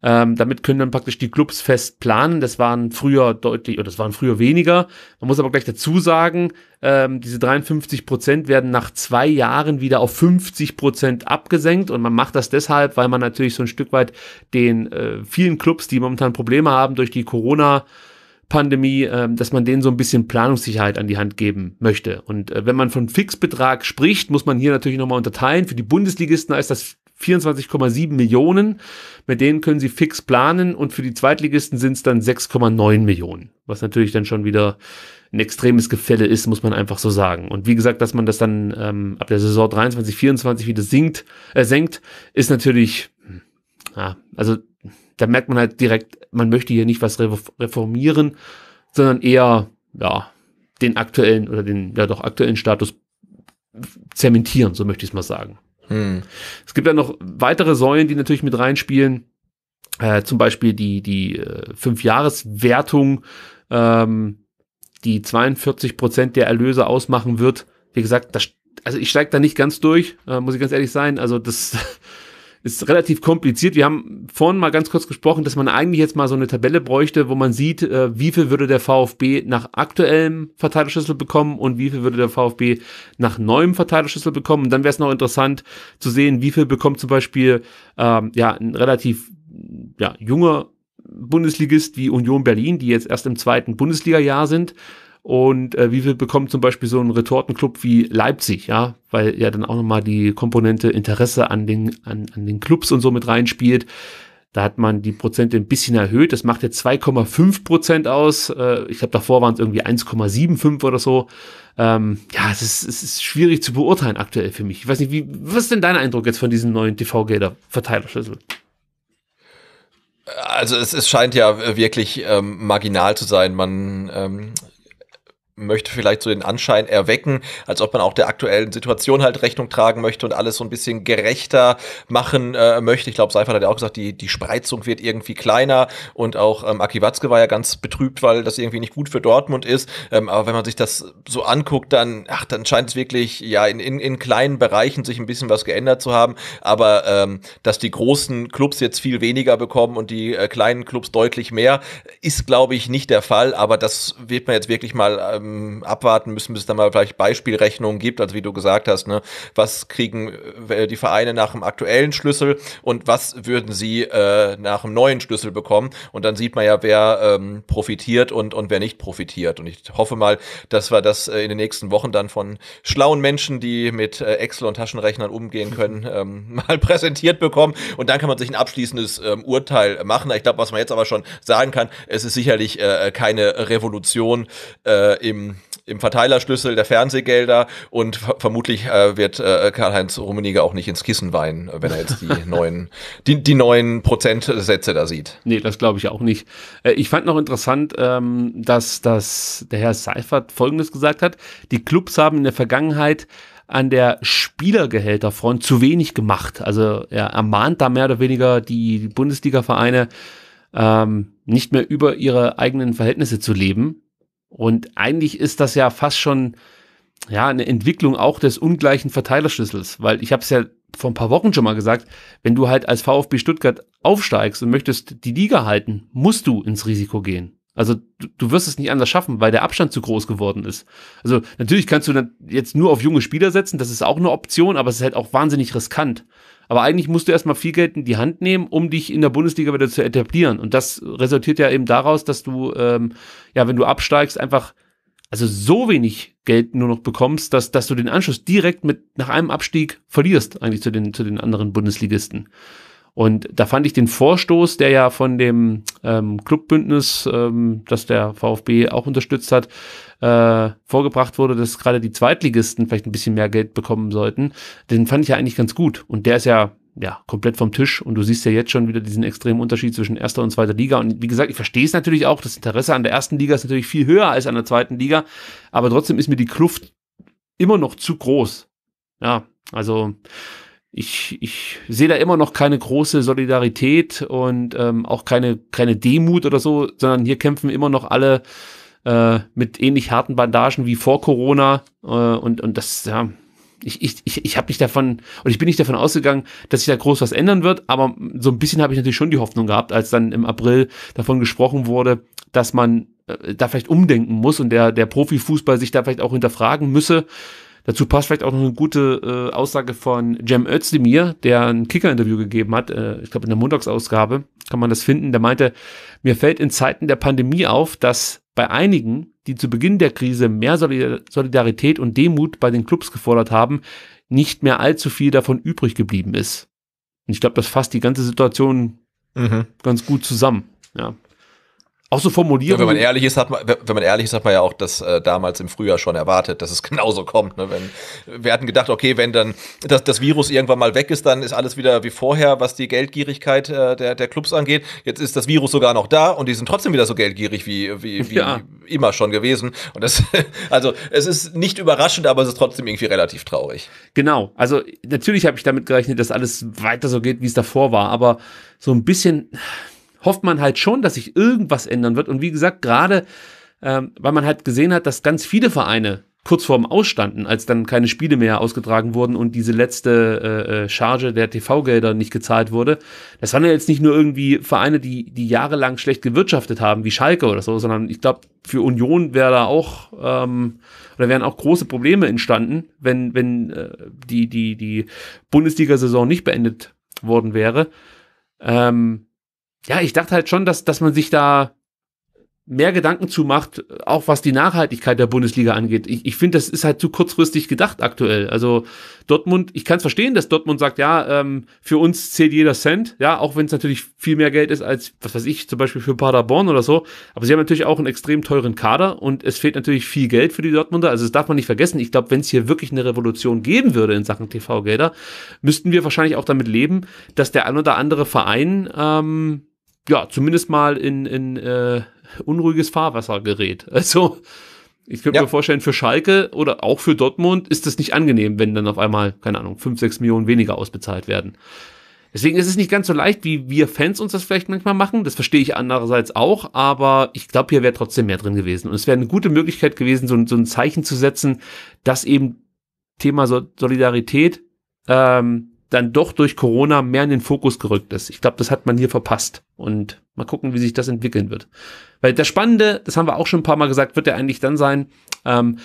Ähm, damit können dann praktisch die Clubs fest planen. Das waren früher deutlich, oder das waren früher weniger. Man muss aber gleich dazu sagen, ähm, diese 53 Prozent werden nach zwei Jahren wieder auf 50 Prozent abgesenkt. Und man macht das deshalb, weil man natürlich so ein Stück weit den äh, vielen Clubs, die momentan Probleme haben durch die Corona, Pandemie, äh, dass man denen so ein bisschen Planungssicherheit an die Hand geben möchte. Und äh, wenn man von Fixbetrag spricht, muss man hier natürlich nochmal unterteilen. Für die Bundesligisten heißt das 24,7 Millionen. Mit denen können sie fix planen und für die Zweitligisten sind es dann 6,9 Millionen. Was natürlich dann schon wieder ein extremes Gefälle ist, muss man einfach so sagen. Und wie gesagt, dass man das dann ähm, ab der Saison 23, 24 wieder sinkt, äh, senkt, ist natürlich, hm, ja, also da merkt man halt direkt, man möchte hier nicht was reformieren, sondern eher, ja, den aktuellen oder den ja doch aktuellen Status zementieren, so möchte ich es mal sagen. Hm. Es gibt ja noch weitere Säulen, die natürlich mit reinspielen. Äh, zum Beispiel die, die äh, Fünfjahreswertung, ähm, die 42 Prozent der Erlöse ausmachen wird. Wie gesagt, das, also ich steige da nicht ganz durch, äh, muss ich ganz ehrlich sein. Also das [laughs] ist relativ kompliziert. Wir haben vorhin mal ganz kurz gesprochen, dass man eigentlich jetzt mal so eine Tabelle bräuchte, wo man sieht, äh, wie viel würde der VfB nach aktuellem Verteilerschlüssel bekommen und wie viel würde der VfB nach neuem Verteilerschlüssel bekommen. Und dann wäre es noch interessant zu sehen, wie viel bekommt zum Beispiel ähm, ja, ein relativ ja, junger Bundesligist wie Union Berlin, die jetzt erst im zweiten Bundesliga-Jahr sind und äh, wie wir bekommen zum Beispiel so einen Retortenclub wie Leipzig, ja, weil ja dann auch nochmal die Komponente Interesse an den, an, an den Clubs und so mit reinspielt. Da hat man die Prozente ein bisschen erhöht. Das macht jetzt 2,5 Prozent aus. Äh, ich glaube, davor waren es irgendwie 1,75 oder so. Ähm, ja, es ist, es ist schwierig zu beurteilen aktuell für mich. Ich weiß nicht, wie, was ist denn dein Eindruck jetzt von diesem neuen TV-Gelder-Verteilerschlüssel? Also es, es scheint ja wirklich ähm, marginal zu sein. Man ähm, möchte vielleicht so den Anschein erwecken, als ob man auch der aktuellen Situation halt Rechnung tragen möchte und alles so ein bisschen gerechter machen äh, möchte. Ich glaube, Seifert hat ja auch gesagt, die, die Spreizung wird irgendwie kleiner und auch ähm, Aki Watzke war ja ganz betrübt, weil das irgendwie nicht gut für Dortmund ist. Ähm, aber wenn man sich das so anguckt, dann, ach, dann scheint es wirklich ja in, in, in kleinen Bereichen sich ein bisschen was geändert zu haben. Aber ähm, dass die großen Clubs jetzt viel weniger bekommen und die äh, kleinen Clubs deutlich mehr, ist, glaube ich, nicht der Fall. Aber das wird man jetzt wirklich mal ähm, ähm, abwarten müssen, bis es dann mal vielleicht Beispielrechnungen gibt, also wie du gesagt hast, ne, was kriegen äh, die Vereine nach dem aktuellen Schlüssel und was würden sie äh, nach dem neuen Schlüssel bekommen und dann sieht man ja, wer ähm, profitiert und, und wer nicht profitiert und ich hoffe mal, dass wir das äh, in den nächsten Wochen dann von schlauen Menschen, die mit äh, Excel und Taschenrechnern umgehen können, [laughs] ähm, mal präsentiert bekommen und dann kann man sich ein abschließendes ähm, Urteil machen. Ich glaube, was man jetzt aber schon sagen kann, es ist sicherlich äh, keine Revolution äh, im im, im Verteilerschlüssel der Fernsehgelder und vermutlich äh, wird äh, Karl-Heinz Rummenigge auch nicht ins Kissen weinen, wenn er jetzt die [laughs] neuen, die, die neuen Prozentsätze da sieht. Nee, das glaube ich auch nicht. Äh, ich fand noch interessant, ähm, dass, dass der Herr Seifert Folgendes gesagt hat. Die Clubs haben in der Vergangenheit an der Spielergehälterfront zu wenig gemacht. Also er ermahnt da mehr oder weniger die Bundesliga-Vereine, ähm, nicht mehr über ihre eigenen Verhältnisse zu leben. Und eigentlich ist das ja fast schon ja, eine Entwicklung auch des ungleichen Verteilerschlüssels, weil ich habe es ja vor ein paar Wochen schon mal gesagt, wenn du halt als VfB Stuttgart aufsteigst und möchtest die Liga halten, musst du ins Risiko gehen. Also du, du wirst es nicht anders schaffen, weil der Abstand zu groß geworden ist. Also natürlich kannst du dann jetzt nur auf junge Spieler setzen, das ist auch eine Option, aber es ist halt auch wahnsinnig riskant. Aber eigentlich musst du erstmal viel Geld in die Hand nehmen, um dich in der Bundesliga wieder zu etablieren. Und das resultiert ja eben daraus, dass du, ähm, ja, wenn du absteigst, einfach also so wenig Geld nur noch bekommst, dass, dass du den Anschluss direkt mit nach einem Abstieg verlierst, eigentlich zu den, zu den anderen Bundesligisten. Und da fand ich den Vorstoß, der ja von dem ähm, Clubbündnis, ähm, das der VfB auch unterstützt hat, äh, vorgebracht wurde, dass gerade die Zweitligisten vielleicht ein bisschen mehr Geld bekommen sollten, den fand ich ja eigentlich ganz gut. Und der ist ja ja, komplett vom Tisch. Und du siehst ja jetzt schon wieder diesen extremen Unterschied zwischen erster und zweiter Liga. Und wie gesagt, ich verstehe es natürlich auch. Das Interesse an der ersten Liga ist natürlich viel höher als an der zweiten Liga. Aber trotzdem ist mir die Kluft immer noch zu groß. Ja, also ich, ich sehe da immer noch keine große Solidarität und ähm, auch keine, keine Demut oder so, sondern hier kämpfen immer noch alle äh, mit ähnlich harten Bandagen wie vor Corona. Äh, und, und das, ja, ich, ich, ich, ich habe nicht davon, und ich bin nicht davon ausgegangen, dass sich da groß was ändern wird, aber so ein bisschen habe ich natürlich schon die Hoffnung gehabt, als dann im April davon gesprochen wurde, dass man äh, da vielleicht umdenken muss und der, der Profifußball sich da vielleicht auch hinterfragen müsse Dazu passt vielleicht auch noch eine gute äh, Aussage von Cem Özdemir, der ein Kicker-Interview gegeben hat, äh, ich glaube in der Montagsausgabe, kann man das finden. Der meinte, mir fällt in Zeiten der Pandemie auf, dass bei einigen, die zu Beginn der Krise mehr Solidarität und Demut bei den Clubs gefordert haben, nicht mehr allzu viel davon übrig geblieben ist. Und ich glaube, das fasst die ganze Situation mhm. ganz gut zusammen. Ja. Auch so Formulierungen. Ja, wenn man ehrlich ist, hat man, wenn man ehrlich ist, hat man ja auch das äh, damals im Frühjahr schon erwartet, dass es [laughs] genauso kommt. Ne? Wenn, wir hatten gedacht, okay, wenn dann das, das Virus irgendwann mal weg ist, dann ist alles wieder wie vorher, was die Geldgierigkeit äh, der, der Clubs angeht. Jetzt ist das Virus sogar noch da und die sind trotzdem wieder so geldgierig wie, wie, wie ja. immer schon gewesen. Und das, [laughs] also es ist nicht überraschend, aber es ist trotzdem irgendwie relativ traurig. Genau. Also natürlich habe ich damit gerechnet, dass alles weiter so geht, wie es davor war, aber so ein bisschen hofft man halt schon, dass sich irgendwas ändern wird. Und wie gesagt, gerade ähm, weil man halt gesehen hat, dass ganz viele Vereine kurz vorm Ausstanden, als dann keine Spiele mehr ausgetragen wurden und diese letzte äh, äh Charge der TV-Gelder nicht gezahlt wurde. Das waren ja jetzt nicht nur irgendwie Vereine, die, die jahrelang schlecht gewirtschaftet haben, wie Schalke oder so, sondern ich glaube, für Union wäre da auch ähm, oder wären auch große Probleme entstanden, wenn, wenn äh, die, die, die Bundesliga-Saison nicht beendet worden wäre. Ähm, ja, ich dachte halt schon, dass, dass man sich da mehr Gedanken zu macht, auch was die Nachhaltigkeit der Bundesliga angeht. Ich, ich finde, das ist halt zu kurzfristig gedacht aktuell. Also Dortmund, ich kann es verstehen, dass Dortmund sagt, ja, ähm, für uns zählt jeder Cent, ja, auch wenn es natürlich viel mehr Geld ist als, was weiß ich, zum Beispiel für Paderborn oder so. Aber sie haben natürlich auch einen extrem teuren Kader und es fehlt natürlich viel Geld für die Dortmunder. Also das darf man nicht vergessen. Ich glaube, wenn es hier wirklich eine Revolution geben würde in Sachen TV-Gelder, müssten wir wahrscheinlich auch damit leben, dass der ein oder andere Verein ähm, ja, zumindest mal in, in äh, unruhiges Fahrwasser gerät. [laughs] Also, ich könnte ja. mir vorstellen, für Schalke oder auch für Dortmund ist das nicht angenehm, wenn dann auf einmal, keine Ahnung, fünf, sechs Millionen weniger ausbezahlt werden. Deswegen ist es nicht ganz so leicht, wie wir Fans uns das vielleicht manchmal machen. Das verstehe ich andererseits auch, aber ich glaube, hier wäre trotzdem mehr drin gewesen. Und es wäre eine gute Möglichkeit gewesen, so, so ein Zeichen zu setzen, dass eben Thema Solidarität ähm, dann doch durch Corona mehr in den Fokus gerückt ist. Ich glaube, das hat man hier verpasst. Und mal gucken, wie sich das entwickeln wird. Weil das Spannende, das haben wir auch schon ein paar Mal gesagt, wird ja eigentlich dann sein, ähm,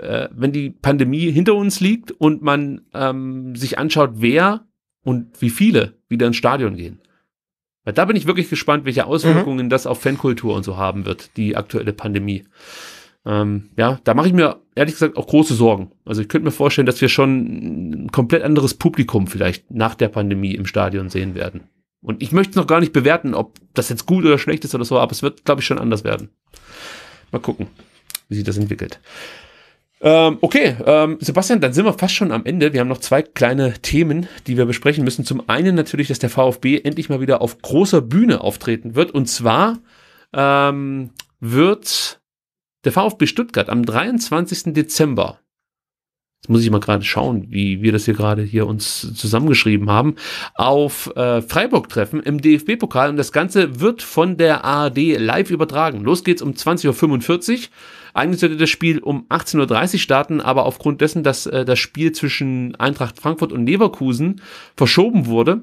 äh, wenn die Pandemie hinter uns liegt und man ähm, sich anschaut, wer und wie viele wieder ins Stadion gehen. Weil da bin ich wirklich gespannt, welche Auswirkungen mhm. das auf Fankultur und so haben wird, die aktuelle Pandemie. Ähm, ja, da mache ich mir ehrlich gesagt auch große Sorgen. Also ich könnte mir vorstellen, dass wir schon ein komplett anderes Publikum vielleicht nach der Pandemie im Stadion sehen werden. Und ich möchte noch gar nicht bewerten, ob das jetzt gut oder schlecht ist oder so, aber es wird, glaube ich, schon anders werden. Mal gucken, wie sich das entwickelt. Ähm, okay, ähm, Sebastian, dann sind wir fast schon am Ende. Wir haben noch zwei kleine Themen, die wir besprechen müssen. Zum einen natürlich, dass der VfB endlich mal wieder auf großer Bühne auftreten wird. Und zwar ähm, wird der VfB Stuttgart am 23. Dezember. Jetzt muss ich mal gerade schauen, wie wir das hier gerade hier uns zusammengeschrieben haben. Auf äh, Freiburg treffen im DFB-Pokal und das Ganze wird von der ARD live übertragen. Los geht's um 20.45 Uhr. Eigentlich sollte das Spiel um 18.30 Uhr starten, aber aufgrund dessen, dass äh, das Spiel zwischen Eintracht Frankfurt und Leverkusen verschoben wurde,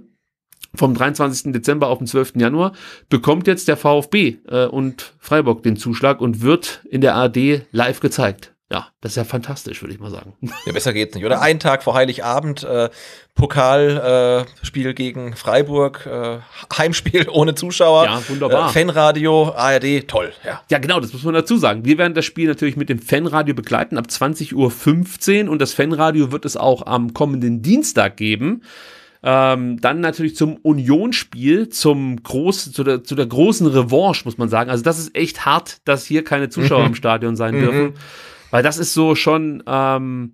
vom 23. Dezember auf den 12. Januar bekommt jetzt der VfB äh, und Freiburg den Zuschlag und wird in der AD live gezeigt. Ja, das ist ja fantastisch, würde ich mal sagen. [laughs] Ja, besser geht's nicht, oder? Ein Tag vor Heiligabend, äh, Pokalspiel äh, gegen Freiburg, äh, Heimspiel [laughs] ohne Zuschauer. Ja, wunderbar. Äh, Fanradio, ARD, toll, ja. Ja, genau, das muss man dazu sagen. Wir werden das Spiel natürlich mit dem Fanradio begleiten ab 20.15 Uhr und das Fanradio wird es auch am kommenden Dienstag geben. Ähm, dann natürlich zum Unionsspiel, zum groß, zu, der, zu der großen Revanche, muss man sagen. Also das ist echt hart, dass hier keine Zuschauer mhm. im Stadion sein mhm. dürfen. Weil das ist so schon, ähm,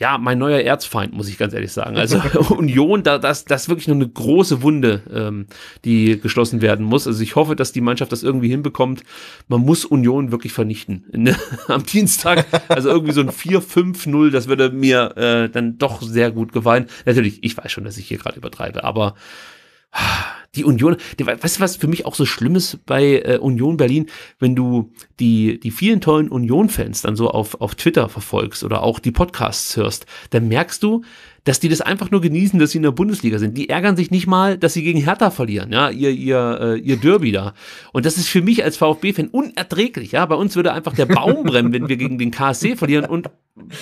ja, mein neuer Erzfeind, muss ich ganz ehrlich sagen. Also [laughs] [laughs] Union, da, das, das ist wirklich nur eine große Wunde, ähm, die geschlossen werden muss. Also ich hoffe, dass die Mannschaft das irgendwie hinbekommt. Man muss Union wirklich vernichten. Ne? [laughs] Am Dienstag, also irgendwie so ein 4-5-0, das würde mir äh, dann doch sehr gut gefallen. Natürlich, ich weiß schon, dass ich hier gerade übertreibe, aber ah, die Union, die, weißt du, was für mich auch so schlimm ist bei äh, Union Berlin, wenn du die, die vielen tollen Union-Fans dann so auf, auf Twitter verfolgst oder auch die Podcasts hörst, dann merkst du, dass die das einfach nur genießen, dass sie in der Bundesliga sind. Die ärgern sich nicht mal, dass sie gegen Hertha verlieren, ja, ihr, ihr, äh, ihr Derby da. Und das ist für mich als VfB-Fan unerträglich, ja. Bei uns würde einfach der Baum [laughs] brennen, wenn wir gegen den KSC verlieren und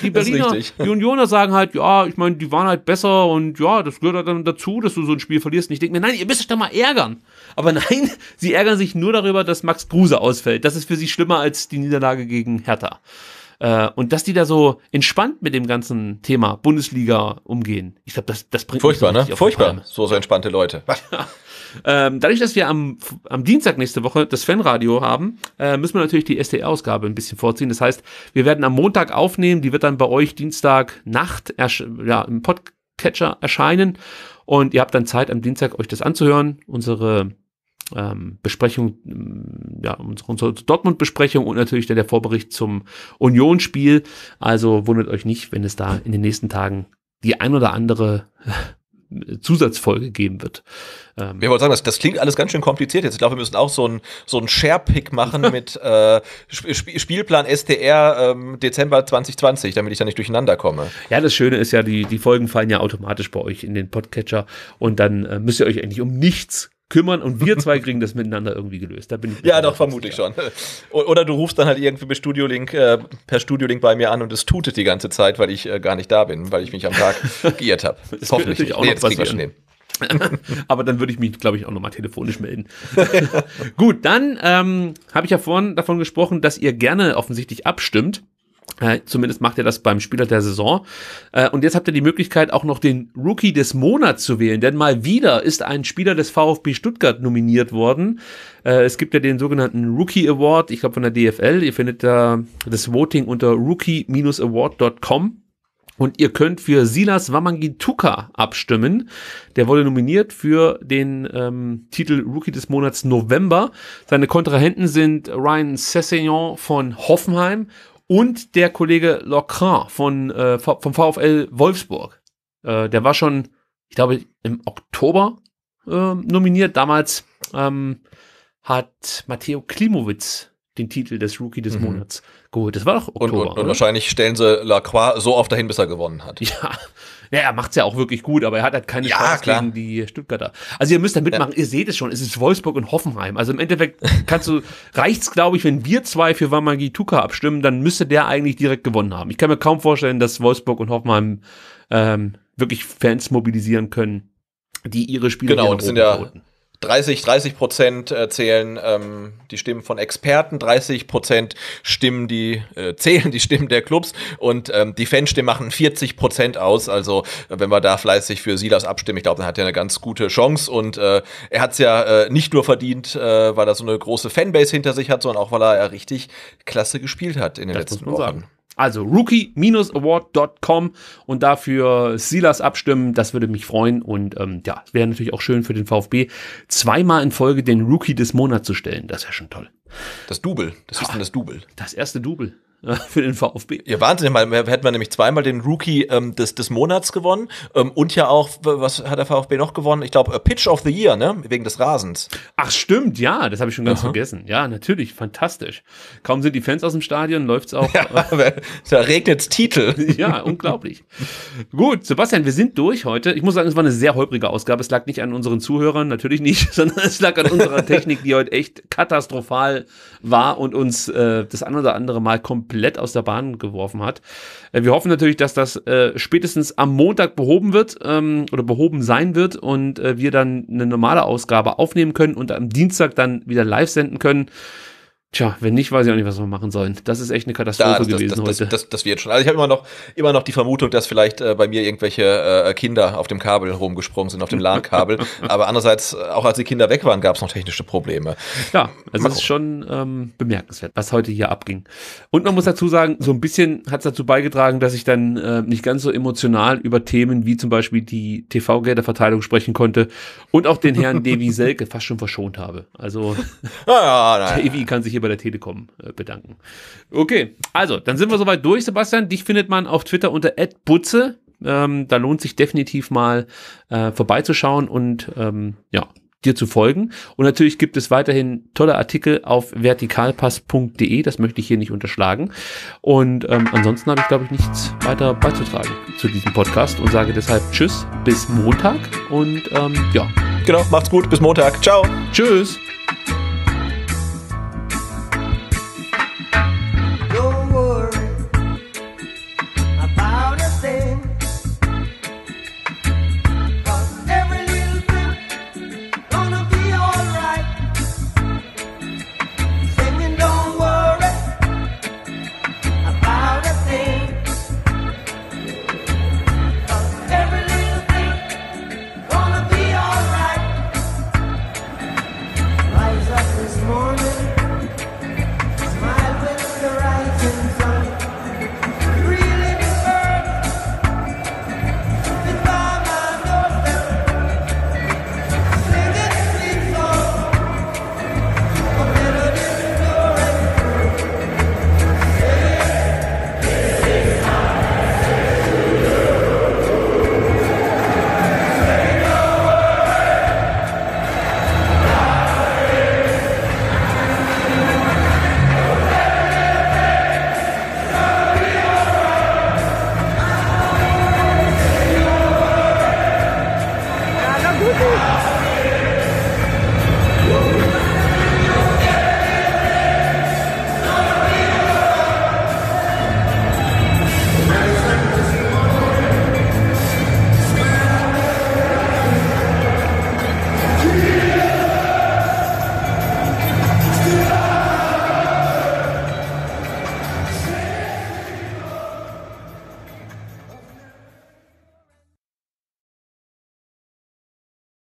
die Berliner, Unioner sagen halt, ja, ich meine, die waren halt besser und ja, das gehört halt dann dazu, dass du so ein Spiel verlierst. Und ich denke mir, nein, ihr müsst euch doch mal ärgern. Aber [laughs] nein, sie ärgern sich nur darüber, dass Max Kruse ausfällt. Das ist für sie schlimmer als die Niederlage gegen Hertha. Äh, und dass die da so entspannt mit dem ganzen Thema Bundesliga umgehen, ich glaube, das, das bringt Furchtbar, ne? Furchtbar, so, so entspannte Leute. [laughs] ähm, dadurch, dass wir am, am Dienstag nächste Woche das Fanradio haben, äh, müssen wir natürlich die SDR-Ausgabe ein bisschen vorziehen. Das heißt, wir werden am Montag aufnehmen, die wird dann bei euch Dienstag Nacht ja, im Podcatcher erscheinen. Und ihr habt dann Zeit, am Dienstag euch das anzuhören. Unsere ähm, Besprechung, mm, ja, unsere Dortmund-Besprechung und natürlich dann der Vorbericht zum Union-Spiel. Also wundert euch nicht, wenn es da in den nächsten Tagen die ein oder andere äh, Zusatzfolge geben wird. Ähm ja, wollte sagen, das, das klingt alles ganz schön kompliziert jetzt. Ich glaube, wir müssen auch so ein so Share-Pick machen [laughs] mit äh, Sp Spielplan SDR ähm, Dezember 2020, damit ich da nicht durcheinander komme. Ja, das Schöne ist ja, die, die Folgen fallen ja automatisch bei euch in den Podcatcher und dann äh, müsst ihr euch eigentlich um nichts kümmern und wir zwei kriegen das miteinander irgendwie gelöst. Da bin ich ja, doch, vermutlich sicher. schon. Oder du rufst dann halt irgendwie per Studiolink, äh, per Studiolink bei mir an und es tutet die ganze Zeit, weil ich äh, gar nicht da bin, weil ich mich am Tag [laughs] geirrt habe. Hoffentlich. Nicht. Auch nee, jetzt kriegen wir [laughs] Aber dann würde ich mich, glaube ich, auch nochmal telefonisch melden. [laughs] Gut, dann ähm, habe ich ja vorhin davon gesprochen, dass ihr gerne offensichtlich abstimmt. Äh, zumindest macht er das beim Spieler der Saison. Äh, und jetzt habt ihr die Möglichkeit, auch noch den Rookie des Monats zu wählen, denn mal wieder ist ein Spieler des VfB Stuttgart nominiert worden. Äh, es gibt ja den sogenannten Rookie Award, ich glaube von der DFL. Ihr findet da das Voting unter rookie-award.com. Und ihr könnt für Silas Wamangituka abstimmen. Der wurde nominiert für den ähm, Titel Rookie des Monats November. Seine Kontrahenten sind Ryan Sessegnon von Hoffenheim und der Kollege Locrin von, äh, vom VfL Wolfsburg. Äh, der war schon, ich glaube, im Oktober äh, nominiert. Damals ähm, hat Matteo Klimowitz den Titel des Rookie des mhm. Monats geholt. Das war doch Oktober. Und, und, und wahrscheinlich stellen sie Lacroix so oft dahin, bis er gewonnen hat. Ja, ja er macht es ja auch wirklich gut, aber er hat halt keine ja, Chance klar. gegen die Stuttgarter. Also ihr müsst da mitmachen, ja. ihr seht es schon, es ist Wolfsburg und Hoffenheim. Also im Endeffekt kannst du, [laughs] reicht's glaube ich, wenn wir zwei für Wamagi Tuka abstimmen, dann müsste der eigentlich direkt gewonnen haben. Ich kann mir kaum vorstellen, dass Wolfsburg und Hoffenheim ähm, wirklich Fans mobilisieren können, die ihre Spiele genau, und sind ja, roten. 30, 30 Prozent äh, zählen ähm, die Stimmen von Experten, 30 Prozent Stimmen, die äh, [laughs] zählen die Stimmen der Clubs und ähm, die Fanstimmen machen 40 Prozent aus. Also wenn wir da fleißig für Silas abstimmen, ich glaube, dann hat er eine ganz gute Chance und äh, er hat es ja äh, nicht nur verdient, äh, weil er so eine große Fanbase hinter sich hat, sondern auch, weil er ja äh, richtig klasse gespielt hat in den das letzten Wochen. Sagen. Also rookie-award.com und dafür Silas abstimmen, das würde mich freuen. Und ähm, ja, es wäre natürlich auch schön für den VfB, zweimal in Folge den Rookie des Monats zu stellen. Das wäre schon toll. Das Double, das ist dann das Double. Das erste Double. [laughs] für den VfB. Ja, Wahnsinn, mal hätten wir nämlich zweimal den Rookie ähm, des, des Monats gewonnen ähm, und ja auch, was hat der VfB noch gewonnen? Ich glaube, äh, Pitch of the Year, ne? Wegen des Rasens. Ach stimmt, ja, das habe ich schon ganz Aha. vergessen. Ja, natürlich, fantastisch. Kaum sind die Fans aus dem Stadion, läuft's auch. [laughs] Ja, da regnet's Titel. [laughs] ja, unglaublich. Gut, Sebastian, wir sind durch heute. Ich muss sagen, es war eine sehr holprige Ausgabe. Es lag nicht an unseren Zuhörern, natürlich nicht, sondern es lag an unserer Technik, die heute echt katastrophal war und uns äh, das ein oder andere Mal komplett komplett aus der Bahn geworfen hat. Äh, wir hoffen natürlich, dass das äh, spätestens am Montag behoben wird ähm, oder behoben sein wird und äh, wir dann eine normale Ausgabe aufnehmen können und am Dienstag dann wieder live senden können. Tja, wenn nicht, weiß ich auch nicht, was wir machen sollen. Das ist echt eine Katastrophe da, das, gewesen das, das, heute. Das, das, wird schon. Also ich habe immer noch, immer noch die Vermutung, dass vielleicht äh, bei mir irgendwelche äh, Kinder auf dem Kabel rumgesprungen sind, auf dem LAN-Kabel. [laughs] Aber andererseits, äh, auch als die Kinder weg waren, gab es noch technische Probleme. Ja, also es ist schon ähm, bemerkenswert, was heute hier abging. Und man muss dazu sagen, so ein bisschen hat es dazu beigetragen, dass ich dann äh, nicht ganz so emotional über Themen wie zum Beispiel die TV-Gelderverteilung sprechen konnte und auch den Herrn Devi [laughs] Selke fast schon verschont habe. Also, ah, ja, ja, [laughs] Devi kann sich hier bei der Telekom äh, bedanken. Okay, also, dann sind wir soweit durch, Sebastian. Dich findet man auf Twitter unter @butze. Ähm, da lohnt sich definitiv mal äh, vorbeizuschauen und ähm, ja, dir zu folgen. Und natürlich gibt es weiterhin tolle Artikel auf vertikalpass.de. Das möchte ich hier nicht unterschlagen. Und ähm, ansonsten habe ich, glaube ich, nichts weiter beizutragen zu diesem Podcast und sage deshalb Tschüss, bis Montag und ähm, ja. Genau, macht's gut, bis Montag. Ciao. Tschüss.